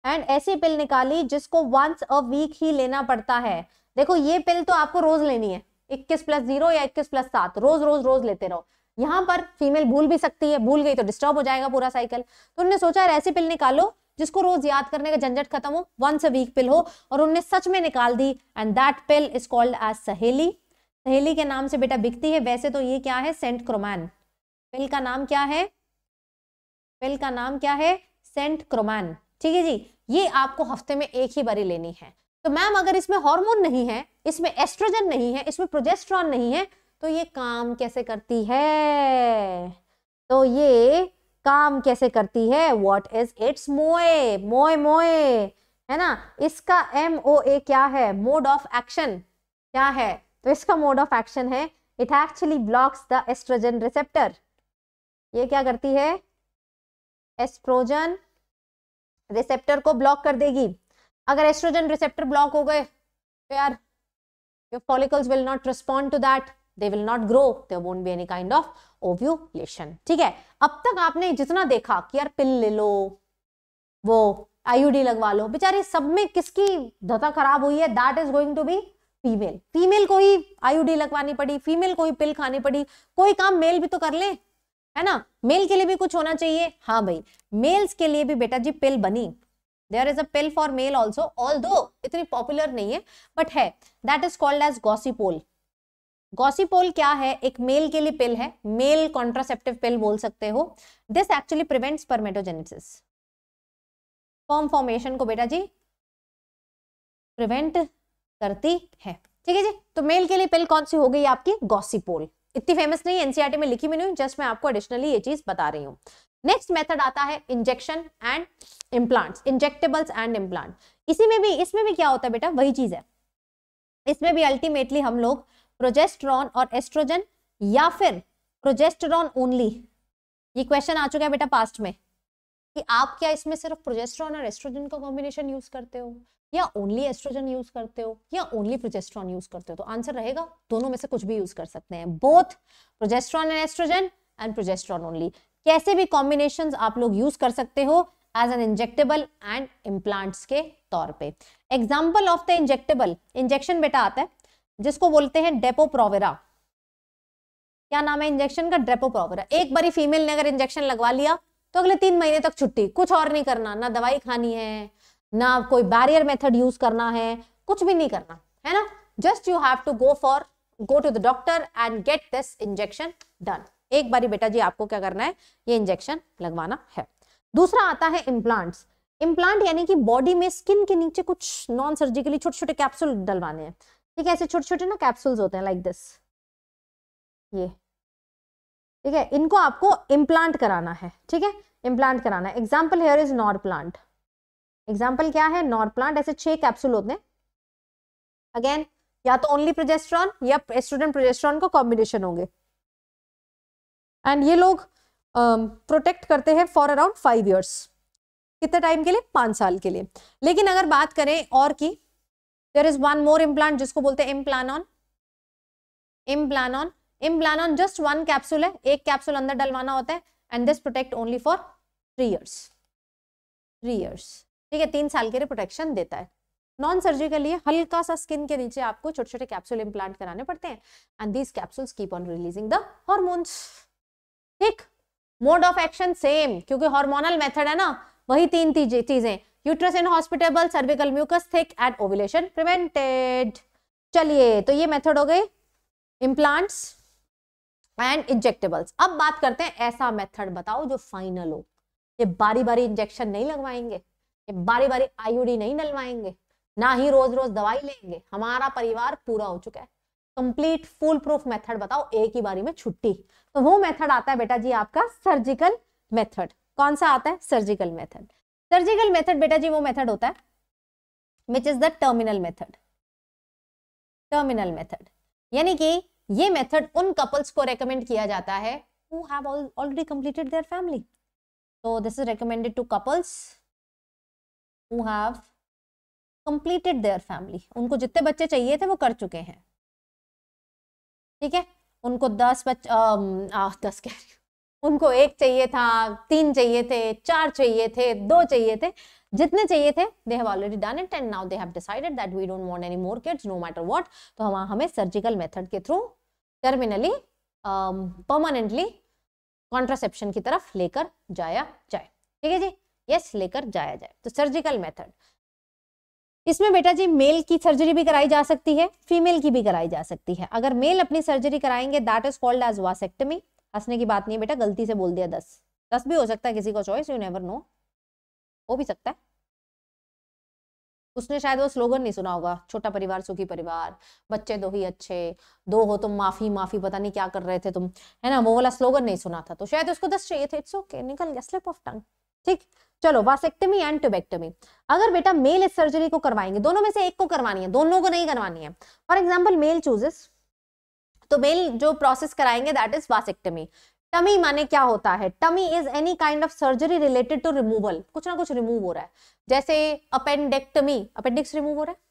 एंड ऐसी पिल निकाली जिसको वंस अ वीक ही लेना पड़ता है देखो ये पिल तो आपको रोज लेनी है इक्कीस प्लस जीरो या इक्कीस प्लस सात रोज रोज रोज लेते रहो यहाँ पर फीमेल भूल भी सकती है भूल गई तो डिस्टर्ब हो जाएगा पूरा साइकिल तो उनने सोचा यार ऐसी पिल निकालो जिसको रोज याद करने का झंझट खत्म हो वंस अ वीक पिल हो और उनने सच में निकाल दी and that pill is called as Saheli Saheli के नाम से बेटा बिकती है वैसे तो ये क्या है सेंट क्रोमैन पिल का नाम क्या है पिल का नाम क्या है सेंट क्रोमैन ठीक है जी ये आपको हफ्ते में एक ही बारी लेनी है तो मैम अगर इसमें हार्मोन नहीं है इसमें एस्ट्रोजन नहीं है इसमें प्रोजेस्ट्रॉन नहीं है तो ये काम कैसे करती है तो ये काम कैसे करती है वॉट इज इट्स मोए मोए मोए है ना इसका एम ओ ए क्या है मोड ऑफ एक्शन क्या है तो इसका मोड ऑफ एक्शन है it actually blocks the oestrogen receptor ये क्या करती है एस्ट्रोजन रिसेप्टर को ब्लॉक कर देगी अगर एस्ट्रोजन रिसेप्टर ब्लॉक हो गए तो यार your follicles will not respond to that they will not grow there won't be any kind of ovulation ठीक है अब तक आपने जितना देखा कि यार पिल ले लो वो आईयूडी लगवा लो बेचारे सब में किसकी धता खराब हुई है that is going to be female female को ही आईयूडी लगवानी पड़ी फीमेल को ही पिल खानी पड़ी कोई काम मेल भी तो कर ले है ना मेल के लिए भी कुछ होना चाहिए हाँ भाई मेल्स के लिए भी बेटा जी पिल बनी there is a pill for male also all इतनी पॉपुलर नहीं है बट है that is called as gossypol gossypol क्या है एक मेल के लिए पिल है मेल कॉन्ट्रासेप्टिव पिल बोल सकते हो this actually prevents spermatogenesis form formation को बेटा जी प्रिवेंट करती है ठीक है जी तो मेल के लिए पिल कौन सी हो गई आपकी गॉसीपोल इतनी फेमस नहीं एनसीआरटी e में लिखी भी नहीं जस्ट मैं आपको एडिशनली ये चीज बता रही हूँ नेक्स्ट मेथड आता है injection and implants injectables and implant इसी में भी इसमें भी क्या होता है बेटा वही चीज है इसमें भी अल्टीमेटली हम लोग प्रोजेस्ट्रॉन और एस्ट्रोजन या फिर प्रोजेस्ट्रॉन ओनली ये क्वेश्चन आ चुका है बेटा पास्ट में कि आप क्या इसमें सिर्फ प्रोजेस्ट्रॉन और एस्ट्रोजन का कॉम्बिनेशन यूज करते हो या ओनली एस्ट्रोजन यूज करते हो या ओनली प्रोजेस्ट्रॉन यूज करते हो तो आंसर रहेगा दोनों में से कुछ भी यूज कर सकते हैं both progesterone and oestrogen and progesterone only कैसे भी कॉम्बिनेशन आप लोग यूज कर सकते हो as an injectable and implants के तौर पे example of the injectable injection बेटा आता है जिसको बोलते हैं डेपोप्रोवेरा क्या नाम है इंजेक्शन का डेपोप्रोवेरा एक बारी फीमेल ने अगर इंजेक्शन लगवा लिया तो अगले तीन महीने तक छुट्टी कुछ और नहीं करना ना दवाई खानी है ना कोई बैरियर मेथड यूज करना है कुछ भी नहीं करना है ना just you have to go for go to the doctor and get this injection done एक बारी बेटा जी आपको क्या करना है ये इंजेक्शन लगवाना है दूसरा आता है इम्प्लांट्स इम्प्लांट यानी कि बॉडी में स्किन के नीचे कुछ नॉन सर्जिकली छोटे छोटे कैप्सूल डलवाने हैं ठीक है ऐसे छोटे छोटे ना कैप्सूल्स होते हैं लाइक दिस ये ठीक है इनको आपको इम्प्लांट कराना है ठीक है इम्प्लांट कराना है example here is Norplant example क्या है नॉर प्लांट ऐसे छह कैप्सूल होते हैं अगेन या तो ओनली प्रोजेस्ट्रॉन या स्टूडेंट प्रोजेस्ट्रॉन को कॉम्बिनेशन होंगे एंड ये लोग प्रोटेक्ट uh, करते हैं फॉर अराउंड फाइव ईयर्स कितने टाइम के लिए पाँच साल के लिए लेकिन अगर बात करें और की देर इज वन मोर इम्प्लांट जिसको बोलते हैं Implanon Implanon Implanon just one capsule है एक कैप्सूल अंदर डलवाना होता है and this protect only for three years three years ठीक है तीन साल के लिए प्रोटेक्शन देता है नॉन सर्जरी के लिए हल्का सा स्किन के नीचे आपको छोटे छोटे कैप्सूल इम्प्लांट कराने पड़ते हैं and these capsules keep on releasing the hormones ठीक मोड ऑफ एक्शन सेम क्योंकि हॉर्मोनल मेथड है ना वही तीन चीजें uterus hospitable cervical mucus thick and ovulation prevented चलिए तो ये मेथड हो गई इम्प्लांट्स एंड इंजेक्टेबल्स अब बात करते हैं ऐसा मेथड बताओ जो फाइनल हो ये बारी बारी इंजेक्शन नहीं लगवाएंगे ये बारी बारी आईयूडी नहीं डलवाएंगे ना ही रोज रोज दवाई लेंगे हमारा परिवार पूरा हो चुका है कंप्लीट फुल प्रूफ मेथड बताओ एक ही बारी में छुट्टी तो वो मेथड आता है बेटा जी आपका सर्जिकल मेथड कौन सा आता है सर्जिकल मेथड सर्जिकल मेथड बेटा जी वो मेथड होता है which is the terminal method terminal method यानी कि ये मेथड उन कपल्स को रेकमेंड किया जाता है who have already completed their family so this is recommended to couples who have completed their family उनको जितने बच्चे चाहिए थे वो कर चुके हैं ठीक है उनको दस बच्चे दस कह रही हूँ उनको एक चाहिए था तीन चाहिए थे चार चाहिए थे दो चाहिए थे जितने चाहिए थे they have already done it and now they have decided that we don't want any more kids no matter what तो हम हमें सर्जिकल मेथड के थ्रू टर्मिनली परमानेंटली कॉन्ट्रासेप्शन की तरफ लेकर जाया जाए ठीक है जी यस लेकर जाया जाए तो सर्जिकल मेथड इसमें बेटा जी मेल की सर्जरी भी कराई जा सकती है फीमेल की भी कराई जा सकती है अगर मेल अपनी सर्जरी कराएंगे that is called as vasectomy हंसने की बात नहीं है बेटा गलती से बोल दिया दस दस भी हो सकता है किसी का चॉइस यू नेवर नो हो भी सकता है उसने शायद वो स्लोगन नहीं सुना होगा छोटा परिवार सुखी परिवार बच्चे दो ही अच्छे दो हो तुम माफी माफी पता नहीं क्या कर रहे थे तुम है ना वो वाला स्लोगन नहीं सुना था तो शायद उसको दस चाहिए थे इट्स ओके निकल गया स्लिप ऑफ टंग ठीक चलो वासेक्टमी एंड ट्यूबेक्टमी अगर बेटा मेल इस सर्जरी को करवाएंगे दोनों में से एक को करवानी है दोनों को नहीं करवानी है फॉर एग्जाम्पल मेल चूजेस तो मेल जो प्रोसेस कराएंगे दैट इज वासेक्टमी टमी माने क्या होता है tomy is any kind of surgery related to removal कुछ ना कुछ रिमूव हो रहा है जैसे अपेंडेक्टमी अपेंडिक्स रिमूव हो रहा है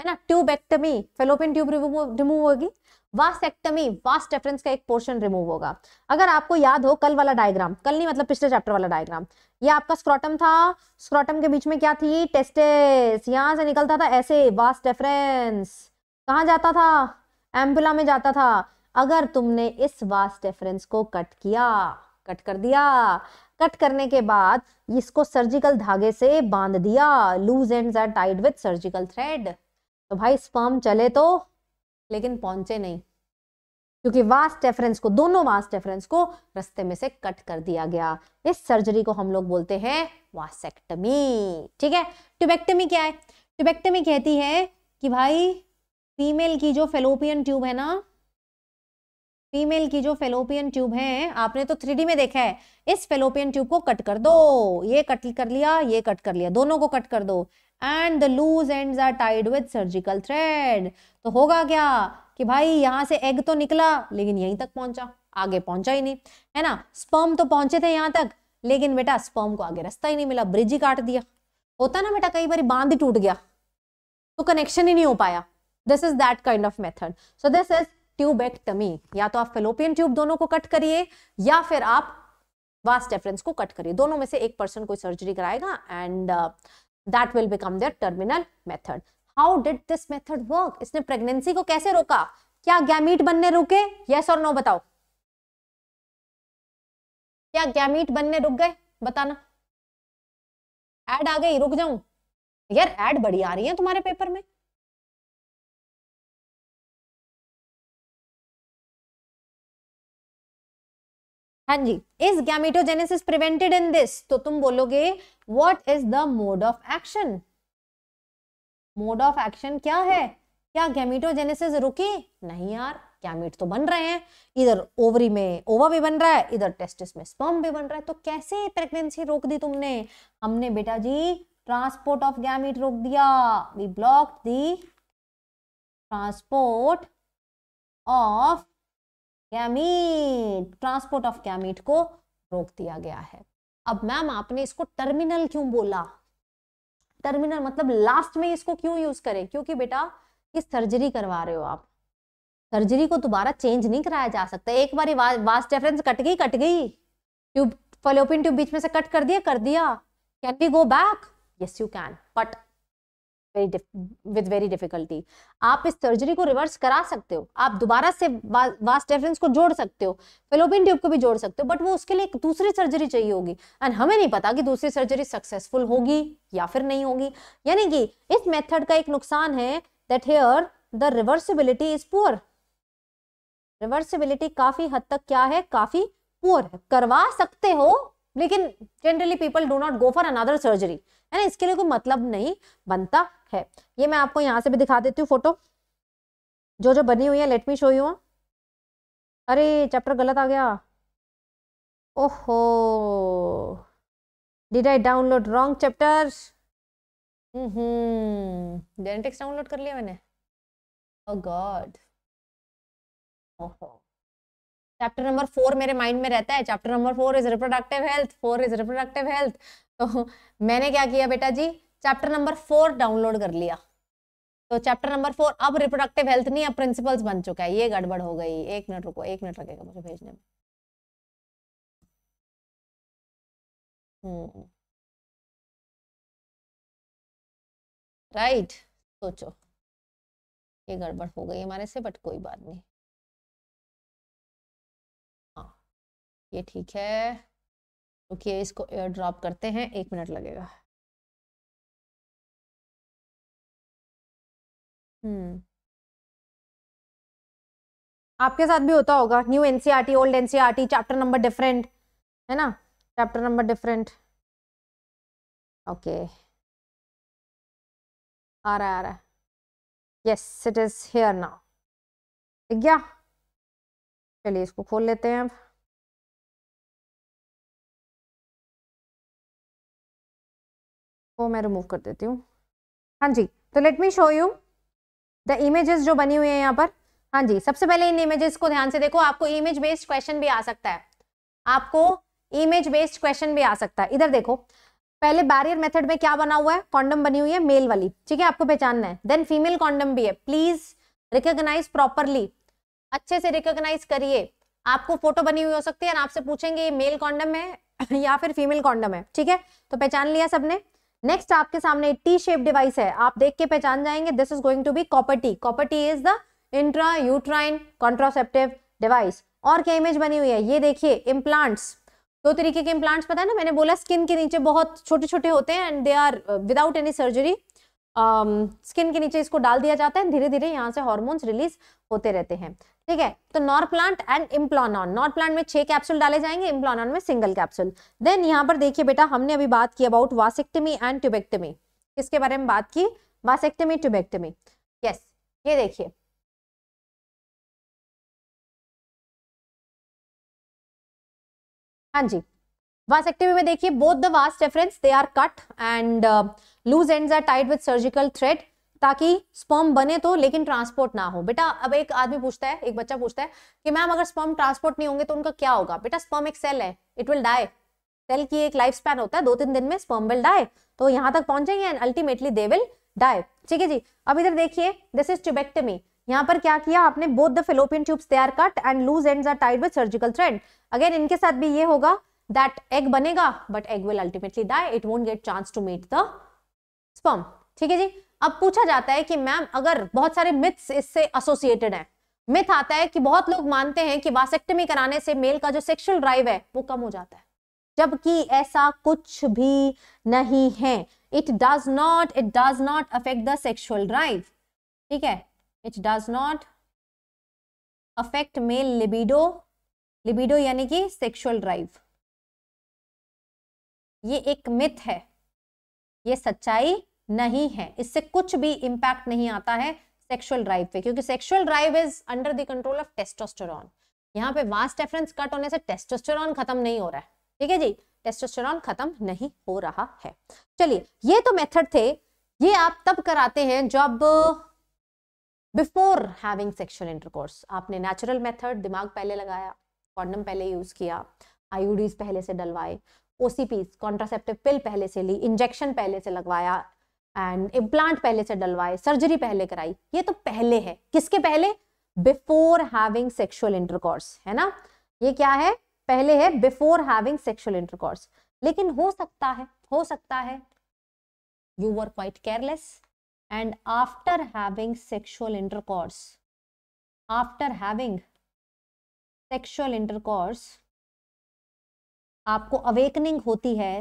है ना ट्यूबेक्टमी फेलोपियन ट्यूब रिमूव होगी वास्टेक्टमी वास्ट डेफरेंस का एक पोर्शन रिमूव होगा अगर आपको याद हो कल वाला डायग्राम कल नहीं मतलब पिछले चैप्टर वाला डायग्राम ये आपका स्क्रॉटम था स्क्रॉटम के बीच में क्या थी टेस्टेस यहां से निकलता था ऐसे वास्ट डेफरेंस कहाँ जाता था एम्बुला में जाता था अगर तुमने इस वास्ट डिफरेंस को कट किया कट कर दिया कट करने के बाद इसको सर्जिकल धागे से बांध दिया loose ends are tied with surgical thread तो भाई स्पर्म चले तो लेकिन पहुंचे नहीं क्योंकि वास्ट डेफरेंस को दोनों वास्ट डेफरेंस को रस्ते में से कट कर दिया गया इस सर्जरी को हम लोग बोलते हैं वासेक्टमी ठीक है ट्यूबेक्टमी क्या है ट्यूबेक्टमी कहती है कि भाई फीमेल की जो फेलोपियन ट्यूब है ना फीमेल की जो फेलोपियन ट्यूब है आपने तो थ्री में देखा है इस फेलोपियन ट्यूब को कट कर दो ये कट कर लिया ये कट कर लिया दोनों को कट कर दो and the loose end are tied with surgical thread तो होगा क्या कि भाई यहाँ से एग तो निकला लेकिन यहीं तक पहुंचा आगे पहुंचा ही नहीं है ना स्पर्म तो पहुंचे थे यहां तक लेकिन बेटा स्पर्म को आगे रास्ता ही नहीं मिला ब्रिज ही काट दिया होता ना बेटा कई बार बांध ही टूट गया तो कनेक्शन ही नहीं हो पाया this is that kind of method so this is tubectomy या तो आप फेलोपियन ट्यूब दोनों को कट करिए या फिर आप वास्ट डेफरेंस को कट करिए दोनों में से एक पर्सन कोई सर्जरी कराएगा and that will become their terminal method how did this method work इसने प्रेगनेंसी को कैसे रोका क्या गैमीट बनने रुके यस और नो बताओ क्या गैमीट बनने रुक गए बताना एड आ गई रुक जाऊं यार एड बड़ी आ रही है तुम्हारे पेपर में हाँ जी is gametogenesis prevented in this तो तुम बोलोगे what is the mode of action mode of action क्या है क्या गैमिटोजेनेसिस रुकी नहीं यार गैमिट तो बन रहे हैं इधर ओवरी में ओवा भी बन रहा है इधर टेस्टिस में स्पर्म भी बन रहा है तो कैसे प्रेगनेंसी रोक दी तुमने हमने बेटा जी ट्रांसपोर्ट ऑफ गैमिट रोक दिया we block the transport of gamete transport of gamete को रोक दिया गया है अब मैम आपने इसको टर्मिनल क्यों बोला टर्मिनल मतलब लास्ट में इसको क्यों यूज करें क्योंकि बेटा इस सर्जरी करवा रहे हो आप सर्जरी को दोबारा चेंज नहीं कराया जा सकता एक बार वास्ट डिफरेंस कट गई कट गई ट्यूब फलोपिन ट्यूब बीच में से कट कर दिया कर दिया can we go back yes you can but very with very difficulty आप इस सर्जरी को रिवर्स करा सकते हो आप दोबारा से वास्ट डेफरेंस को जोड़ सकते हो फेलोपिन ट्यूब को भी जोड़ सकते हो बट वो उसके लिए एक दूसरी सर्जरी चाहिए होगी एंड हमें नहीं पता कि दूसरी सर्जरी सक्सेसफुल होगी या फिर नहीं होगी यानी कि इस मेथड का एक नुकसान है that here the reversibility is poor reversibility काफी हद तक क्या है काफी पुअर है करवा सकते हो लेकिन generally people do not go for another surgery है ना इसके लिए कोई मतलब नहीं बनता है ये मैं आपको यहाँ से भी दिखा देती हूँ फोटो जो जो बनी हुई है लेट मी शो यू अरे चैप्टर गलत आ गया ओहो did I download wrong chapter genetics download कर लिया मैंने ओह oh गॉड ओहो चैप्टर नंबर फोर मेरे माइंड में रहता है chapter number four is reproductive health four is reproductive health तो मैंने क्या किया बेटा जी चैप्टर नंबर फोर डाउनलोड कर लिया तो चैप्टर नंबर फोर अब रिप्रोडक्टिव हेल्थ नहीं अब प्रिंसिपल्स बन चुका है ये गड़बड़ हो गई एक मिनट रुको एक मिनट लगेगा मुझे भेजने में राइट हम्म। सोचो ये गड़बड़ हो गई हमारे से बट कोई बात नहीं ये ठीक है ओके okay, इसको एयर ड्रॉप करते हैं एक मिनट लगेगा हम्म आपके साथ भी होता होगा new NCERT old NCERT chapter number different है ना चैप्टर नंबर डिफरेंट ओके आ रहा है आ रहा है yes it is here now ठीक गया चलिए इसको खोल लेते हैं अब वो मैं रिमूव कर देती हूँ हाँ जी तो let me show you the images जो बनी हुई है यहाँ पर हाँ जी सबसे पहले इन इमेजेस को ध्यान से देखो आपको इमेज बेस्ड क्वेश्चन भी आ सकता है आपको इमेज बेस्ड क्वेश्चन भी आ सकता है इधर देखो पहले बैरियर मेथड में क्या बना हुआ है कॉन्डम बनी हुई है मेल वाली ठीक है आपको पहचानना है देन फीमेल कॉन्डम भी है प्लीज रिकोगनाइज प्रॉपरली अच्छे से रिकोगनाइज करिए आपको फोटो बनी हुई हो सकती है आपसे पूछेंगे ये मेल कॉन्डम है या फिर फीमेल कॉन्डम है ठीक है तो पहचान लिया सबने नेक्स्ट आपके सामने टी शेप डिवाइस है आप देख के पहचान जाएंगे this is going to be copper T copper T is the intra uterine contraceptive device और क्या इमेज बनी हुई है ये देखिए इम्प्लांट्स दो तरीके के इम्प्लांट्स पता है ना मैंने बोला स्किन के नीचे बहुत छोटे छोटे होते हैं and they are without any surgery skin के नीचे इसको डाल दिया जाता है धीरे धीरे यहाँ से हॉर्मोन्स रिलीज होते रहते हैं ठीक है तो Norplant and Implanon Norplant में छह कैप्सूल डाले जाएंगे इम्प्लॉनॉन में सिंगल कैप्सूल देन यहाँ पर देखिए बेटा हमने अभी बात की अबाउट वासेक्टमी एंड ट्यूबेक्टमी किसके बारे में बात की वासेक्टमी ट्यूबेक्टमी यस ये देखिए हाँ जी वासेक्टिवी में देखिए both the vas deferens they are cut and loose ends are tied with surgical thread ताकि स्पर्म बने तो लेकिन ट्रांसपोर्ट ना हो बेटा अब एक आदमी पूछता है एक बच्चा पूछता है कि मैम अगर स्पर्म ट्रांसपोर्ट नहीं होंगे तो उनका क्या होगा बेटा स्पर्म एक सेल है इट विल डाई सेल की एक लाइफ स्पैन होता है दो तीन दिन में स्पर्म विल डाई तो यहाँ तक पहुंचेंगे and ultimately they will die ठीक है जी अब इधर देखिए दिस इज ट्यूबेक्टमी यहाँ पर क्या किया आपने both the fallopian tubes they are cut and loose ends are tied with surgical thread again इनके साथ भी ये होगा दैट एग बनेगा but egg will ultimately die it won't get chance to meet the sperm ठीक है जी अब पूछा जाता है कि मैम अगर बहुत सारे मिथ्स इससे एसोसिएटेड है मिथ आता है कि बहुत लोग मानते हैं कि वासेक्टमी कराने से मेल का जो सेक्सुअल ड्राइव है वो कम हो जाता है जबकि ऐसा कुछ भी नहीं है it does not it does not affect the sexual drive ठीक है it does not affect male libido libido यानी कि सेक्सुअल ड्राइव ये एक मिथ है ये सच्चाई नहीं है इससे कुछ भी इंपैक्ट नहीं आता है सेक्सुअल ड्राइव पे क्योंकि sexual drive is under the control of testosterone यहाँ पे वास्ट डेफरेंस कट होने से टेस्टोस्टेरॉन खत्म नहीं हो रहा है ठीक है जी टेस्टोस्टेरॉन खत्म नहीं हो रहा है चलिए ये तो मेथड थे ये आप तब कराते हैं जब बिफोर हैविंग सेक्सुअल इंटरकोर्स आपने नेचुरल मेथड दिमाग पहले लगाया कॉन्डम पहले यूज किया आईयूडीज पहले से डलवाए ओसीपी कॉन्ट्रासेप्टिव पिल पहले से ली इंजेक्शन पहले से लगवाया एंड इम्प्लांट पहले से डलवाए सर्जरी पहले कराई ये तो पहले है किसके पहले बिफोर हैविंग सेक्शुअल इंटरकोर्स है ना ये क्या है पहले है बिफोर हैविंग सेक्शुअल इंटरकोर्स लेकिन हो सकता है हो सकता है you were quite careless and after having sexual intercourse after having sexual intercourse आपको अवेकनिंग होती है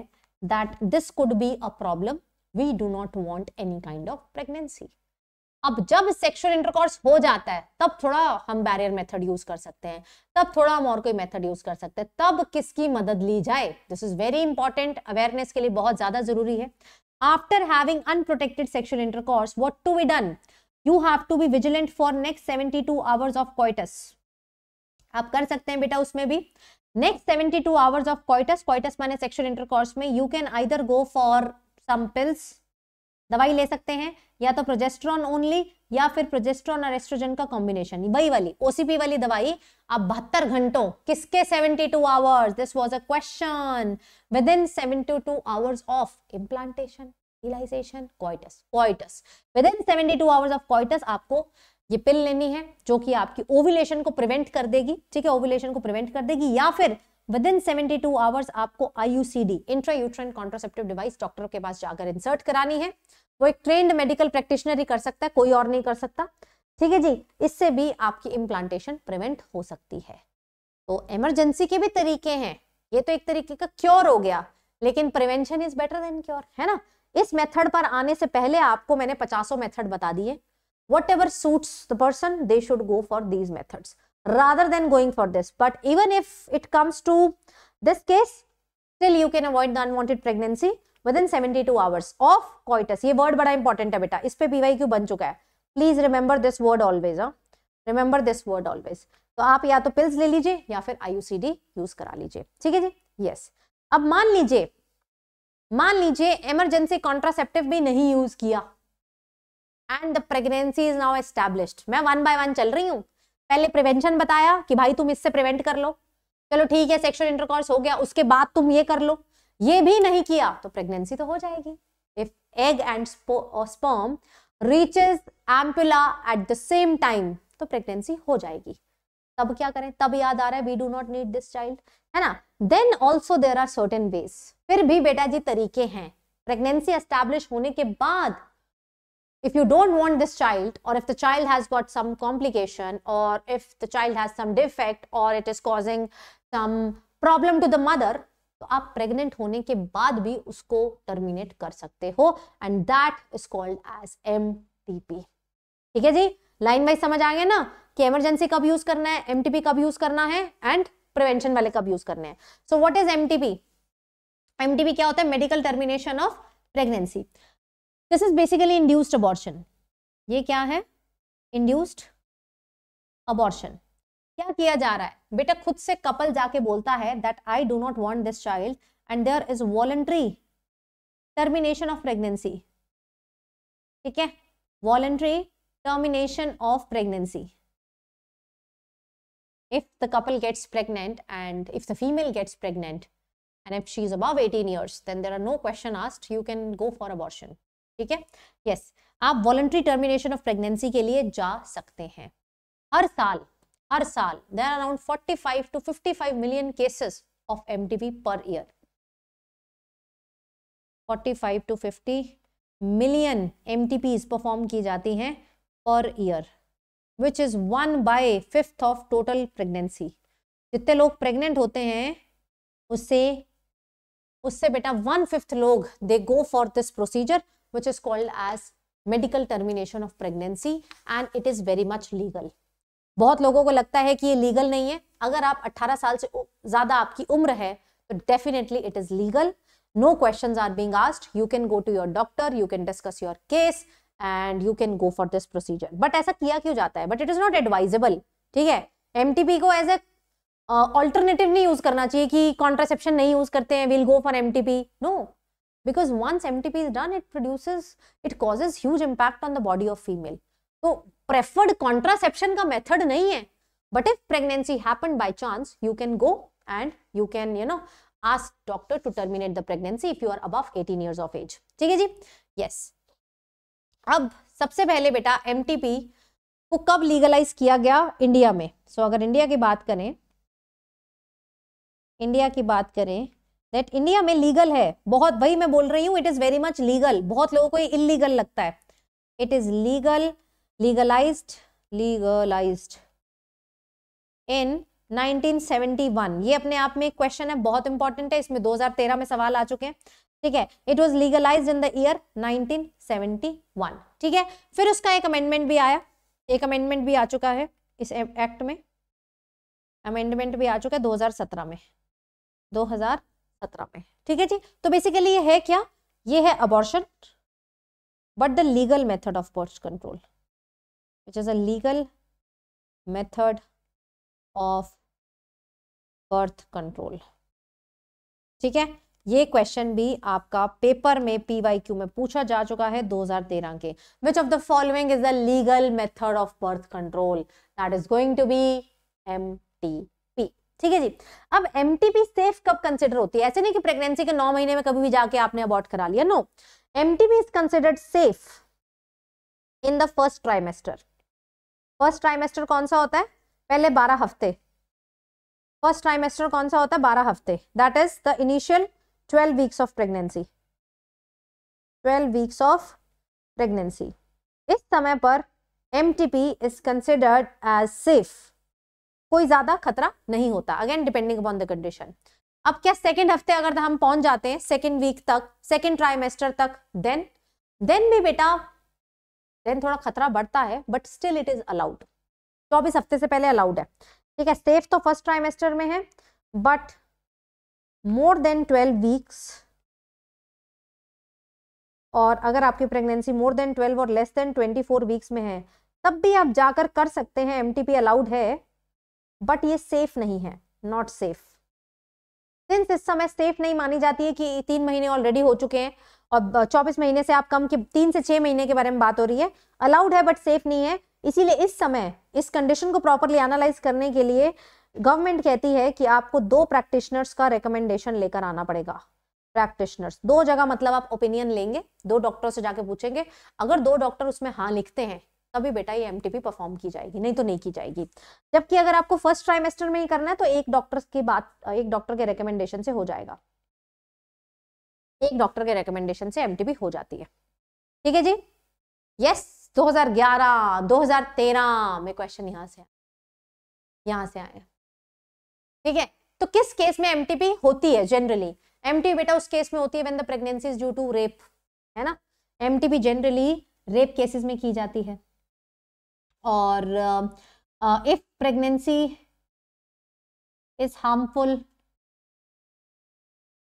that this could be a problem we do not want any kind of pregnancy अब जब सेक्सुअल इंटरकोर्स हो जाता है तब थोड़ा हम बैरियर मेथड यूज कर सकते हैं तब थोड़ा हम और कोई मेथड यूज कर सकते हैं तब किसकी मदद ली जाए this is very important awareness के लिए बहुत ज्यादा जरूरी है after having unprotected sexual intercourse what to be done you have to be vigilant for next 72 hours of coitus आप कर सकते हैं बेटा उसमें भी next seventy two hours of coitus coitus माने सेक्शुअल इंटरकोर्स में you can either go for some pills दवाई ले सकते हैं या तो प्रोजेस्ट्रॉन ओनली या फिर प्रोजेस्ट्रॉन और एस्ट्रोजन का कॉम्बिनेशन वही वाली ओसीपी वाली दवाई आप बहत्तर घंटों किसके 72 hours this was a question within seventy two hours of implantation इलाइजेशन coitus coitus within 72 hours of coitus आपको ये पिल लेनी है जो कि आपकी ओविलेशन को प्रिवेंट कर देगी ठीक है ओविलेशन को प्रिवेंट कर देगी या फिर within seventy two hours आपको IUCD intra uterine contraceptive device doctor के पास जाकर इंसर्ट करानी है वो एक ट्रेंड मेडिकल प्रैक्टिशनर ही कर सकता है कोई और नहीं कर सकता ठीक है जी इससे भी आपकी इम्प्लांटेशन प्रिवेंट हो सकती है तो इमरजेंसी के भी तरीके हैं ये तो एक तरीके का क्योर हो गया लेकिन prevention is better than cure है ना इस मेथड पर आने से पहले आपको मैंने पचासों मेथड बता दिए whatever suits the person they should go for these methods rather than going for this but even if it comes to this case still you can avoid the unwanted pregnancy within 72 hours of coitus ये word बड़ा important है बेटा इस पे BYQ बन चुका है please remember this word always हाँ remember this word always तो आप या तो pills ले लीजिए या फिर IUCD use करा लीजिए ठीक है जी yes अब मान लीजिए मान लीजिए इमरजेंसी कॉन्ट्रासेप्टिव भी नहीं यूज किया and the pregnancy is now established मैं वन बाय वन चल रही हूँ पहले प्रिवेंशन बताया कि भाई तुम इससे प्रिवेंट कर लो चलो ठीक है सेक्शुअल इंटरकॉर्स हो गया उसके बाद तुम ये कर लो ये भी नहीं किया तो प्रेगनेंसी तो हो जाएगी if egg and sperm reaches ampulla at the same time तो प्रेगनेंसी हो जाएगी तब क्या करें तब याद आ रहा है we do not need this child है ना then also there are certain ways फिर भी बेटा जी तरीके हैं प्रेगनेंसी एस्टेब्लिश होने के बाद if you don't want this child or if the child has got some complication or if the child has some defect or it is causing some problem to the mother तो आप प्रेग्नेंट होने के बाद भी उसको टर्मिनेट कर सकते हो and that is called as M ठीक है जी लाइन वाइज समझ आ गया ना कि इमरजेंसी कब यूज करना है एमटीपी कब यूज करना है एंड प्रिवेंशन वाले कब यूज करने हैं so what is MTP MTP क्या होता है medical termination of pregnancy this is basically induced abortion ये क्या है इंड्यूस्ड अबॉर्शन क्या किया जा रहा है बेटा खुद से कपल जाके बोलता है that I do not want this child and there is voluntary termination of pregnancy ठीक है voluntary termination of pregnancy if the couple gets pregnant and if the female gets pregnant and if she is above eighteen years then there are no question asked you can go for abortion ठीक है यस आप वॉलंट्री टर्मिनेशन ऑफ प्रेगनेंसी के लिए जा सकते हैं हर साल हर साल there are around 45 to 55 million cases of MTP per year 45 to 50 million M perform की जाती हैं per year which is one by fifth of total pregnancy जितने लोग प्रेग्नेंट होते हैं उससे उससे बेटा वन फिफ्थ लोग they go for this procedure which is called as medical termination of pregnancy and it is very much legal. बहुत लोगों को लगता है कि ये लीगल नहीं है अगर आप 18 साल से ज्यादा आपकी उम्र है तो definitely it is legal no questions are being asked you can go to your doctor you can discuss your case and you can go for this procedure but ऐसा किया क्यों जाता है but it is not advisable ठीक है MTP को as a ऑल्टरनेटिव uh, नहीं यूज करना चाहिए कि कॉन्ट्रासेप्शन नहीं यूज करते हैं will go for MTP no because once MTP is done, it produces, it causes huge impact on the body of female. So preferred contraception का method नहीं है. But if pregnancy happened by chance, you can go and you can, you know, ask doctor to terminate the pregnancy if you are above 18 years of age. ठीक है जी? Yes. अब सबसे पहले बेटा MTP को कब लीगलाइज किया गया इंडिया में? सो so, अगर इंडिया की बात करें, इंडिया की बात करें दैट इंडिया में लीगल है बहुत वही मैं बोल रही हूँ it is very much legal बहुत लोगों को ये इलीगल लगता है it is legal legalize legalize in 1971 ये अपने आप में एक क्वेश्चन है बहुत इंपॉर्टेंट है इसमें 2013 में सवाल आ चुके हैं ठीक है it was legalize in the year 1971 ठीक है फिर उसका एक अमेंडमेंट भी आया एक अमेंडमेंट भी आ चुका है इस एक्ट में अमेंडमेंट भी आ चुका है 2017 में सत्रह में ठीक है जी तो बेसिकली ये है क्या ये है abortion but the legal method of birth control which is a legal method of birth control ठीक है ये क्वेश्चन भी आपका पेपर में पीवाईक्यू में पूछा जा चुका है 2013 के which of the following is the legal method of birth control that is going to be M T ठीक है जी अब एम सेफ कब कंसिडर होती है ऐसे नहीं कि प्रेगनेंसी के नौ महीने में कभी भी जाके आपने अबॉर्ट करा लिया no M is considered safe in the first trimester first trimester कौन सा होता है पहले बारह हफ्ते फर्स्ट ट्राइमेस्टर कौन सा होता है बारह हफ्ते that is the initial twelve weeks of pregnancy twelve weeks of pregnancy इस समय पर M T P is considered as safe कोई ज्यादा खतरा नहीं होता again depending upon the condition अब क्या सेकेंड हफ्ते अगर हम पहुंच जाते हैं सेकेंड वीक तक सेकेंड ट्राइमेस्टर तक देन देन भी बेटा देन थोड़ा खतरा बढ़ता है but still it is allowed चौबीस हफ्ते से पहले अलाउड है ठीक है सेफ तो फर्स्ट ट्राइमेस्टर में है but more than twelve weeks और अगर आपकी प्रेगनेंसी मोर देन ट्वेल्व और less than twenty four weeks में है तब भी आप जाकर कर सकते हैं एमटीपी अलाउड है बट ये सेफ नहीं है नॉट सेफ सिंस इस समय सेफ नहीं मानी जाती है कि तीन महीने ऑलरेडी हो चुके हैं और चौबीस महीने से आप कम के तीन से छह महीने के बारे में बात हो रही है अलाउड है बट सेफ नहीं है इसीलिए इस समय इस कंडीशन को प्रॉपरली एनालाइज करने के लिए गवर्नमेंट कहती है कि आपको दो प्रैक्टिशनर्स का रिकमेंडेशन लेकर आना पड़ेगा प्रैक्टिशनर्स दो जगह मतलब आप ओपिनियन लेंगे दो डॉक्टर से जाके पूछेंगे अगर दो डॉक्टर उसमें हाँ लिखते हैं तभी बेटा ये एमटीपी परफॉर्म की जाएगी नहीं तो नहीं की जाएगी जबकि अगर आपको फर्स्ट ट्राइमेस्टर में ही करना है तो एक डॉक्टर की बात एक डॉक्टर के रिकमेंडेशन से हो जाएगा एक डॉक्टर के रिकमेंडेशन से एमटीपी हो जाती है ठीक है जी यस 2011 2013 में क्वेश्चन यहां से यहां से आए ठीक है तो किस केस में एमटीपी होती है जनरली एमटीपी बेटा उस केस में होती है when the pregnancy is due to rape है ना एमटीपी जनरली रेप केसेस में की जाती है और if pregnancy is harmful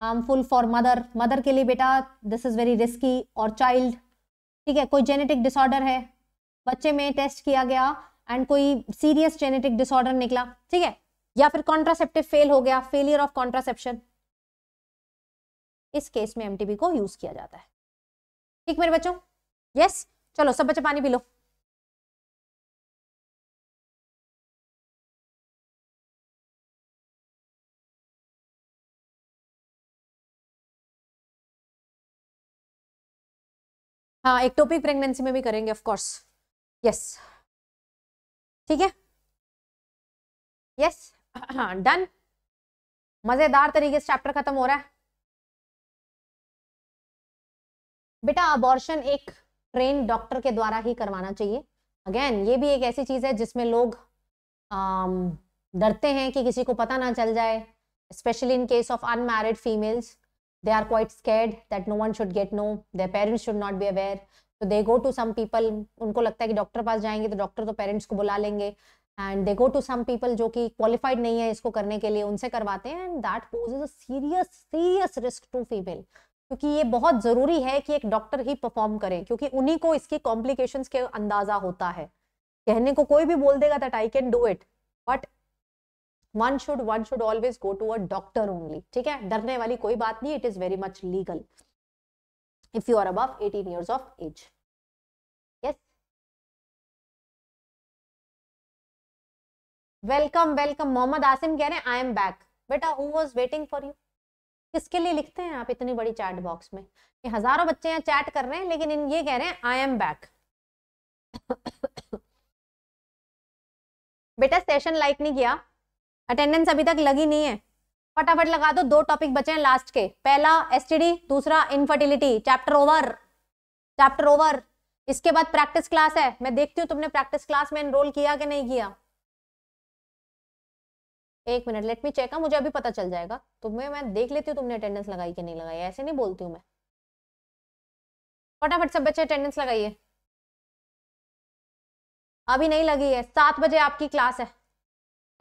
harmful for mother mother के लिए बेटा दिस इज़ वेरी रिस्की और चाइल्ड ठीक है कोई जेनेटिक डिसऑर्डर है बच्चे में टेस्ट किया गया एंड कोई सीरियस जेनेटिक डिसऑर्डर निकला ठीक है या फिर कॉन्ट्रासेप्टिव फेल हो गया फेलियर ऑफ कॉन्ट्रासेप्शन इस केस में एमटीबी को यूज किया जाता है ठीक मेरे बच्चों यस yes? चलो सब बच्चे पानी पी लो हाँ एक्टोपिक प्रेगनेंसी में भी करेंगे ऑफ कोर्स यस ठीक है यस हाँ डन मजेदार तरीके से चैप्टर खत्म हो रहा है बेटा अबॉर्शन एक ट्रेन डॉक्टर के द्वारा ही करवाना चाहिए अगेन ये भी एक ऐसी चीज है जिसमें लोग um, डरते हैं कि किसी को पता ना चल जाए specially in case of unmarried females they are quite scared that no one should get know their parents should not be aware so they go to some people उनको लगता है कि डॉक्टर पास जाएंगे तो डॉक्टर तो पेरेंट्स को बुला लेंगे and they go to some people जो कि क्वालिफाइड नहीं है इसको करने के लिए उनसे करवाते हैं and that poses a serious serious risk to female क्योंकि ये बहुत ज़रूरी है कि एक डॉक्टर ही परफॉर्म करे क्योंकि उन्हीं को इसके कॉम्प्लिकेशंस के अंदाज़ा होता है कहने को कोई भी बोल देगा that I can do it but one should one should always go to a doctor only ठीक है डरने वाली कोई बात नहीं it is very much legal if you are above eighteen years of age welcome welcome Mohammad Asim कह रहे हैं आई एम बैक बेटा who was waiting for you किसके लिए लिखते हैं आप इतनी बड़ी चैट बॉक्स में ये हजारों बच्चे यहाँ चैट कर रहे हैं लेकिन इन ये कह रहे हैं आई एम बैक बेटा सेशन लाइक नहीं किया अटेंडेंस अभी तक लगी नहीं है फटाफट लगा दो दो टॉपिक बचे हैं लास्ट के पहला एस दूसरा infertility chapter over chapter over इसके बाद प्रैक्टिस क्लास है मैं देखती हूँ तुमने प्रैक्टिस क्लास में एनरोल किया कि नहीं किया एक मिनट लेट मी चेक है मुझे अभी पता चल जाएगा तुम्हें मैं देख लेती हूँ तुमने अटेंडेंस लगाई कि नहीं लगाई ऐसे नहीं बोलती हूँ मैं फटाफट सब बच्चे अटेंडेंस लगाइए अभी नहीं लगी है सात बजे आपकी क्लास है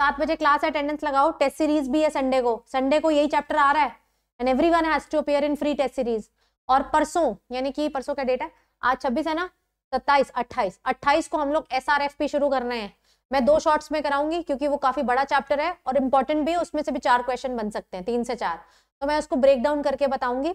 सात बजे क्लास अटेंडेंस लगाओ टेस्ट सीरीज भी है संडे को संडे को यही चैप्टर आ रहा है and every one has to appear in free test series और परसों यानी कि परसों का डेट है आज छब्बीस है ना सत्ताईस अट्ठाईस अट्ठाईस को हम लोग एस आर एफ पी शुरू कर रहे हैं मैं दो शॉर्ट्स में कराऊंगी क्योंकि वो काफी बड़ा चैप्टर है और इम्पोर्टेंट भी है उसमें से भी चार क्वेश्चन बन सकते हैं तीन से चार तो मैं उसको ब्रेक डाउन करके बताऊंगी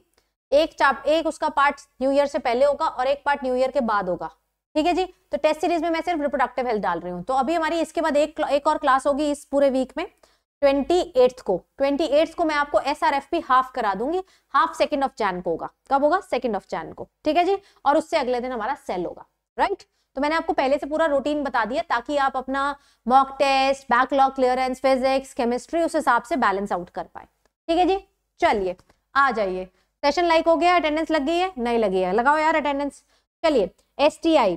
एक चाप एक उसका पार्ट न्यू ईयर से पहले होगा और एक पार्ट न्यू ईयर के बाद होगा ठीक है जी तो टेस्ट सीरीज में मैं सिर्फ रिप्रोडक्टिव हेल्थ डाल रही हूँ तो अभी हमारी इसके बाद एक एक और क्लास होगी इस पूरे वीक में ट्वेंटी एट्थ को ट्वेंटी एट्थ को मैं आपको S R F P half करा दूंगी हाफ सेकेंड ऑफ चैन को होगा कब होगा सेकेंड ऑफ चैन को ठीक है जी और उससे अगले दिन हमारा सेल होगा राइट तो मैंने आपको पहले से पूरा रूटीन बता दिया ताकि आप अपना mock test backlog clearance physics chemistry उस हिसाब से बैलेंस आउट कर पाए ठीक है जी चलिए आ जाइए सेशन लाइक हो गया अटेंडेंस लग गई है नहीं लगी है लगाओ यार अटेंडेंस चलिए S T I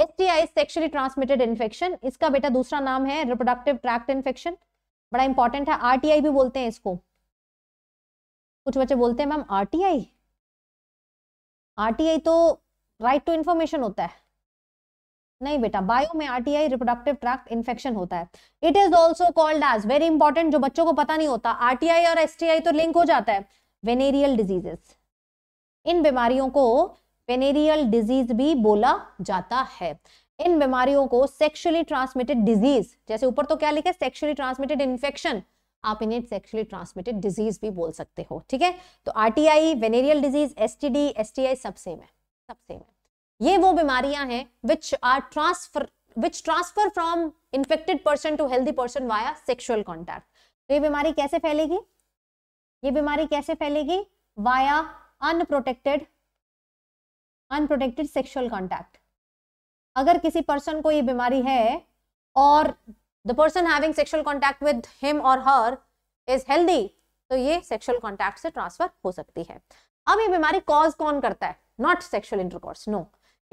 S T I sexually transmitted infection इसका बेटा दूसरा नाम है रिप्रोडक्टिव ट्रैक्ट इन्फेक्शन बड़ा इंपॉर्टेंट है आरटीआई भी बोलते हैं इसको कुछ बच्चे बोलते हैं मैम आरटीआई आरटीआई तो राइट टू इंफॉर्मेशन होता है नहीं बेटा बायो में आरटीआई रिप्रोडक्टिव ट्रैक्ट इन्फेक्शन होता है it is also called as very important जो बच्चों को पता नहीं होता आरटीआई और एसटीआई तो लिंक हो जाता है वेनेरियल डिजीजेस इन बीमारियों को वेनेरियल डिजीज भी बोला जाता है इन बीमारियों को सेक्सुअली ट्रांसमिटेड डिजीज जैसे ऊपर तो क्या लिखा है सेक्सुअली ट्रांसमिटेड इन्फेक्शन आप इन्हें सेक्सुअली ट्रांसमिटेड डिजीज भी बोल सकते हो ठीक है तो RTI venereal disease STD STI सब सेम है सब सेम है ये वो बीमारियां हैं which are transfer which transfer from infected person to healthy person via sexual contact तो ये बीमारी कैसे फैलेगी ये बीमारी कैसे फैलेगी via unprotected unprotected sexual contact अगर किसी पर्सन को ये बीमारी है और the person having sexual contact with him और हर इज हेल्दी तो ये सेक्शुअल कॉन्टैक्ट से ट्रांसफर हो सकती है अब ये बीमारी कॉज कौन करता है not sexual intercourse no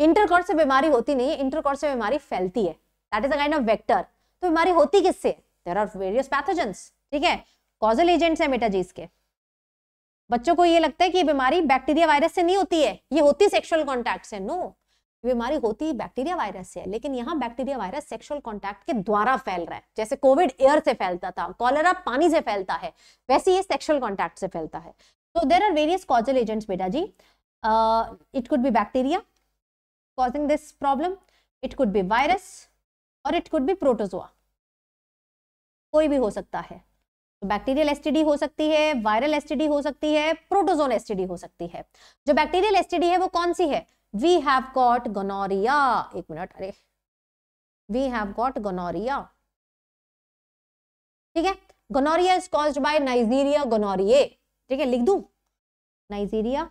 intercourse से बीमारी होती नहीं है इंटरकोर्स से बीमारी फैलती है that is a kind of vector तो बीमारी होती किससे देर आर वेरियस पैथोजेंस ठीक है कॉजल एजेंट्स है मेटाजीज के बच्चों को ये लगता है कि ये बीमारी बैक्टीरिया वायरस से नहीं होती है ये होती सेक्सुअल कॉन्टैक्ट से नो बीमारी होती बैक्टीरिया वायरस से है लेकिन यहाँ बैक्टीरिया वायरस सेक्सुअल कॉन्टैक्ट के द्वारा फैल रहा है जैसे कोविड एयर से फैलता था कॉलरा पानी से फैलता है वैसे ये सेक्सुअल कॉन्टैक्ट से फैलता है तो there are various causal agents बेटा जी it could be bacteria causing this problem it could be virus और इट कुड बी प्रोटोजोआ कोई भी हो सकता है तो बैक्टीरियल एसटीडी हो सकती है वायरल एसटीडी हो सकती है प्रोटोजोन एसटीडी हो सकती है जो बैक्टीरियल एसटीडी है वो कौन सी है वी हैव गॉट गोनोरिया एक मिनट अरे वी हैव गॉट गोनोरिया ठीक है gonorrhoea is caused by Neisseria gonorrhoeae ठीक है लिख दू नाइजीरिया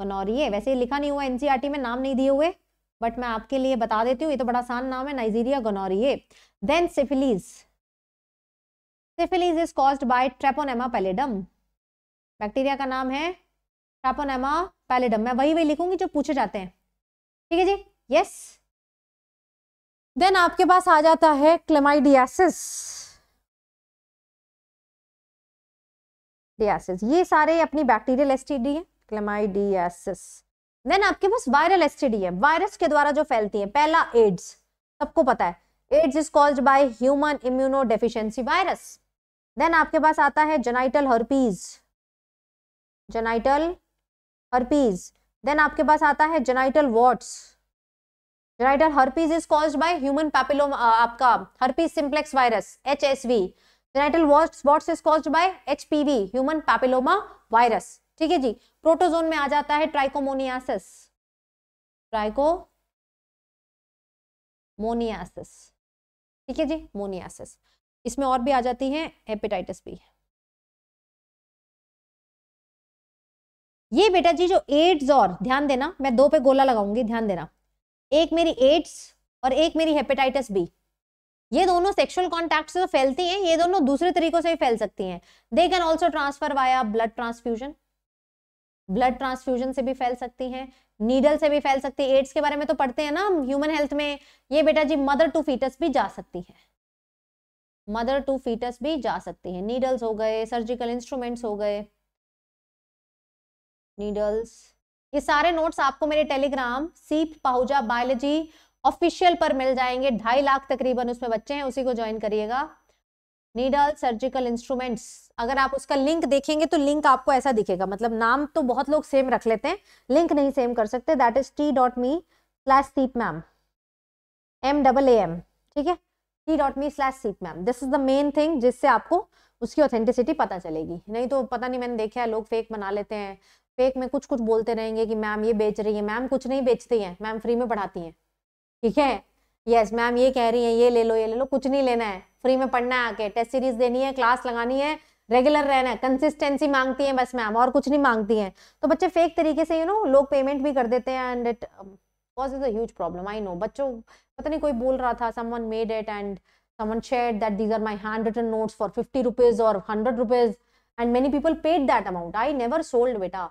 गोनोरिए वैसे लिखा नहीं हुआ एनसीईआरटी e में नाम नहीं दिए हुए बट मैं आपके लिए बता देती हूँ ये तो बड़ा आसान नाम है Neisseria gonorrhoeae then syphilis syphilis is caused by Treponema pallidum bacteria का नाम है ट्रेपोनेमा पैलेडम मैं वही वही लिखूंगी जो पूछे जाते हैं ठीक है जी यस देन आपके पास आ जाता है क्लेमाइडियासिस डियासिस ये सारे अपनी बैक्टीरियल एसटीडी है क्लेमाइडियासिस देन आपके पास वायरल एसटीडी है वायरस के द्वारा जो फैलती है पहला एड्स सबको पता है AIDS is called by human immunodeficiency virus then आपके पास आता है genital herpes genital herpes then आपके पास आता है genital warts genital herpes is caused by human papilloma आपका herpes simplex virus H S V genital warts warts is caused by H P V human papilloma virus ठीक है जी प्रोटोजोन में आ जाता है ट्राइकोमोनियासिस ट्राइको मोनियासिस ठीक है जी मोनियासिस इसमें और भी आ जाती है हेपेटाइटिस बी ये बेटा जी जो एड्स और ध्यान देना मैं दो पे गोला लगाऊंगी ध्यान देना एक मेरी एड्स और एक मेरी हेपेटाइटिस बी ये दोनों सेक्सुअल कॉन्टैक्ट से तो फैलती हैं ये दोनों दूसरे तरीकों से भी फैल सकती हैं they can also transfer via blood transfusion blood transfusion से भी फैल सकती हैं नीडल से भी फैल सकती है एड्स के बारे में तो पढ़ते हैं ना हम ह्यूमन हेल्थ में ये बेटा जी मदर टू फीटस भी जा सकती है मदर टू फीटस भी जा सकती है नीडल्स हो गए सर्जिकल इंस्ट्रूमेंट्स हो गए नीडल्स ये सारे नोट्स आपको मेरे टेलीग्राम सीप पाहुजा बायोलॉजी ऑफिशियल पर मिल जाएंगे ढाई लाख तकरीबन उसमें बच्चे हैं उसी को ज्वाइन करिएगा नीडल सर्जिकल इंस्ट्रूमेंट्स अगर आप उसका लिंक देखेंगे तो लिंक आपको ऐसा दिखेगा मतलब नाम तो बहुत लोग सेम रख लेते हैं लिंक नहीं सेम कर सकते that is T dot me slash seep ma'am M double A M ठीक है T dot me slash seep ma'am this is the main thing जिससे आपको उसकी ऑथेंटिसिटी पता चलेगी नहीं तो पता नहीं मैंने देखा है लोग फेक बना लेते हैं फेक में कुछ कुछ बोलते रहेंगे कि मैम ये बेच रही है मैम कुछ नहीं बेचती है मैम फ्री में पढ़ाती हैं ठीक है यस मैम ये कह रही है ये ले लो ये ले लो कुछ नहीं लेना है फ्री में पढ़ना है आके टेस्ट सीरीज देनी है क्लास लगानी है रेगुलर रहना है कंसिस्टेंसी मांगती है बस मैम और कुछ नहीं मांगती है तो बच्चे फेक तरीके से यू नो लोग पेमेंट भी कर देते हैं and it was is as problem I know बच्चों पता नहीं कोई बोल रहा था someone made it and someone said that these are my handwritten note for fifty rupees और hundred rupees and many people paid that amount I never sold बेटा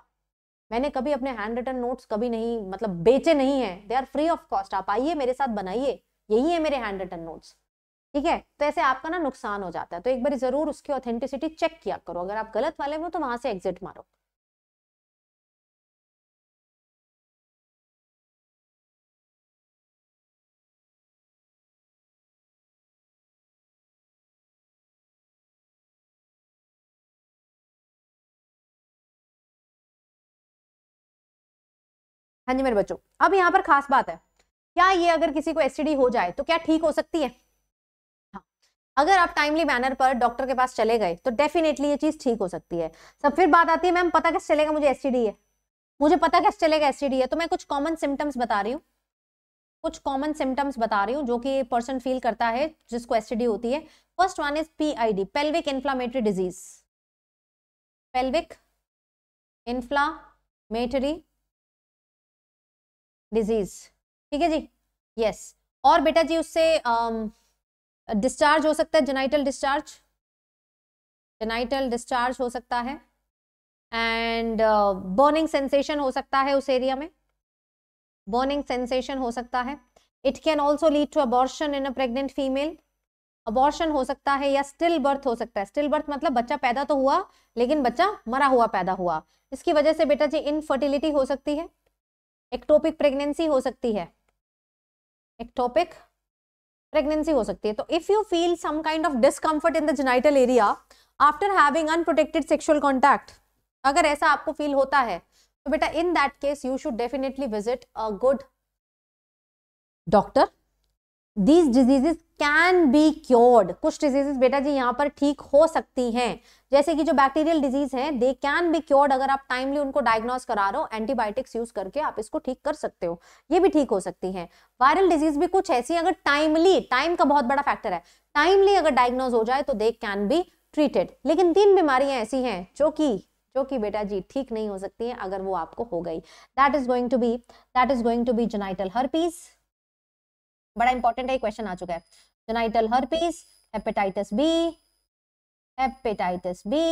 मैंने कभी अपने हैंड रिटन नोट्स कभी नहीं मतलब बेचे नहीं है they are free of cost आप आइए मेरे साथ बनाइए यही है मेरे हैंड रिटन नोट्स ठीक है तो ऐसे आपका ना नुकसान हो जाता है तो एक बार जरूर उसकी ऑथेंटिसिटी चेक किया करो अगर आप गलत वाले हो तो वहां से एग्जिट मारो हाँ जी मेरे बच्चों अब यहाँ पर खास बात है क्या ये अगर किसी को एस हो जाए तो क्या ठीक हो सकती है हाँ। अगर आप टाइमली मैनर पर डॉक्टर के पास चले गए तो डेफिनेटली ये चीज ठीक हो सकती है सब फिर बात आती है मैम पता कैसे चलेगा मुझे एसटीडी है मुझे पता कैसे चलेगा एसटीडी है तो मैं कुछ कॉमन सिम्टम्स बता रही हूँ कुछ कॉमन सिम्टम्स बता रही हूँ जो कि पर्सन फील करता है जिसको एसटीडी होती है first one is the pelvic inflammatory disease pelvic inflammatory disease ठीक है जी यस और बेटा जी उससे डिस्चार्ज um, हो सकता है जेनाइटल डिस्चार्ज जेनाइटल डिस्चार्ज हो सकता है एंड बर्निंग सेंसेशन हो सकता है उस एरिया में बर्निंग सेंसेशन हो सकता है it can also lead to abortion in a pregnant female abortion हो सकता है या स्टिल बर्थ हो सकता है स्टिल बर्थ मतलब बच्चा पैदा तो हुआ लेकिन बच्चा मरा हुआ पैदा हुआ इसकी वजह से बेटा जी इनफर्टिलिटी हो सकती है एक्टोपिक प्रेगनेंसी हो सकती है एक्टोपिक प्रेगनेंसी हो सकती है तो if you feel some kind of discomfort in the genital area after having unprotected sexual contact अगर ऐसा आपको फील होता है तो बेटा in that case you should definitely visit a good doctor these diseases can be cured कुछ डिजीजेस बेटा जी यहाँ पर ठीक हो सकती हैं जैसे कि जो बैक्टीरियल डिजीज है दे कैन बी क्योर्ड अगर आप टाइमली उनको डायग्नोस करा रहे हो एंटीबायोटिक्स यूज करके आप इसको ठीक कर सकते हो ये भी ठीक हो सकती है वायरल डिजीज भी कुछ ऐसी अगर टाइमली टाइम का बहुत बड़ा फैक्टर है टाइमली अगर डायग्नोज हो जाए तो दे कैन बी ट्रीटेड लेकिन तीन बीमारियां ऐसी हैं जो कि जो कि बेटा जी ठीक नहीं हो सकती है अगर वो आपको हो गई that is going to be that is going to be genital herpes बड़ा इंपॉर्टेंट है क्वेश्चन आ चुका है genital herpes hepatitis B hepatitis B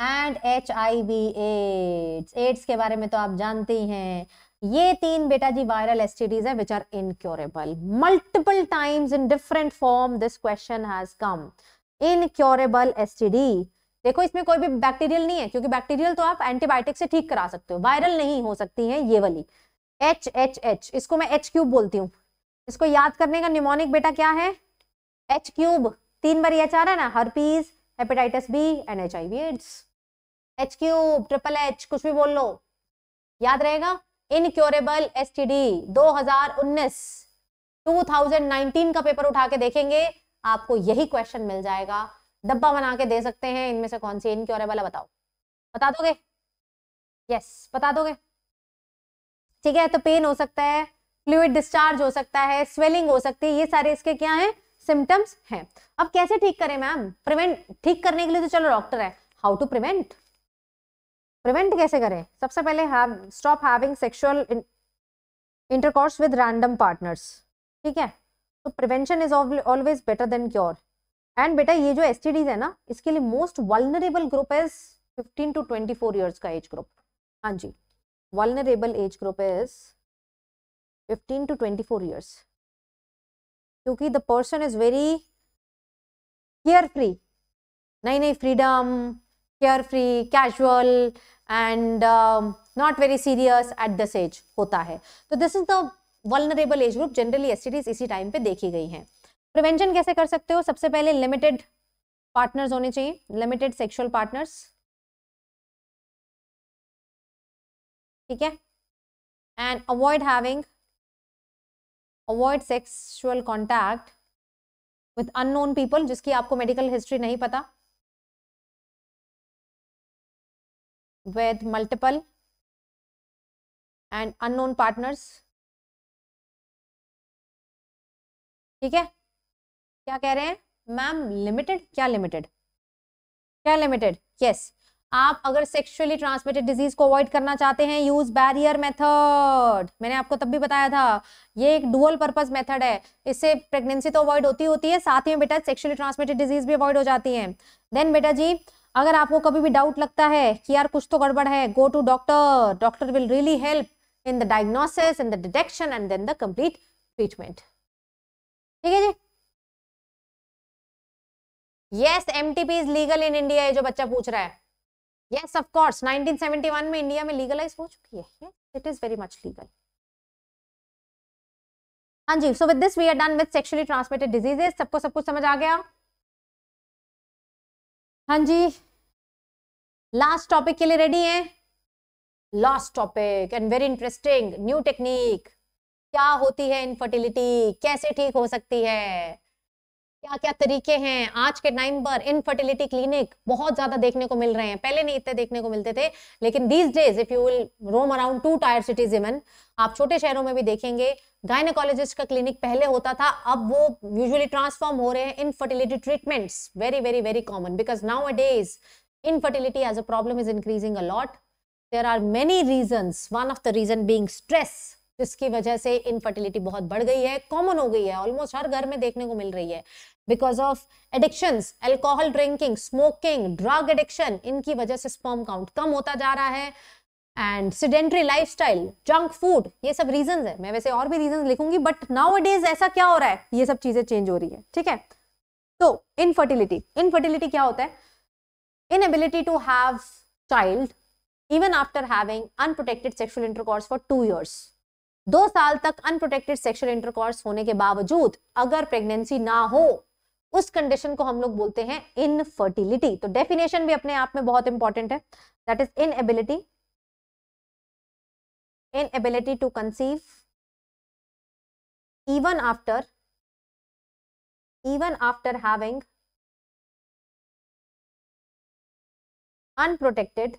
and H I V AIDS AIDS के बारे में तो आप जानते ही हैं ये तीन बेटा जी वायरल एसटीडीज है which are incurable multiple times in different form this question has come incurable STD देखो इसमें कोई भी बैक्टीरियल नहीं है क्योंकि बैक्टीरियल तो आप एंटीबायोटिक से ठीक करा सकते हो वायरल नहीं हो सकती है ये वाली एच एच एच इसको मैं एच क्यूब बोलती हूँ इसको याद करने का निमोनिक बेटा क्या है एच क्यूब तीन बार एच चाह रहा है ना herpes hepatitis B and H I V AIDS H cube triple H कुछ भी बोल लो याद रहेगा इनक्योरेबल एस टी डी दो हजार उन्नीस टू थाउजेंड नाइनटीन का पेपर उठा के देखेंगे आपको यही क्वेश्चन मिल जाएगा डब्बा बना के दे सकते हैं इनमें से कौन सी इनक्योरेबल है बताओ बता दोगे यस yes, बता दोगे ठीक है तो पेन हो सकता है फ्लूड डिस्चार्ज हो सकता है स्वेलिंग हो सकती है ये सारे इसके क्या है सिम्टम्स हैं अब कैसे ठीक करें मैम प्रिवेंट ठीक करने के लिए तो चलो डॉक्टर है हाउ टू प्रिवेंट प्रिवेंट कैसे करें सबसे पहले stop having sexual intercourse with random partners ठीक है तो prevention is always better than cure and बेटा ये जो एस है ना इसके लिए most vulnerable group is 15 to 24 years का एज ग्रुप हाँ जी vulnerable age group is fifteen to twenty four years क्योंकि the person is very carefree नई नई freedom carefree casual and not very serious at this as होता है तो this is the vulnerable age group generally STDs इसी टाइम पे देखी गई हैं प्रिवेंशन कैसे कर सकते हो सबसे पहले लिमिटेड पार्टनर्स होने चाहिए लिमिटेड सेक्शुअल पार्टनर्स ठीक है and avoid having avoid sexual contact with unknown people जिसकी आपको मेडिकल हिस्ट्री नहीं पता with multiple and unknown partners ठीक है क्या कह रहे हैं मैम लिमिटेड क्या लिमिटेड क्या लिमिटेड यस आप अगर सेक्सुअली ट्रांसमिटेड डिजीज को अवॉइड करना चाहते हैं यूज बैरियर मेथड मैंने आपको तब भी बताया था ये एक डुअल पर्पज मेथड है इससे प्रेगनेंसी तो अवॉइड होती होती है साथ ही बेटा सेक्सुअली ट्रांसमिटेड डिजीज भी अवॉइड हो जाती है देन बेटा जी अगर आपको कभी भी डाउट लगता है कि यार कुछ तो गड़बड़ है go to doctor doctor will really help in the diagnosis in the detection and then the complete treatment ठीक है जी yes M T P is legal in India ये जो बच्चा पूछ रहा है यस ऑफ कोर्स 1971 में इंडिया में लीगलाइज हो चुकी है it is very much legal हाँ जी so with this we are done with sexually transmitted diseases सबको सब कुछ समझ आ गया हाँ जी लास्ट टॉपिक के लिए रेडी है last topic and very interesting new technique क्या होती है इनफर्टिलिटी कैसे ठीक हो सकती है क्या क्या तरीके हैं आज के टाइम पर इनफर्टिलिटी क्लिनिक बहुत ज्यादा देखने को मिल रहे हैं पहले नहीं इतने देखने को मिलते थे लेकिन these days if you will roam around two tier cities even आप छोटे शहरों में भी देखेंगे गायनेकोलॉजिस्ट का क्लिनिक पहले होता था अब वो यूजुअली ट्रांसफॉर्म हो रहे हैं infertility treatments very very very common because nowadays infertility as a problem is increasing a lot there are many reason one of the reason being stress जिसकी वजह से इनफर्टिलिटी बहुत बढ़ गई है कॉमन हो गई है ऑलमोस्ट हर घर में देखने को मिल रही है because of addiction alcohol drinking smoking drug addiction इनकी वजह से स्पर्म काउंट कम होता जा रहा है and sedentary life style junk food ये सब रीजन है मैं वैसे और भी रीजन लिखूंगी बट नाउ इज ऐसा क्या हो रहा है ये सब चीजें चेंज हो रही है ठीक है तो इनफर्टिलिटी इनफर्टिलिटी क्या होता है inability to have child even after having unprotected sexual intercourse for two years दो साल तक अनप्रोटेक्टेड सेक्शुअल इंटरकॉर्स होने के बावजूद अगर प्रेगनेंसी ना हो उस कंडीशन को हम लोग बोलते हैं इनफर्टिलिटी तो डेफिनेशन भी अपने आप में बहुत इंपॉर्टेंट है that is inability inability to conceive even after even after having unprotected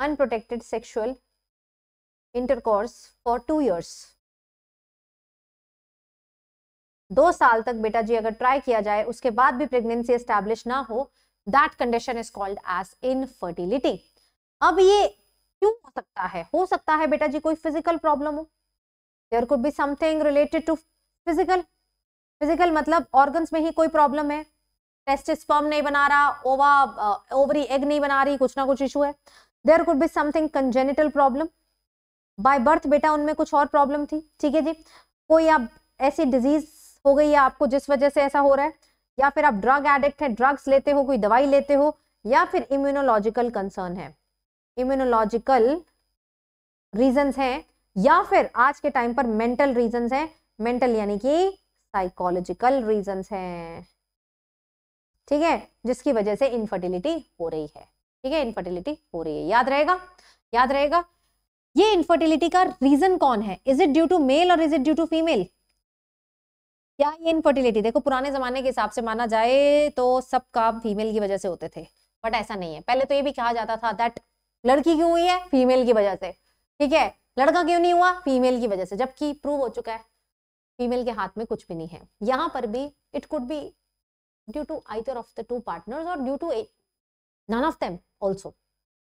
unprotected sexual intercourse for two years दो साल तक बेटा जी अगर ट्राई किया जाए उसके बाद भी प्रेगनेंसी एस्टैब्लिश ना हो that condition is called as infertility अब ये क्यों हो सकता है हो सकता है बेटा जी कोई फिजिकल प्रॉब्लम हो there could be something related to physical physical मतलब ऑर्गन्स में ही कोई प्रॉब्लम है टेस्ट स्पर्म नहीं बना रहा ओवा ओवरी एग नहीं बना रही कुछ ना कुछ इशू है there could be something congenital problem by birth बेटा उनमें कुछ और प्रॉब्लम थी ठीक है जी कोई आप ऐसी डिजीज हो गई है आपको जिस वजह से ऐसा हो रहा है या फिर आप ड्रग एडिक्ट है ड्रग्स लेते हो कोई दवाई लेते हो या फिर इम्यूनोलॉजिकल कंसर्न है इम्यूनोलॉजिकल रीजंस हैं या फिर आज के टाइम पर मेंटल रीजंस हैं मेंटल यानी कि साइकोलॉजिकल रीजंस हैं ठीक है जिसकी वजह से इनफर्टिलिटी हो रही है ठीक है इनफर्टिलिटी हो रही है याद रहेगा याद रहेगा ये इनफर्टिलिटी का रीजन कौन है is it due to male और is it due to female क्या ये इनफर्टिलिटी देखो पुराने जमाने के हिसाब से माना जाए तो सब काम फीमेल की वजह से होते थे बट ऐसा नहीं है पहले तो ये भी कहा जाता था दैट लड़की क्यों हुई है फीमेल की वजह से ठीक है लड़का क्यों नहीं हुआ फीमेल की वजह से जबकि प्रूव हो चुका है फीमेल के हाथ में कुछ भी नहीं है यहाँ पर भी it could be due to either of the two partners और due to none of them also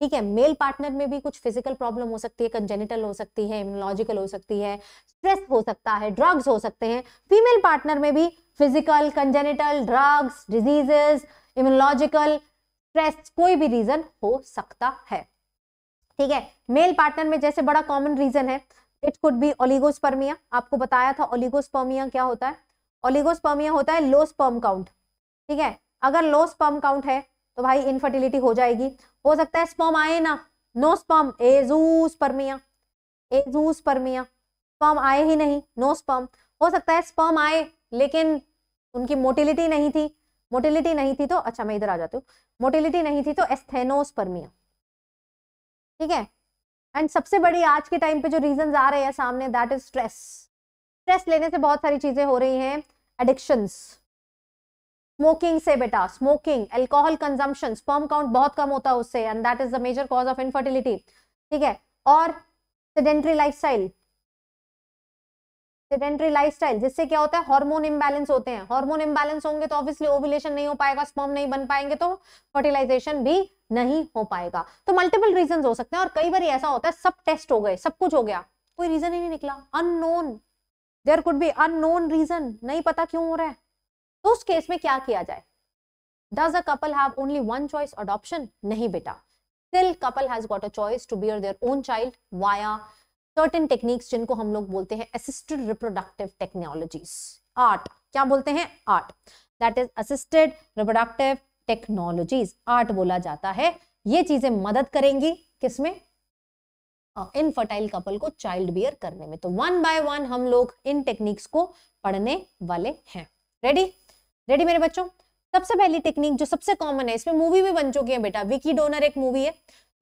ठीक है मेल पार्टनर में भी कुछ फिजिकल प्रॉब्लम हो सकती है कंजेनिटल हो सकती है इम्यूनोलॉजिकल हो सकती है स्ट्रेस हो सकता है ड्रग्स हो सकते हैं फीमेल पार्टनर में भी physical congenital drugs diseases immunological stress कोई भी रीजन हो सकता है ठीक है मेल पार्टनर में जैसे बड़ा कॉमन रीजन है इट कुड बी ओलिगोस्पर्मिया आपको बताया था ओलिगोस्पर्मिया क्या होता है ओलिगोस्पर्मिया होता है लो स्पर्म काउंट ठीक है अगर लो स्पर्म काउंट है तो भाई इनफर्टिलिटी हो जाएगी हो सकता है स्पर्म आए ना no sperm azoospermia azoospermia sperm आए ही नहीं नो स्पर्म हो सकता है स्पर्म आए लेकिन उनकी मोटिलिटी नहीं थी मोटिलिटी नहीं थी तो अच्छा मैं इधर आ जाती हूँ मोटिलिटी नहीं थी तो एस्थेनोस्पर्मिया ठीक है एंड सबसे बड़ी आज के टाइम पे जो रीजन आ रहे हैं सामने दैट इज स्ट्रेस स्ट्रेस लेने से बहुत सारी चीजें हो रही हैं एडिक्शंस स्मोकिंग से बेटा smoking alcohol consumption sperm count बहुत कम होता है उससे and that is the major cause of infertility ठीक है और सेडेंट्री लाइफस्टाइल सेडेंट्री लाइफस्टाइल जिससे क्या होता है हार्मोन इम्बेलेंस होते हैं हार्मोन इम्बैलेंस होंगे तो ऑब्वियसली ओविलेशन नहीं हो पाएगा स्पर्म नहीं बन पाएंगे तो फर्टिलाइजेशन भी नहीं हो पाएगा तो मल्टीपल रीजन हो सकते हैं और कई बार ऐसा होता है सब टेस्ट हो गए सब कुछ हो गया कोई रीजन ही नहीं निकला unknown there could be unknown reason नहीं पता क्यों हो रहा है तो उस केस में क्या किया जाए does a couple have only one choice adoption नहीं बेटा still couple has got a choice to bear their own child via certain techniques जिनको हम लोग बोलते हैं असिस्टेड रिप्रोडक्टिव टेक्नोलॉजीज आर्ट क्या बोलते हैं ART that is assisted reproductive technologies ART बोला जाता है ये चीजें मदद करेंगी किसमें इनफर्टाइल कपल को चाइल्ड बियर करने में तो वन बाय वन हम लोग इन टेक्निक्स को पढ़ने वाले हैं रेडी रेडी मेरे बच्चों सबसे पहली टेक्निक जो सबसे कॉमन है इसमें मूवी भी बन चुकी है बेटा विकी डोनर एक मूवी है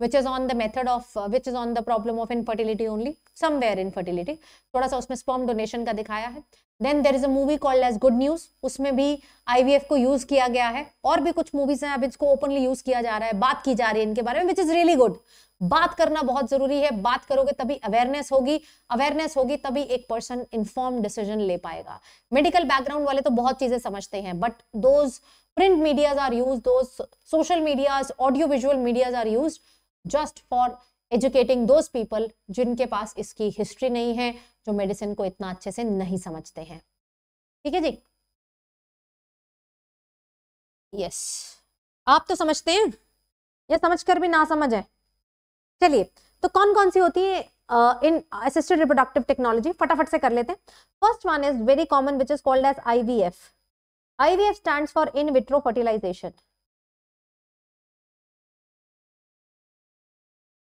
which is on the method of uh, which is on the problem of infertility only somewhere infertility थोड़ा सा उसमें sperm donation का दिखाया है then there is a movie as Good Newwz उसमें भी आईवीएफ को यूज किया गया है और भी कुछ मूवीज हैं अब इसको ओपनली यूज किया जा रहा है बात की जा रही है इनके बारे में विच इज रियली गुड बात करना बहुत जरूरी है बात करोगे तभी अवेयरनेस होगी अवेयरनेस होगी तभी एक पर्सन इन्फॉर्म डिसीजन ले पाएगा मेडिकल बैकग्राउंड वाले तो बहुत चीजें समझते हैं but though print medias are use though social medias audio visual medias are use just for educating those people जिनके पास इसकी हिस्ट्री नहीं है जो मेडिसिन को इतना अच्छे से नहीं समझते हैं ठीक है जी यस yes. आप तो समझते हैं या समझ कर भी ना समझ है चलिए तो कौन कौन सी होती है इन असिस्टेड रिप्रोडक्टिव टेक्नोलॉजी फटाफट से कर लेते हैं first one is very common which is called as IVF IVF stand for in vitro fertilization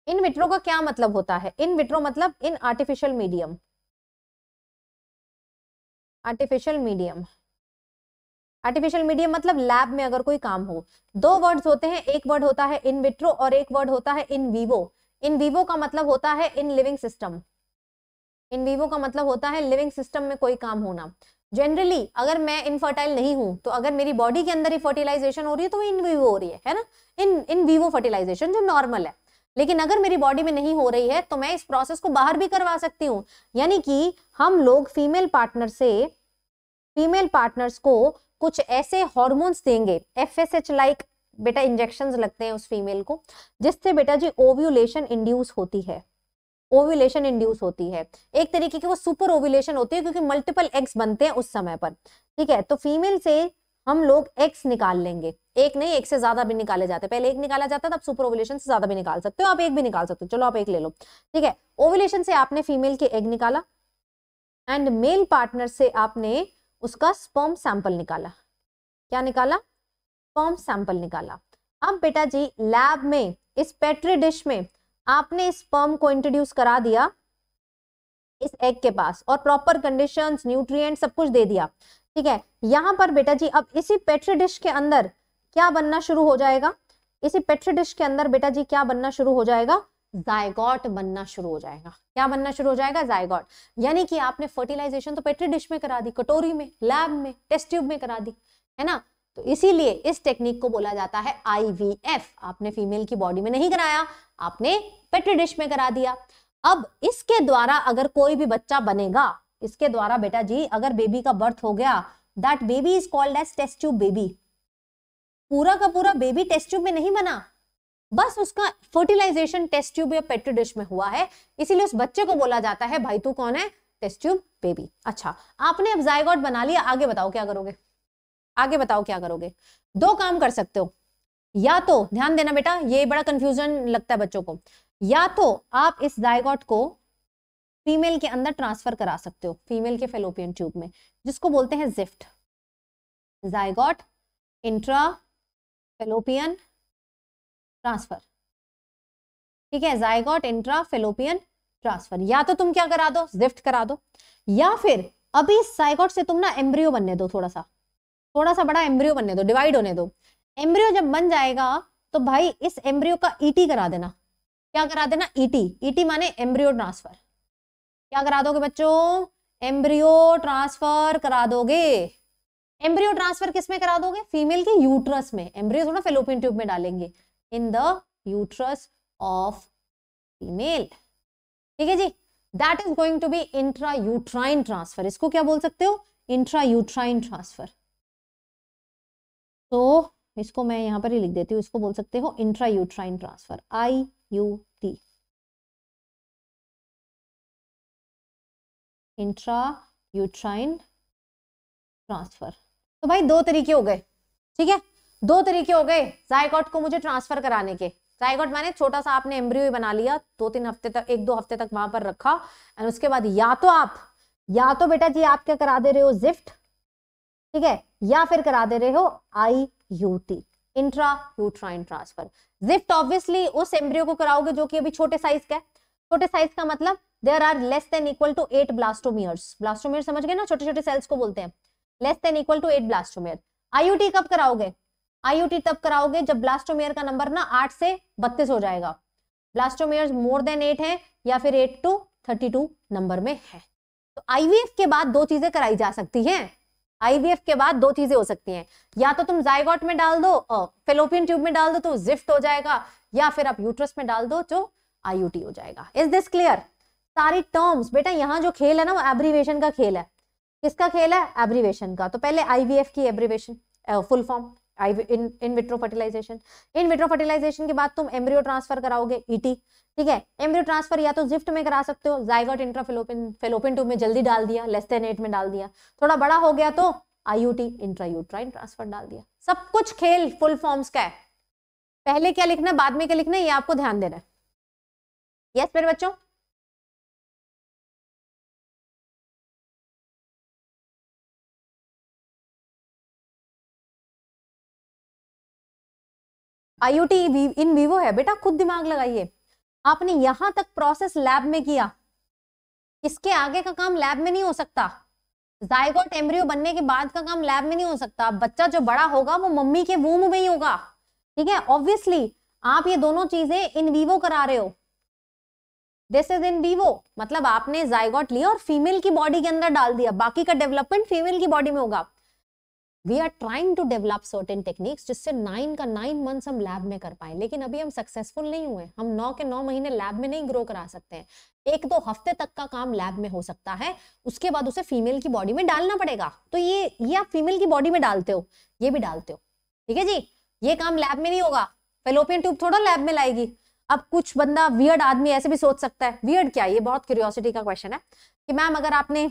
in vitro का क्या मतलब होता है इन विट्रो मतलब in artificial medium artificial medium artificial medium मतलब लैब में अगर कोई काम हो दो वर्ड्स होते हैं एक वर्ड होता है इन विट्रो और एक वर्ड होता है इन वीवो इन वीवो का मतलब होता है in living system in vivo का मतलब होता है लिविंग सिस्टम में कोई काम होना जनरली अगर मैं इनफर्टाइल नहीं हूं तो अगर मेरी बॉडी के अंदर ही फर्टिलाइजेशन हो रही है तो इन वीवो हो रही है है ना इन इन वीवो फर्टिलाइजेशन जो नॉर्मल है लेकिन अगर मेरी बॉडी में नहीं हो रही है तो मैं इस प्रोसेस को बाहर भी करवा सकती हूँ यानी कि हम लोग फीमेल पार्टनर से फीमेल पार्टनर्स को कुछ ऐसे हॉर्मोन्स देंगे एफ एस एच लाइक बेटा इंजेक्शन लगते हैं उस फीमेल को जिससे बेटा जी ओव्यूलेशन इंड्यूस होती है ओव्यूलेशन इंड्यूस होती है एक तरीके की वो सुपर ओव्यूलेशन होती है क्योंकि मल्टीपल एग्स बनते हैं उस समय पर ठीक है तो फीमेल से हम लोग एक्स निकाल लेंगे एक नहीं एक से ज्यादा भी निकाले जाते पहले एक निकाला जाता था अब सुपर ओवलेशन से ज्यादा भी निकाल सकते हो आप एक भी निकाल सकते हो चलो आप एक ले लो ठीक है ओवलेशन से आपने फीमेल के एग निकाला एंड मेल पार्टनर से आपने उसका स्पर्म सैंपल निकाला क्या निकाला स्पर्म सैंपल निकाला अब बेटा जी लैब में इस पेट्री डिश में आपने स्पर्म को इंट्रोड्यूस करा दिया इस एग के पास और प्रॉपर कंडीशंस न्यूट्रिएंट सब कुछ दे दिया ठीक है यहाँ पर बेटा जी अब इसी पेट्री डिश के अंदर क्या बनना शुरू हो जाएगा इसी पेट्री डिश के अंदर बेटा जी क्या बनना शुरू हो जाएगा जायगॉट बनना शुरू हो जाएगा क्या बनना शुरू हो जाएगा जायगॉट यानी कि आपने फर्टिलाइजेशन तो पेट्री डिश में करा दी कटोरी में लैब में टेस्ट ट्यूब में करा दी है ना तो इसीलिए इस टेक्निक को बोला जाता है आईवीएफ आपने फीमेल की बॉडी में नहीं कराया आपने पेट्री डिश में करा दिया अब इसके द्वारा अगर कोई भी बच्चा बनेगा इसके द्वारा बेटा जी अगर बेबी का बर्थ हो गया that baby is called as test tube baby पूरा का पूरा बेबी टेस्ट ट्यूब में नहीं बना बस उसका फर्टिलाइजेशन टेस्ट ट्यूब या पेट्री डिश में हुआ है इसीलिए उस बच्चे को बोला जाता है भाई तू कौन है टेस्ट ट्यूब बेबी अच्छा आपने अब जायगॉट बना लिया आगे बताओ क्या करोगे आगे बताओ क्या करोगे दो काम कर सकते हो या तो ध्यान देना बेटा ये बड़ा कंफ्यूजन लगता है बच्चों को या तो आप इस जायगॉट को फीमेल के अंदर ट्रांसफर करा सकते हो फीमेल के फेलोपियन ट्यूब में जिसको बोलते हैं GIFT zygote intra fallopian transfer ठीक है जायगॉट इंट्रा फेलोपियन ट्रांसफर या तो तुम क्या करा दो जिफ्ट करा दो या फिर अभी साइगॉट से तुम ना एम्ब्रियो बनने दो थोड़ा सा थोड़ा सा बड़ा एम्ब्रियो बनने दो डिवाइड होने दो एम्ब्रियो जब बन जाएगा तो भाई इस एम्ब्रियो का ईटी करा देना क्या करा देना ईटी ईटी माने एम्ब्रियो ट्रांसफर क्या करा दोगे बच्चों एम्ब्रियो ट्रांसफर करा दोगे एम्ब्रियो ट्रांसफर किसमें करा दोगे फीमेल की यूट्रस में एम्ब्रियो थोड़ा फेलोपिन ट्यूब में डालेंगे in the uterus of female ठीक है जी that is going to be intra uterine transfer इसको क्या बोल सकते हो इंट्रा यूट्राइन ट्रांसफर तो इसको मैं यहां पर ही लिख देती हूँ इसको बोल सकते हो intra uterine transfer I U intra uterine transfer तो भाई दो तरीके हो गए ठीक है दो तरीके हो गए जायकॉट को मुझे ट्रांसफर कराने के जायकॉट मैंने छोटा सा आपने एम्ब्रियो ही बना लिया दो तीन हफ्ते तक एक दो हफ्ते तक वहां पर रखा एंड उसके बाद या तो आप या तो बेटा जी आप क्या करा दे रहे हो जिफ्ट ठीक है या फिर करा दे रहे हो I U T intra uterine transfer GIFT obviously उस एम्ब्रियो को कराओगे जो कि अभी छोटे साइज का है छोटे साइज का मतलब there are less than equal to eight blastomeres blastomere समझ गए ना छोटे छोटे सेल्स को बोलते हैं less than equal to eight blastomere IUT कब कराओगे आईयूटी तब कराओगे जब ब्लास्टोमियर का नंबर ना आठ से बत्तीस हो जाएगा ब्लास्टोमियर मोर देन एट है या फिर eight to thirty two number में है तो आईवीएफ के बाद दो चीजें कराई जा सकती हैं आईवीएफ के बाद दो चीजें हो सकती हैं या तो तुम जायगॉट में डाल दो फेलोपियन ट्यूब में डाल दो तो जिफ्ट हो जाएगा या फिर आप यूट्रस में डाल दो जो तो आईयूटी हो जाएगा इज दिस क्लियर सारी टर्म्स बेटा यहाँ जो खेल है ना वो एब्रीवेशन का खेल है किसका खेल है एब्रीवेशन का तो पहले आईवीएफ की abbreviation full form in vitro fertilization in vitro fertilization के बाद तुम एम्ब्रियो ट्रांसफर कराओगे ईटी e ठीक है एम्ब्रियो ट्रांसफर या तो जिफ्ट में करा सकते हो zygote intra fallopian fallopian tube में जल्दी डाल दिया लेस देन एट में डाल दिया थोड़ा बड़ा हो गया तो आईयूटी इंट्रा यूट्राइन ट्रांसफर डाल दिया सब कुछ खेल फुल फॉर्म्स का है पहले क्या लिखना है बाद में क्या लिखना है ये आपको ध्यान देना है यस yes, मेरे बच्चों आईओटी इन विवो है बेटा खुद दिमाग लगाइए आपने यहां तक प्रोसेस लैब में किया इसके आगे का काम लैब में नहीं हो सकता जायगोट एम्ब्रियो बनने के बाद का काम लैब में नहीं हो सकता बच्चा जो बड़ा होगा वो मम्मी के वूम में ही होगा ठीक है ऑब्वियसली आप ये दोनों चीजें इन विवो करा रहे हो दिस इज इन विवो मतलब आपने जायगॉट लिया और फीमेल की बॉडी के अंदर डाल दिया बाकी का डेवलपमेंट फीमेल की बॉडी में होगा we are trying to develop certain techniques जिससे नाइन का नाइन मंथ्स हम लैब में कर पाए लेकिन अभी हम सक्सेसफुल नहीं हुए हम नौ के नौ महीने लैब में नहीं ग्रो करा सकते हैं एक दो हफ्ते तक का काम लैब में हो सकता है उसके बाद उसे फीमेल की बॉडी में डालना पड़ेगा तो ये ये आप फीमेल की बॉडी में डालते हो ये भी डालते हो ठीक है जी ये काम लैब में नहीं होगा फेलोपियन ट्यूब थोड़ा लैब में लाएगी अब कुछ बंदा वियर्ड आदमी ऐसे भी सोच सकता है वियर्ड क्या है ये बहुत क्यूरियोसिटी का क्वेश्चन है कि मैम अगर आपने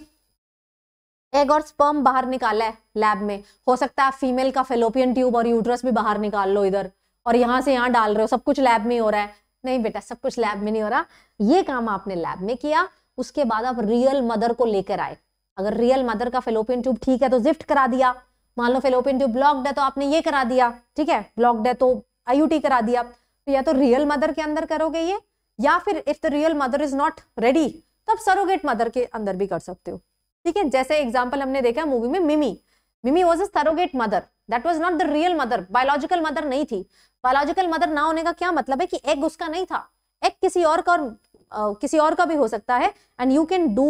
एग और स्पर्म बाहर निकाला है लैब में हो सकता है फीमेल का फेलोपियन ट्यूब और यूट्रस भी बाहर निकाल लो इधर और यहाँ से यहाँ डाल रहे हो सब कुछ लैब में हो रहा है नहीं बेटा सब कुछ लैब में नहीं हो रहा ये काम आपने लैब में किया उसके बाद आप रियल मदर को लेकर आए अगर रियल मदर का फेलोपियन ट्यूब ठीक है तो जिफ्ट करा दिया मान लो फेलोपियन ट्यूब ब्लॉक्ड है तो आपने ये करा दिया ठीक है ब्लॉक्ड है तो आईयूटी करा दिया तो या तो रियल मदर के अंदर करोगे ये या फिर if the real mother is not ready तो आप सरोगेट मदर के अंदर भी कर सकते हो ठीक है जैसे एग्जाम्पल हमने देखा मूवी में Mimi Mimi was a surrogate mother that was not the real mother biological mother नहीं थी बायोलॉजिकल मदर ना होने का क्या मतलब है कि एग उसका नहीं था एग किसी और का और Uh, किसी और का भी हो सकता है and you can do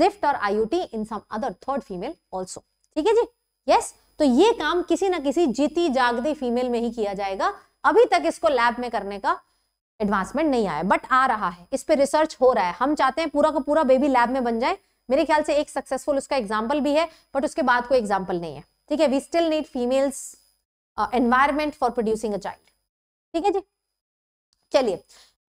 GIFT और IOT in some other third female also ठीक है जी यस yes? तो ये काम किसी ना किसी जीती जागती फीमेल में ही किया जाएगा अभी तक इसको लैब में करने का एडवांसमेंट नहीं आया बट आ रहा है इस पर रिसर्च हो रहा है हम चाहते हैं पूरा का पूरा बेबी लैब में बन जाए मेरे ख्याल से एक सक्सेसफुल उसका एग्जाम्पल भी है बट उसके बाद कोई एग्जाम्पल नहीं है ठीक है we still need females environment for producing a child ठीक है जी चलिए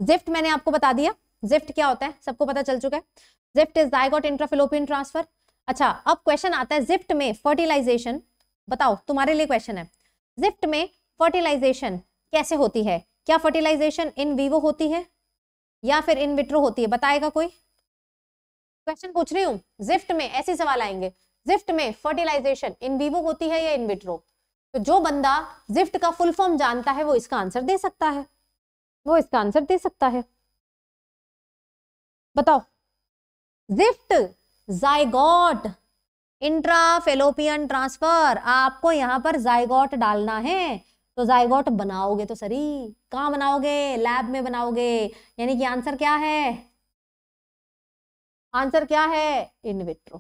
जिफ्ट मैंने आपको बता दिया जिफ्ट क्या होता है सबको पता चल चुका है GIFT is zygote intrafallopian transfer अच्छा अब क्वेश्चन आता है जिफ्ट में फर्टिलाइजेशन बताओ तुम्हारे लिए क्वेश्चन है जिफ्ट में फर्टिलाइजेशन कैसे होती है क्या फर्टिलाइजेशन इन वीवो होती है या फिर इन विट्रो होती है बताएगा कोई क्वेश्चन पूछ रही हूँ जिफ्ट में ऐसे सवाल आएंगे जिफ्ट में फर्टिलाइजेशन इन विवो होती है या इन विट्रो तो जो बंदा जिफ्ट का फुल फॉर्म जानता है वो इसका आंसर दे सकता है वो इसका आंसर दे सकता है बताओ GIFT zygote intra fallopian transfer आपको यहाँ पर जायगॉट डालना है तो जायगॉट बनाओगे तो सरी कहां बनाओगे लैब में बनाओगे यानी कि आंसर क्या है आंसर क्या है इन विट्रो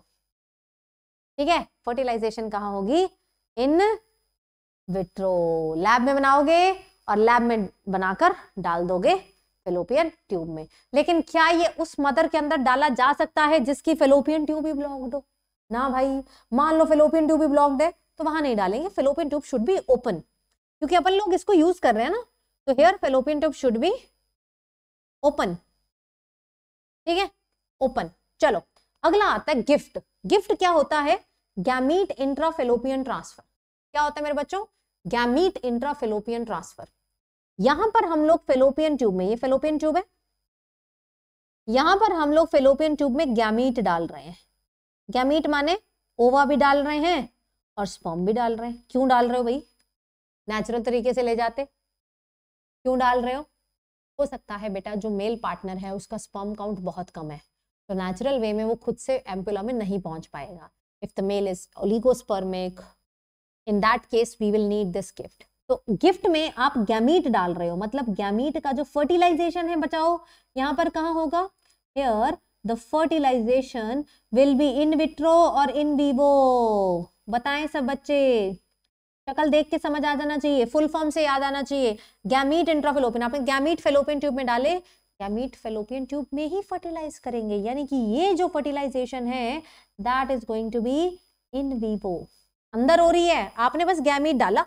ठीक है फर्टिलाइजेशन कहा होगी इन विट्रो लैब में बनाओगे और लैब में बनाकर डाल दोगे फेलोपियन ट्यूब में लेकिन क्या ये उस मदर के अंदर डाला जा सकता है जिसकी फेलोपियन ट्यूब ही ब्लॉक्ड हो ना भाई मान लो फेलोपियन ट्यूब ही ब्लॉक्ड है तो वहां नहीं डालेंगे fallopian tube should be open क्योंकि अपन लोग इसको यूज कर रहे हैं ना तो here fallopian tube should be open ठीक है ओपन चलो अगला आता है गिफ्ट गिफ्ट क्या होता है गैमीट इंट्राफेलोपियन ट्रांसफर क्या होता है मेरे बच्चों गैमीट इंट्राफेलोपियन ट्रांसफर यहां पर हम लोग फेलोपियन ट्यूब में ये फेलोपियन ट्यूब है यहां पर हम लोग फेलोपियन ट्यूब में गैमीट डाल रहे हैं गैमीट माने ओवा भी डाल रहे हैं और स्पॉम भी डाल रहे हैं क्यों डाल रहे हो भाई नेचुरल तरीके से ले जाते क्यों डाल रहे हो हो सकता है बेटा जो मेल पार्टनर है उसका स्पॉम काउंट बहुत कम है तो नेचुरल वे में वो खुद से एम्पुला में नहीं पहुंच पाएगा if the male is oligospermic in that case we will need this GIFT तो गिफ्ट में आप गैमीट डाल रहे हो मतलब गैमीट का जो फर्टिलाइजेशन है बचाओ यहाँ पर कहाँ होगा here the fertilization will be in vitro और इन वीवो बताएं सब बच्चे शकल देख के समझ आ जाना चाहिए फुल फॉर्म से याद आना चाहिए गैमीट इंट्रोफिलोपिन आपने गैमीट फेलोपिन ट्यूब में डाले गैमीट फेलोपियन ट्यूब में ही फर्टिलाइज करेंगे यानी कि ये जो फर्टिलाइजेशन है that is going to be in vivo अंदर हो रही है आपने बस गैमीट डाला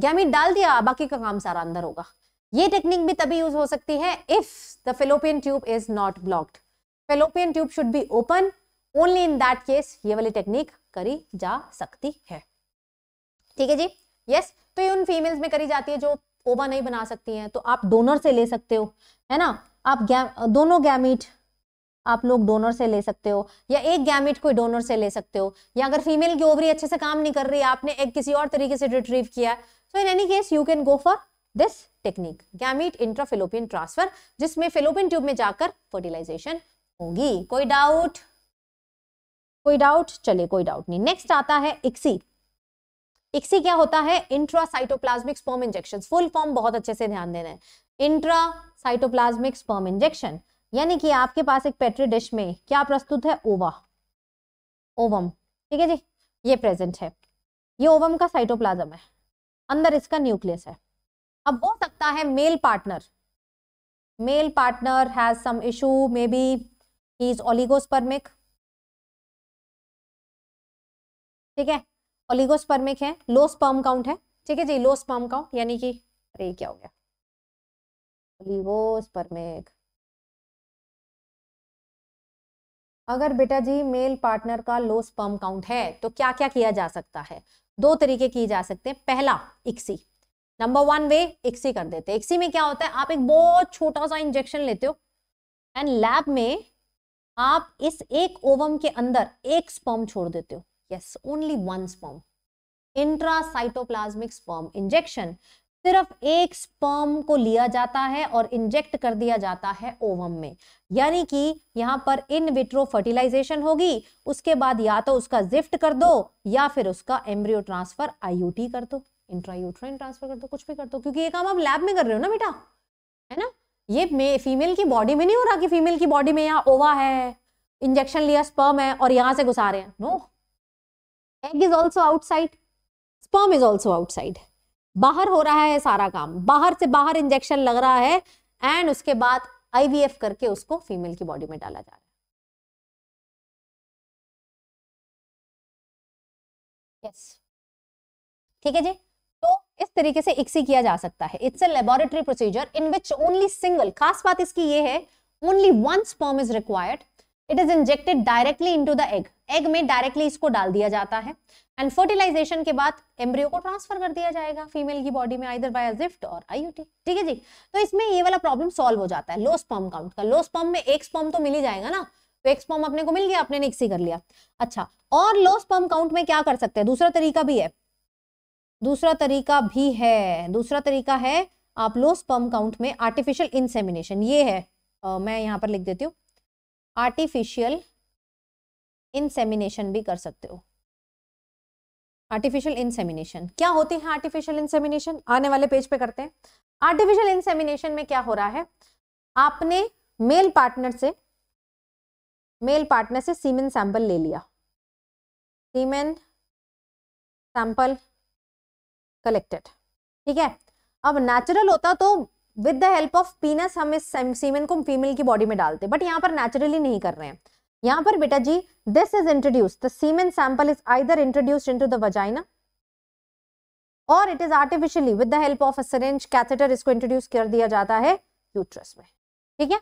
गैमीट डाल दिया बाकी का काम सारा अंदर होगा ये टेक्निक भी तभी यूज हो सकती है if the fallopian tube is not blocked fallopian tube should be open only in that case ये वाली टेक्निक करी जा सकती है ठीक है जी यस yes, तो ये उन फीमेल्स में करी जाती है जो ओवा नहीं बना सकती हैं तो आप डोनर से ले सकते हो है ना आप गैम दोनों गैमिट आप लोग डोनर से ले सकते हो या एक गैमिट कोई डोनर से ले सकते हो या अगर फीमेल की ओवरी अच्छे से काम नहीं कर रही आपने एक किसी और तरीके से रिट्रीव किया है so in any case you can go for this technique gamete intrafallopian transfer जिसमें फिलोपियन ट्यूब में जाकर फर्टिलाइजेशन होगी कोई डाउट कोई डाउट चले कोई डाउट नहीं नेक्स्ट आता है इक्सी इक्सी क्या होता है intra cytoplasmic sperm injection full form बहुत अच्छे से ध्यान देना है इंट्रा साइटोप्लाज्मिक स्पर्म इंजेक्शन यानी कि आपके पास एक पेट्री डिश में क्या प्रस्तुत है ओवा ओवम ठीक है जी ये प्रेजेंट है ये ओवम का साइटोप्लाज्म है अंदर इसका न्यूक्लियस है अब हो सकता है male partner male partner has some issue may be ही इज ओलिगोस्पर्मिक ठीक है ओलिगोस्पर्मिक है लो स्पर्म काउंट है ठीक है जी लो स्पर्म काउंट यानी कि अरे क्या हो गया ओलिगोस्पर्मिक अगर बेटा जी मेल पार्टनर का लो स्पर्म काउंट है तो क्या क्या किया जा सकता है दो तरीके किए जा सकते हैं पहला ICSI number one way ICSI कर देते हैं इक्सी में क्या होता है आप एक बहुत छोटा सा इंजेक्शन लेते हो एंड लैब में आप इस एक ओवम के अंदर एक स्पर्म छोड़ देते हो yes only one sperm intracytoplasmic sperm injection सिर्फ एक स्पर्म को लिया जाता है और इंजेक्ट कर दिया जाता है ओवम में यानी कि यहाँ पर इन विट्रो फर्टिलाइजेशन होगी उसके बाद या तो उसका जिफ्ट कर दो या फिर उसका एम्ब्रियो ट्रांसफर आईयूटी कर दो इंट्रायूट्राइन ट्रांसफर कर दो कुछ भी कर दो क्योंकि ये काम आप लैब में कर रहे हो ना बेटा है ना ये फीमेल की बॉडी में नहीं हो रहा कि फीमेल की बॉडी में यहाँ ओवा है इंजेक्शन लिया स्पर्म है और यहाँ से घुसा रहे हैं no no. Egg is also outside sperm is also outside बाहर हो रहा है सारा काम बाहर से बाहर इंजेक्शन लग रहा है एंड उसके बाद आईवीएफ करके उसको फीमेल की बॉडी में डाला जा रहा है यस ठीक है जी तो इस तरीके से इक्सी किया जा सकता है it's a laboratory procedure in which only single खास बात इसकी ये है only one sperm is required it is injected directly into the egg egg में डायरेक्टली इसको डाल दिया जाता है एंड फर्टिलाइजेशन के बाद एम्ब्रियो को ट्रांसफर कर दिया जाएगा फीमेल की बॉडी में आइदर बाय अजिफ्ट और आईयूटी ठीक है जी तो इसमें ये वाला प्रॉब्लम सॉल्व हो जाता है लो स्पर्म काउंट का लो स्पर्म में एक स्पर्म तो मिल ही जाएगा ना तो एक स्पर्म अपने को मिल गया अपने निक्सी कर लिया अच्छा और लो स्पर्म काउंट में क्या कर सकते हैं दूसरा तरीका भी है दूसरा तरीका भी है दूसरा तरीका है आप लो स्पर्म काउंट में आर्टिफिशियल इंसेमिनेशन ये है आ, मैं यहाँ पर लिख देती हूँ आर्टिफिशियल इंसेमिनेशन भी कर सकते हो आर्टिफिशियल इंसेमिनेशन क्या होती है आर्टिफिशियल इंसेमिनेशन आने वाले पेज पे करते हैं आर्टिफिशियल इंसेमिनेशन में क्या हो रहा है आपने मेल पार्टनर से मेल पार्टनर से सीमेन सैंपल ले लिया सीमेन सैंपल कलेक्टेड ठीक है अब नेचुरल होता तो with the help of penis हम इस सीमेन को फीमेल की बॉडी में डालते बट यहाँ पर नेचुरली नहीं कर रहे हैं यहाँ पर बेटा जी this is introduce the semen sample is either introduced into the vagina और it is artificially with the help of a catheter इसको इंट्रोड्यूस कर दिया जाता है यूट्रस में ठीक है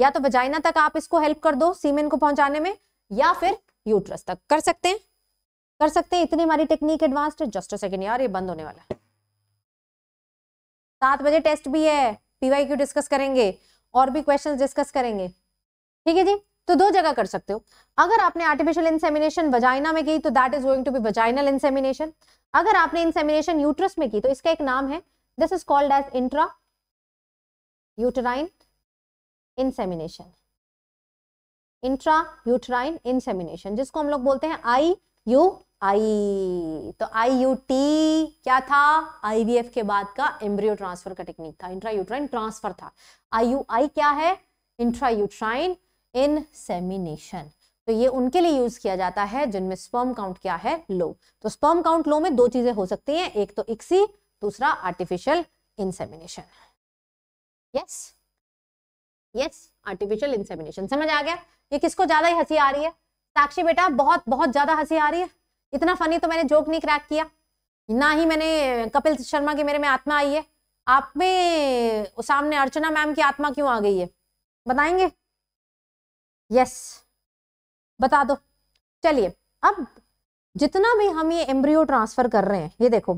या तो वजाइना तक आप इसको हेल्प कर दो सीमेन को पहुंचाने में या फिर यूट्रस तक कर सकते हैं कर सकते हैं इतनी हमारी टेक्निक एडवांस्ड है जस्ट अ सेकेंड यार ये बंद होने वाला है सात बजे टेस्ट भी है पीवाई क्यू डिस्कस करेंगे और भी क्वेश्चंस डिस्कस करेंगे ठीक है जी तो दो जगह कर सकते हो अगर आपने आर्टिफिशियल इंसेमिनेशन वजाइना में की तो that is going to be vaginal insemination अगर आपने इंसेमिनेशन यूट्रस में की तो इसका एक नाम है this is called as intra uterine insemination intra uterine insemination जिसको हम लोग बोलते हैं आई यू आई तो आई यू टी क्या था आईवीएफ के बाद का एम्ब्रियो ट्रांसफर का टेक्निक था इंट्रा यूट्राइन ट्रांसफर था आई यू आई क्या है इंट्रा यूट्राइन इनसेमिनेशन तो ये उनके लिए यूज किया जाता है जिनमें स्पर्म काउंट क्या है लो तो स्पर्म काउंट लो में दो चीजें हो सकती हैं एक तो इक्सी दूसरा artificial insemination yes yes artificial insemination समझ आ गया ये किसको ज्यादा ही हंसी आ रही है साक्षी बेटा बहुत बहुत ज्यादा हंसी आ रही है इतना फनी तो मैंने जोक नहीं क्रैक किया ना ही मैंने कपिल शर्मा की मेरे में आत्मा आई है आप में सामने अर्चना मैम की आत्मा क्यों आ गई है बताएंगे यस बता दो चलिए अब जितना भी हम ये एम्ब्रियो ट्रांसफर कर रहे हैं ये देखो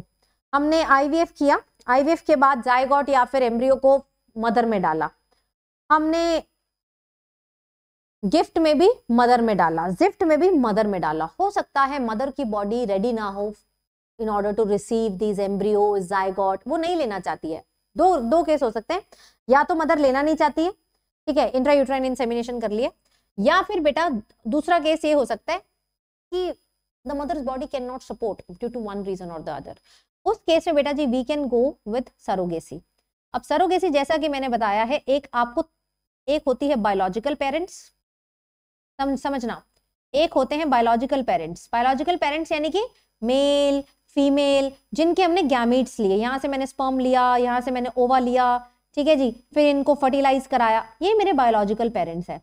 हमने आईवीएफ किया आईवीएफ के बाद जायगॉट या फिर एम्ब्रियो को मदर में डाला हमने गिफ्ट में भी मदर में डाला जिफ्ट में भी मदर में डाला हो सकता है मदर की बॉडी रेडी ना हो in order to receive these embryo zygote वो नहीं लेना चाहती है दो दो केस हो सकते हैं या तो मदर लेना नहीं चाहती है ठीक है इंट्रा यूट्राइन इंसेमिनेशन कर लिए या फिर बेटा दूसरा केस ये हो सकता है कि the mother's body can not support due to one reason और द अदर उस केस में बेटा जी we can go with surrogacy अब सरोगेसी जैसा कि मैंने बताया है एक आपको एक होती है बायोलॉजिकल पेरेंट्स सम, समझना एक होते हैं बायोलॉजिकल पेरेंट्स बायोलॉजिकल पेरेंट्स यानी कि मेल फीमेल जिनके हमने गैमिट्स लिए यहाँ से मैंने स्पर्म लिया यहाँ से मैंने ओवा लिया ठीक है जी फिर इनको फर्टिलाइज कराया ये मेरे बायोलॉजिकल पेरेंट्स हैं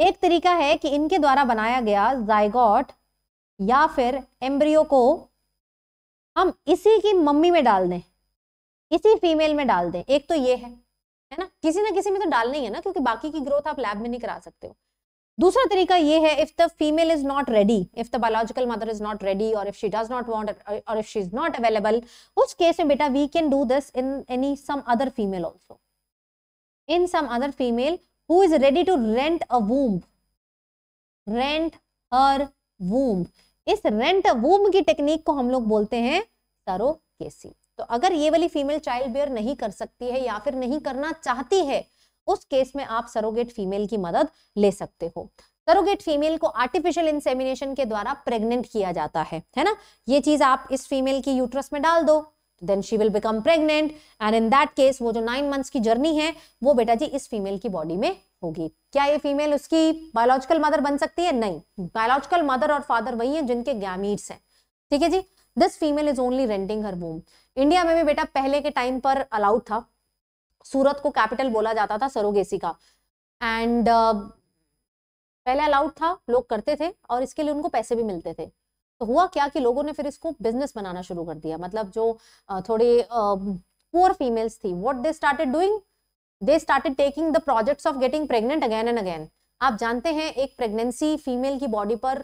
एक तरीका है कि इनके द्वारा बनाया गया जायगॉट या फिर एम्ब्रियो को हम इसी की मम्मी में डाल दें इसी फीमेल में डाल दें एक तो ये है है ना किसी ना किसी में तो डालना ही है ना क्योंकि बाकी की ग्रोथ आप लैब में नहीं करा सकते हो दूसरा तरीका ये है if the female is not ready if the biological mother is not ready और if she does not want और if she is not available उस केस में बेटा we can do this in any some other female also in some other female who is ready to rent a womb rent her womb इस रेंट वूम की टेक्निक को हम लोग बोलते हैं सरो केसी तो अगर ये वाली फीमेल चाइल्ड बेयर नहीं कर सकती है या फिर नहीं करना चाहती है उस केस में आप सरोगेट फीमेल की मदद ले सकते हो सरोगेट फीमेल को आर्टिफिशियल इंसेमिनेशन के द्वारा प्रेग्नेंट किया जाता है है ना ये चीज आप इस फीमेल की यूट्रस में डाल दो then she will become pregnant and in that case वो जो नाइन मंथ्स की जर्नी है वो बेटा जी इस फीमेल की बॉडी में होगी क्या ये फीमेल उसकी बायोलॉजिकल मदर बन सकती है नहीं बायोलॉजिकल मदर और फादर वही है जिनके गैमीट्स हैं ठीक है जी this female is only renting her womb India में भी बेटा पहले के टाइम पर अलाउड था सूरत को कैपिटल बोला जाता था सरोगेसी का एंड uh, पहले अलाउड था लोग करते थे और इसके लिए उनको पैसे भी मिलते थे तो हुआ क्या कि लोगों ने फिर इसको बिजनेस बनाना शुरू कर दिया मतलब जो थोड़े पुअर फीमेल्स थी what they started doing they started taking the projects of getting pregnant again and again आप जानते हैं एक प्रेगनेंसी फीमेल की बॉडी पर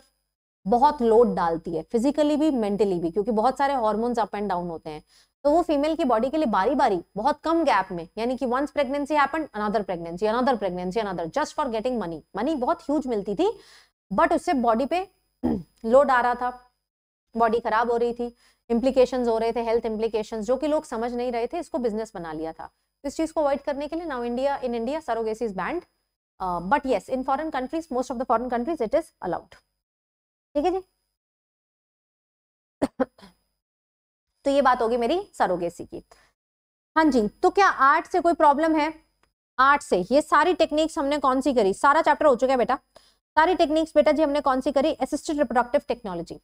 बहुत लोड डालती है फिजिकली भी मेंटली भी क्योंकि बहुत सारे हॉर्मोन्स अप एंड डाउन होते हैं तो वो फीमेल की बॉडी के लिए बारी बारी बहुत कम गैप में यानी कि once pregnancy happen another pregnancy another pregnancy another just for getting money money बहुत ह्यूज मिलती थी बट उससे बॉडी पे लोड आ रहा था बॉडी खराब हो रही थी इम्प्लीकेशन हो रहे थे हेल्थ इम्प्लीकेशन जो कि लोग समझ नहीं रहे थे इसको बिजनेस बना लिया था इस चीज को अवॉइड करने के लिए now India in India surrogacy is banned but yes in foreign countries most of the foreign countries it is allowed ठीक है जी तो ये बात होगी मेरी सरोगेसी की हाँ जी तो क्या आर्ट से कोई प्रॉब्लम है आर्ट से ये सारी टेक्निक्स हमने कौन सी करी सारा चैप्टर हो चुका है बेटा सारी टेक्निक्स बेटा जी हमने कौन सी करी असिस्टेड रिप्रोडक्टिव टेक्नोलॉजी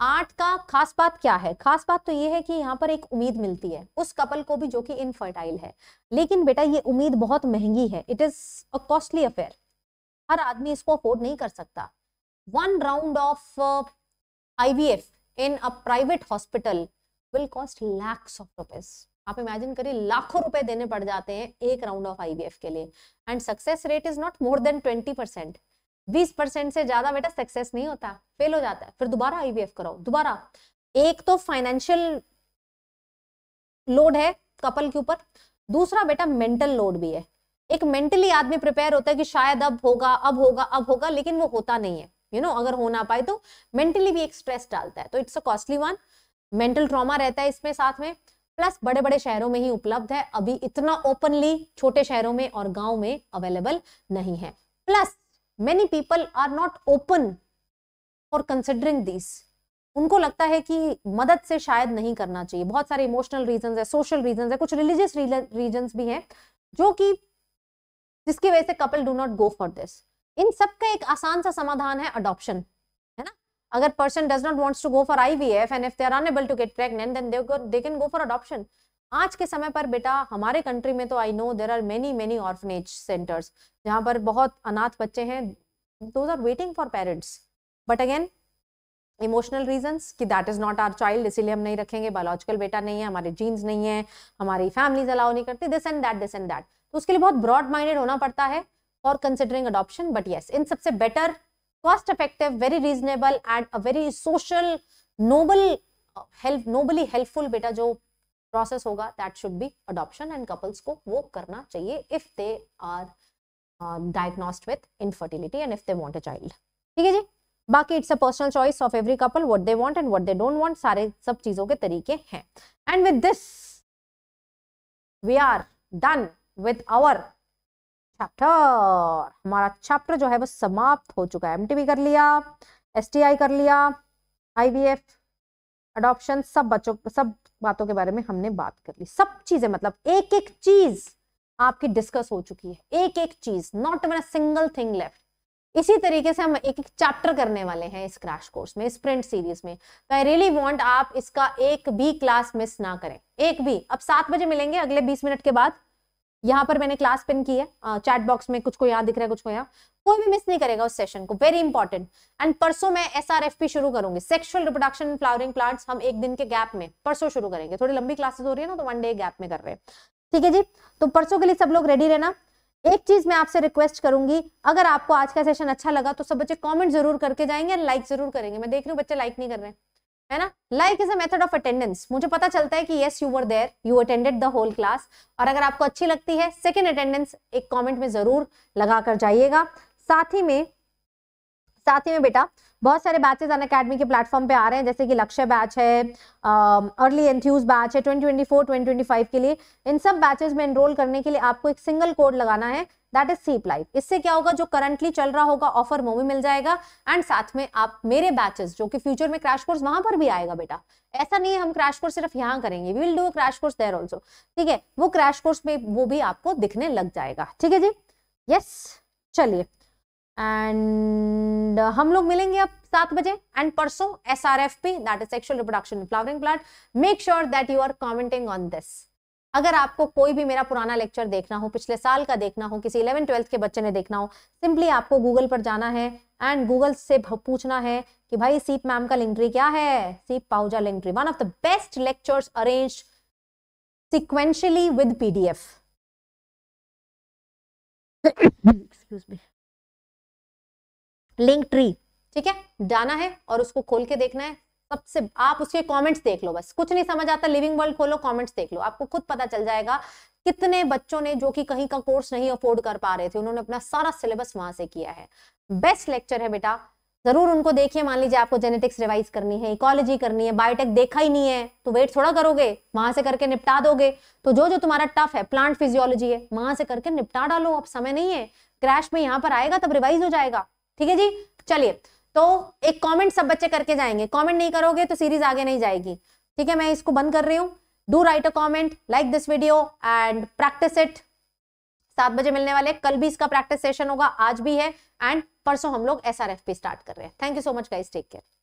आठ का खास बात क्या है खास बात तो ये है कि यहाँ पर एक उम्मीद मिलती है उस कपल को भी जो कि इनफर्टाइल है लेकिन बेटा ये उम्मीद बहुत महंगी है it is a costly affair हर आदमी इसको अफोर्ड नहीं कर सकता one round of IVF in a private hospital will cost lakhs of rupees आप इमेजिन करिए लाखों रुपए देने पड़ जाते हैं एक राउंड ऑफ आईवीएफ के लिए and success rate is not more than twenty percent बीस परसेंट से ज्यादा बेटा सक्सेस नहीं होता फेल हो जाता है फिर दोबारा आईवीएफ कराओ दोबारा एक तो फाइनेंशियल लोड है कपल के ऊपर दूसरा बेटा मेंटल लोड भी है एक मेंटली आदमी प्रिपेयर होता है कि शायद अब होगा अब होगा अब होगा लेकिन वो होता नहीं है यू you नो know, अगर हो ना पाए तो मेंटली भी एक स्ट्रेस डालता है तो it's a costly one mental trauma रहता है इसमें साथ में प्लस बड़े बड़े शहरों में ही उपलब्ध है अभी इतना ओपनली छोटे शहरों में और गाँव में अवेलेबल नहीं है plus many people are not open for considering these उनको लगता है कि मदद से शायद नहीं करना चाहिए बहुत सारे इमोशनल रीजन है सोशल रीजन है कुछ रिलीजियस रीजन भी हैं जो कि जिसकी वजह से couple do not go for this इन सब का एक आसान सा समाधान है अडोप्शन है ना अगर person does not wants to go for IVF and if they are unable to get pregnant then they can go for adoption आज के समय पर बेटा हमारे कंट्री में तो I know there are many many orphanage centers जहाँ पर बहुत अनाथ बच्चे हैं those are waiting for parents but again emotional reasons कि that is not our child इसीलिए हम नहीं रखेंगे बायोलॉजिकल बेटा नहीं है हमारे जीन्स नहीं है हमारी फैमिलीज अलाउ नहीं करती this and that this and that तो उसके लिए बहुत ब्रॉड माइंडेड होना पड़ता है for considering adoption but yes इन सबसे better cost effective very reasonable and a very social noble help nobly helpful बेटा जो प्रोसेस होगा that should be adoption and couples को वो करना चाहिए if they are diagnosed with infertility and if they want a child ठीक है जी बाकी it's a personal choice of every couple what they want and what they don't want सारे सब चीजों के तरीके हैं and with this we are done with our chapter हमारा चैप्टर जो है वो समाप्त हो चुका है एमटीबी कर लिया एसटीआई कर लिया आईवीएफ अडॉप्शन सब बच्चों सब बातों के बारे में हमने बात कर ली सब चीजें मतलब एक एक चीज आपकी डिस्कस हो चुकी है एक एक चीज not even single thing left इसी तरीके से हम एक एक चैप्टर करने वाले हैं इस क्रैश कोर्स में स्प्रिंट सीरीज में तो आई रियली वांट आप इसका एक भी क्लास मिस ना करें एक भी अब सात बजे मिलेंगे अगले बीस मिनट के बाद यहाँ पर मैंने क्लास पिन की है चैट बॉक्स में कुछ को यहाँ दिख रहा है कुछ को यहाँ कोई भी मिस नहीं करेगा उस सेशन को वेरी इंपॉर्टेंट एंड परसों मैं पी शुरू करूंगी सेक्सुअल रिप्रोडक्शन फ्लावरिंग प्लांट्स हम एक दिन के गैप में परसों शुरू करेंगे थोड़ी लंबी क्लासेस हो रही है ना तो वन डे गैप में कर रहे हैं ठीक है जी तो परसों के लिए सब लोग रेडी रहना एक चीज मैं आपसे रिक्वेस्ट करूंगी अगर आपको आज का सेशन अच्छा लगा तो सब बच्चे कमेंट जरूर करके जाएंगे लाइक जरूर करेंगे मैं देख रही हूँ बच्चे लाइक नहीं कर रहे हैं है ना like is a method of attendance मुझे पता चलता है कि yes you were there you attended the whole class और अगर आपको अच्छी लगती है सेकेंड अटेंडेंस एक कॉमेंट में जरूर लगा कर जाइएगा साथ ही में साथ ही में बेटा बहुत सारे बैचेस अन अकेडमी के प्लेटफॉर्म पे आ रहे हैं जैसे कि लक्ष्य बैच है अर्ली एंथ्यूज बैच है 2024 2025 के लिए इन सब बैचेस में एनरोल करने के लिए आपको एक सिंगल कोड लगाना है दैट इज सीप लाइफ इससे क्या होगा जो करंटली चल रहा होगा ऑफर वो भी मिल जाएगा एंड साथ में आप मेरे बैचेस जो कि फ्यूचर में क्रैश कोर्स वहां पर भी आएगा बेटा ऐसा नहीं है हम क्रैश कोर्स सिर्फ यहाँ करेंगे we will do crash course there also ठीक है वो क्रैश कोर्स में वो भी आपको दिखने लग जाएगा ठीक है जी यस चलिए एंड हम लोग मिलेंगे अब सात बजे एंड परसों S R F P that is sexual reproduction flowering plant make sure that you are commenting on this अगर आपको कोई भी मेरा पुराना लेक्चर देखना हो पिछले साल का देखना हो किसी इलेवन ट्वेल्थ के बच्चे ने देखना हो सिंपली आपको गूगल पर जाना है एंड गूगल से पूछना है कि भाई सीप मैम का लिंक्री क्या है सीप पाउजा Linktree one of the best lectures arranged sequentially with PDF excuse me Linktree ठीक है जाना है और उसको खोल के देखना है सबसे आप उसके कमेंट्स देख लो बस कुछ नहीं समझ आता लिविंग वर्ल्ड खोलो कमेंट्स देख लो आपको खुद पता चल जाएगा कितने बच्चों ने जो कि कहीं का कोर्स नहीं अफोर्ड कर पा रहे थे उन्होंने अपना सारा सिलेबस वहां से किया है बेस्ट लेक्चर है बेटा जरूर उनको देखिए मान लीजिए आपको जेनेटिक्स रिवाइज करनी है इकोलॉजी करनी है बायोटेक देखा ही नहीं है तो वेट थोड़ा करोगे वहां से करके निपटा दोगे तो जो जो तुम्हारा टफ है प्लांट फिजियोलॉजी है वहां से करके निपटा डालो अब समय नहीं है क्रैश में यहाँ पर आएगा तब रिवाइज हो जाएगा ठीक है जी चलिए तो एक कमेंट सब बच्चे करके जाएंगे कमेंट नहीं करोगे तो सीरीज आगे नहीं जाएगी ठीक है मैं इसको बंद कर रही हूँ do write a comment like this video and practice it सात बजे मिलने वाले कल भी इसका प्रैक्टिस सेशन होगा आज भी है एंड परसों हम लोग एस स्टार्ट कर रहे हैं thank you so much guys take care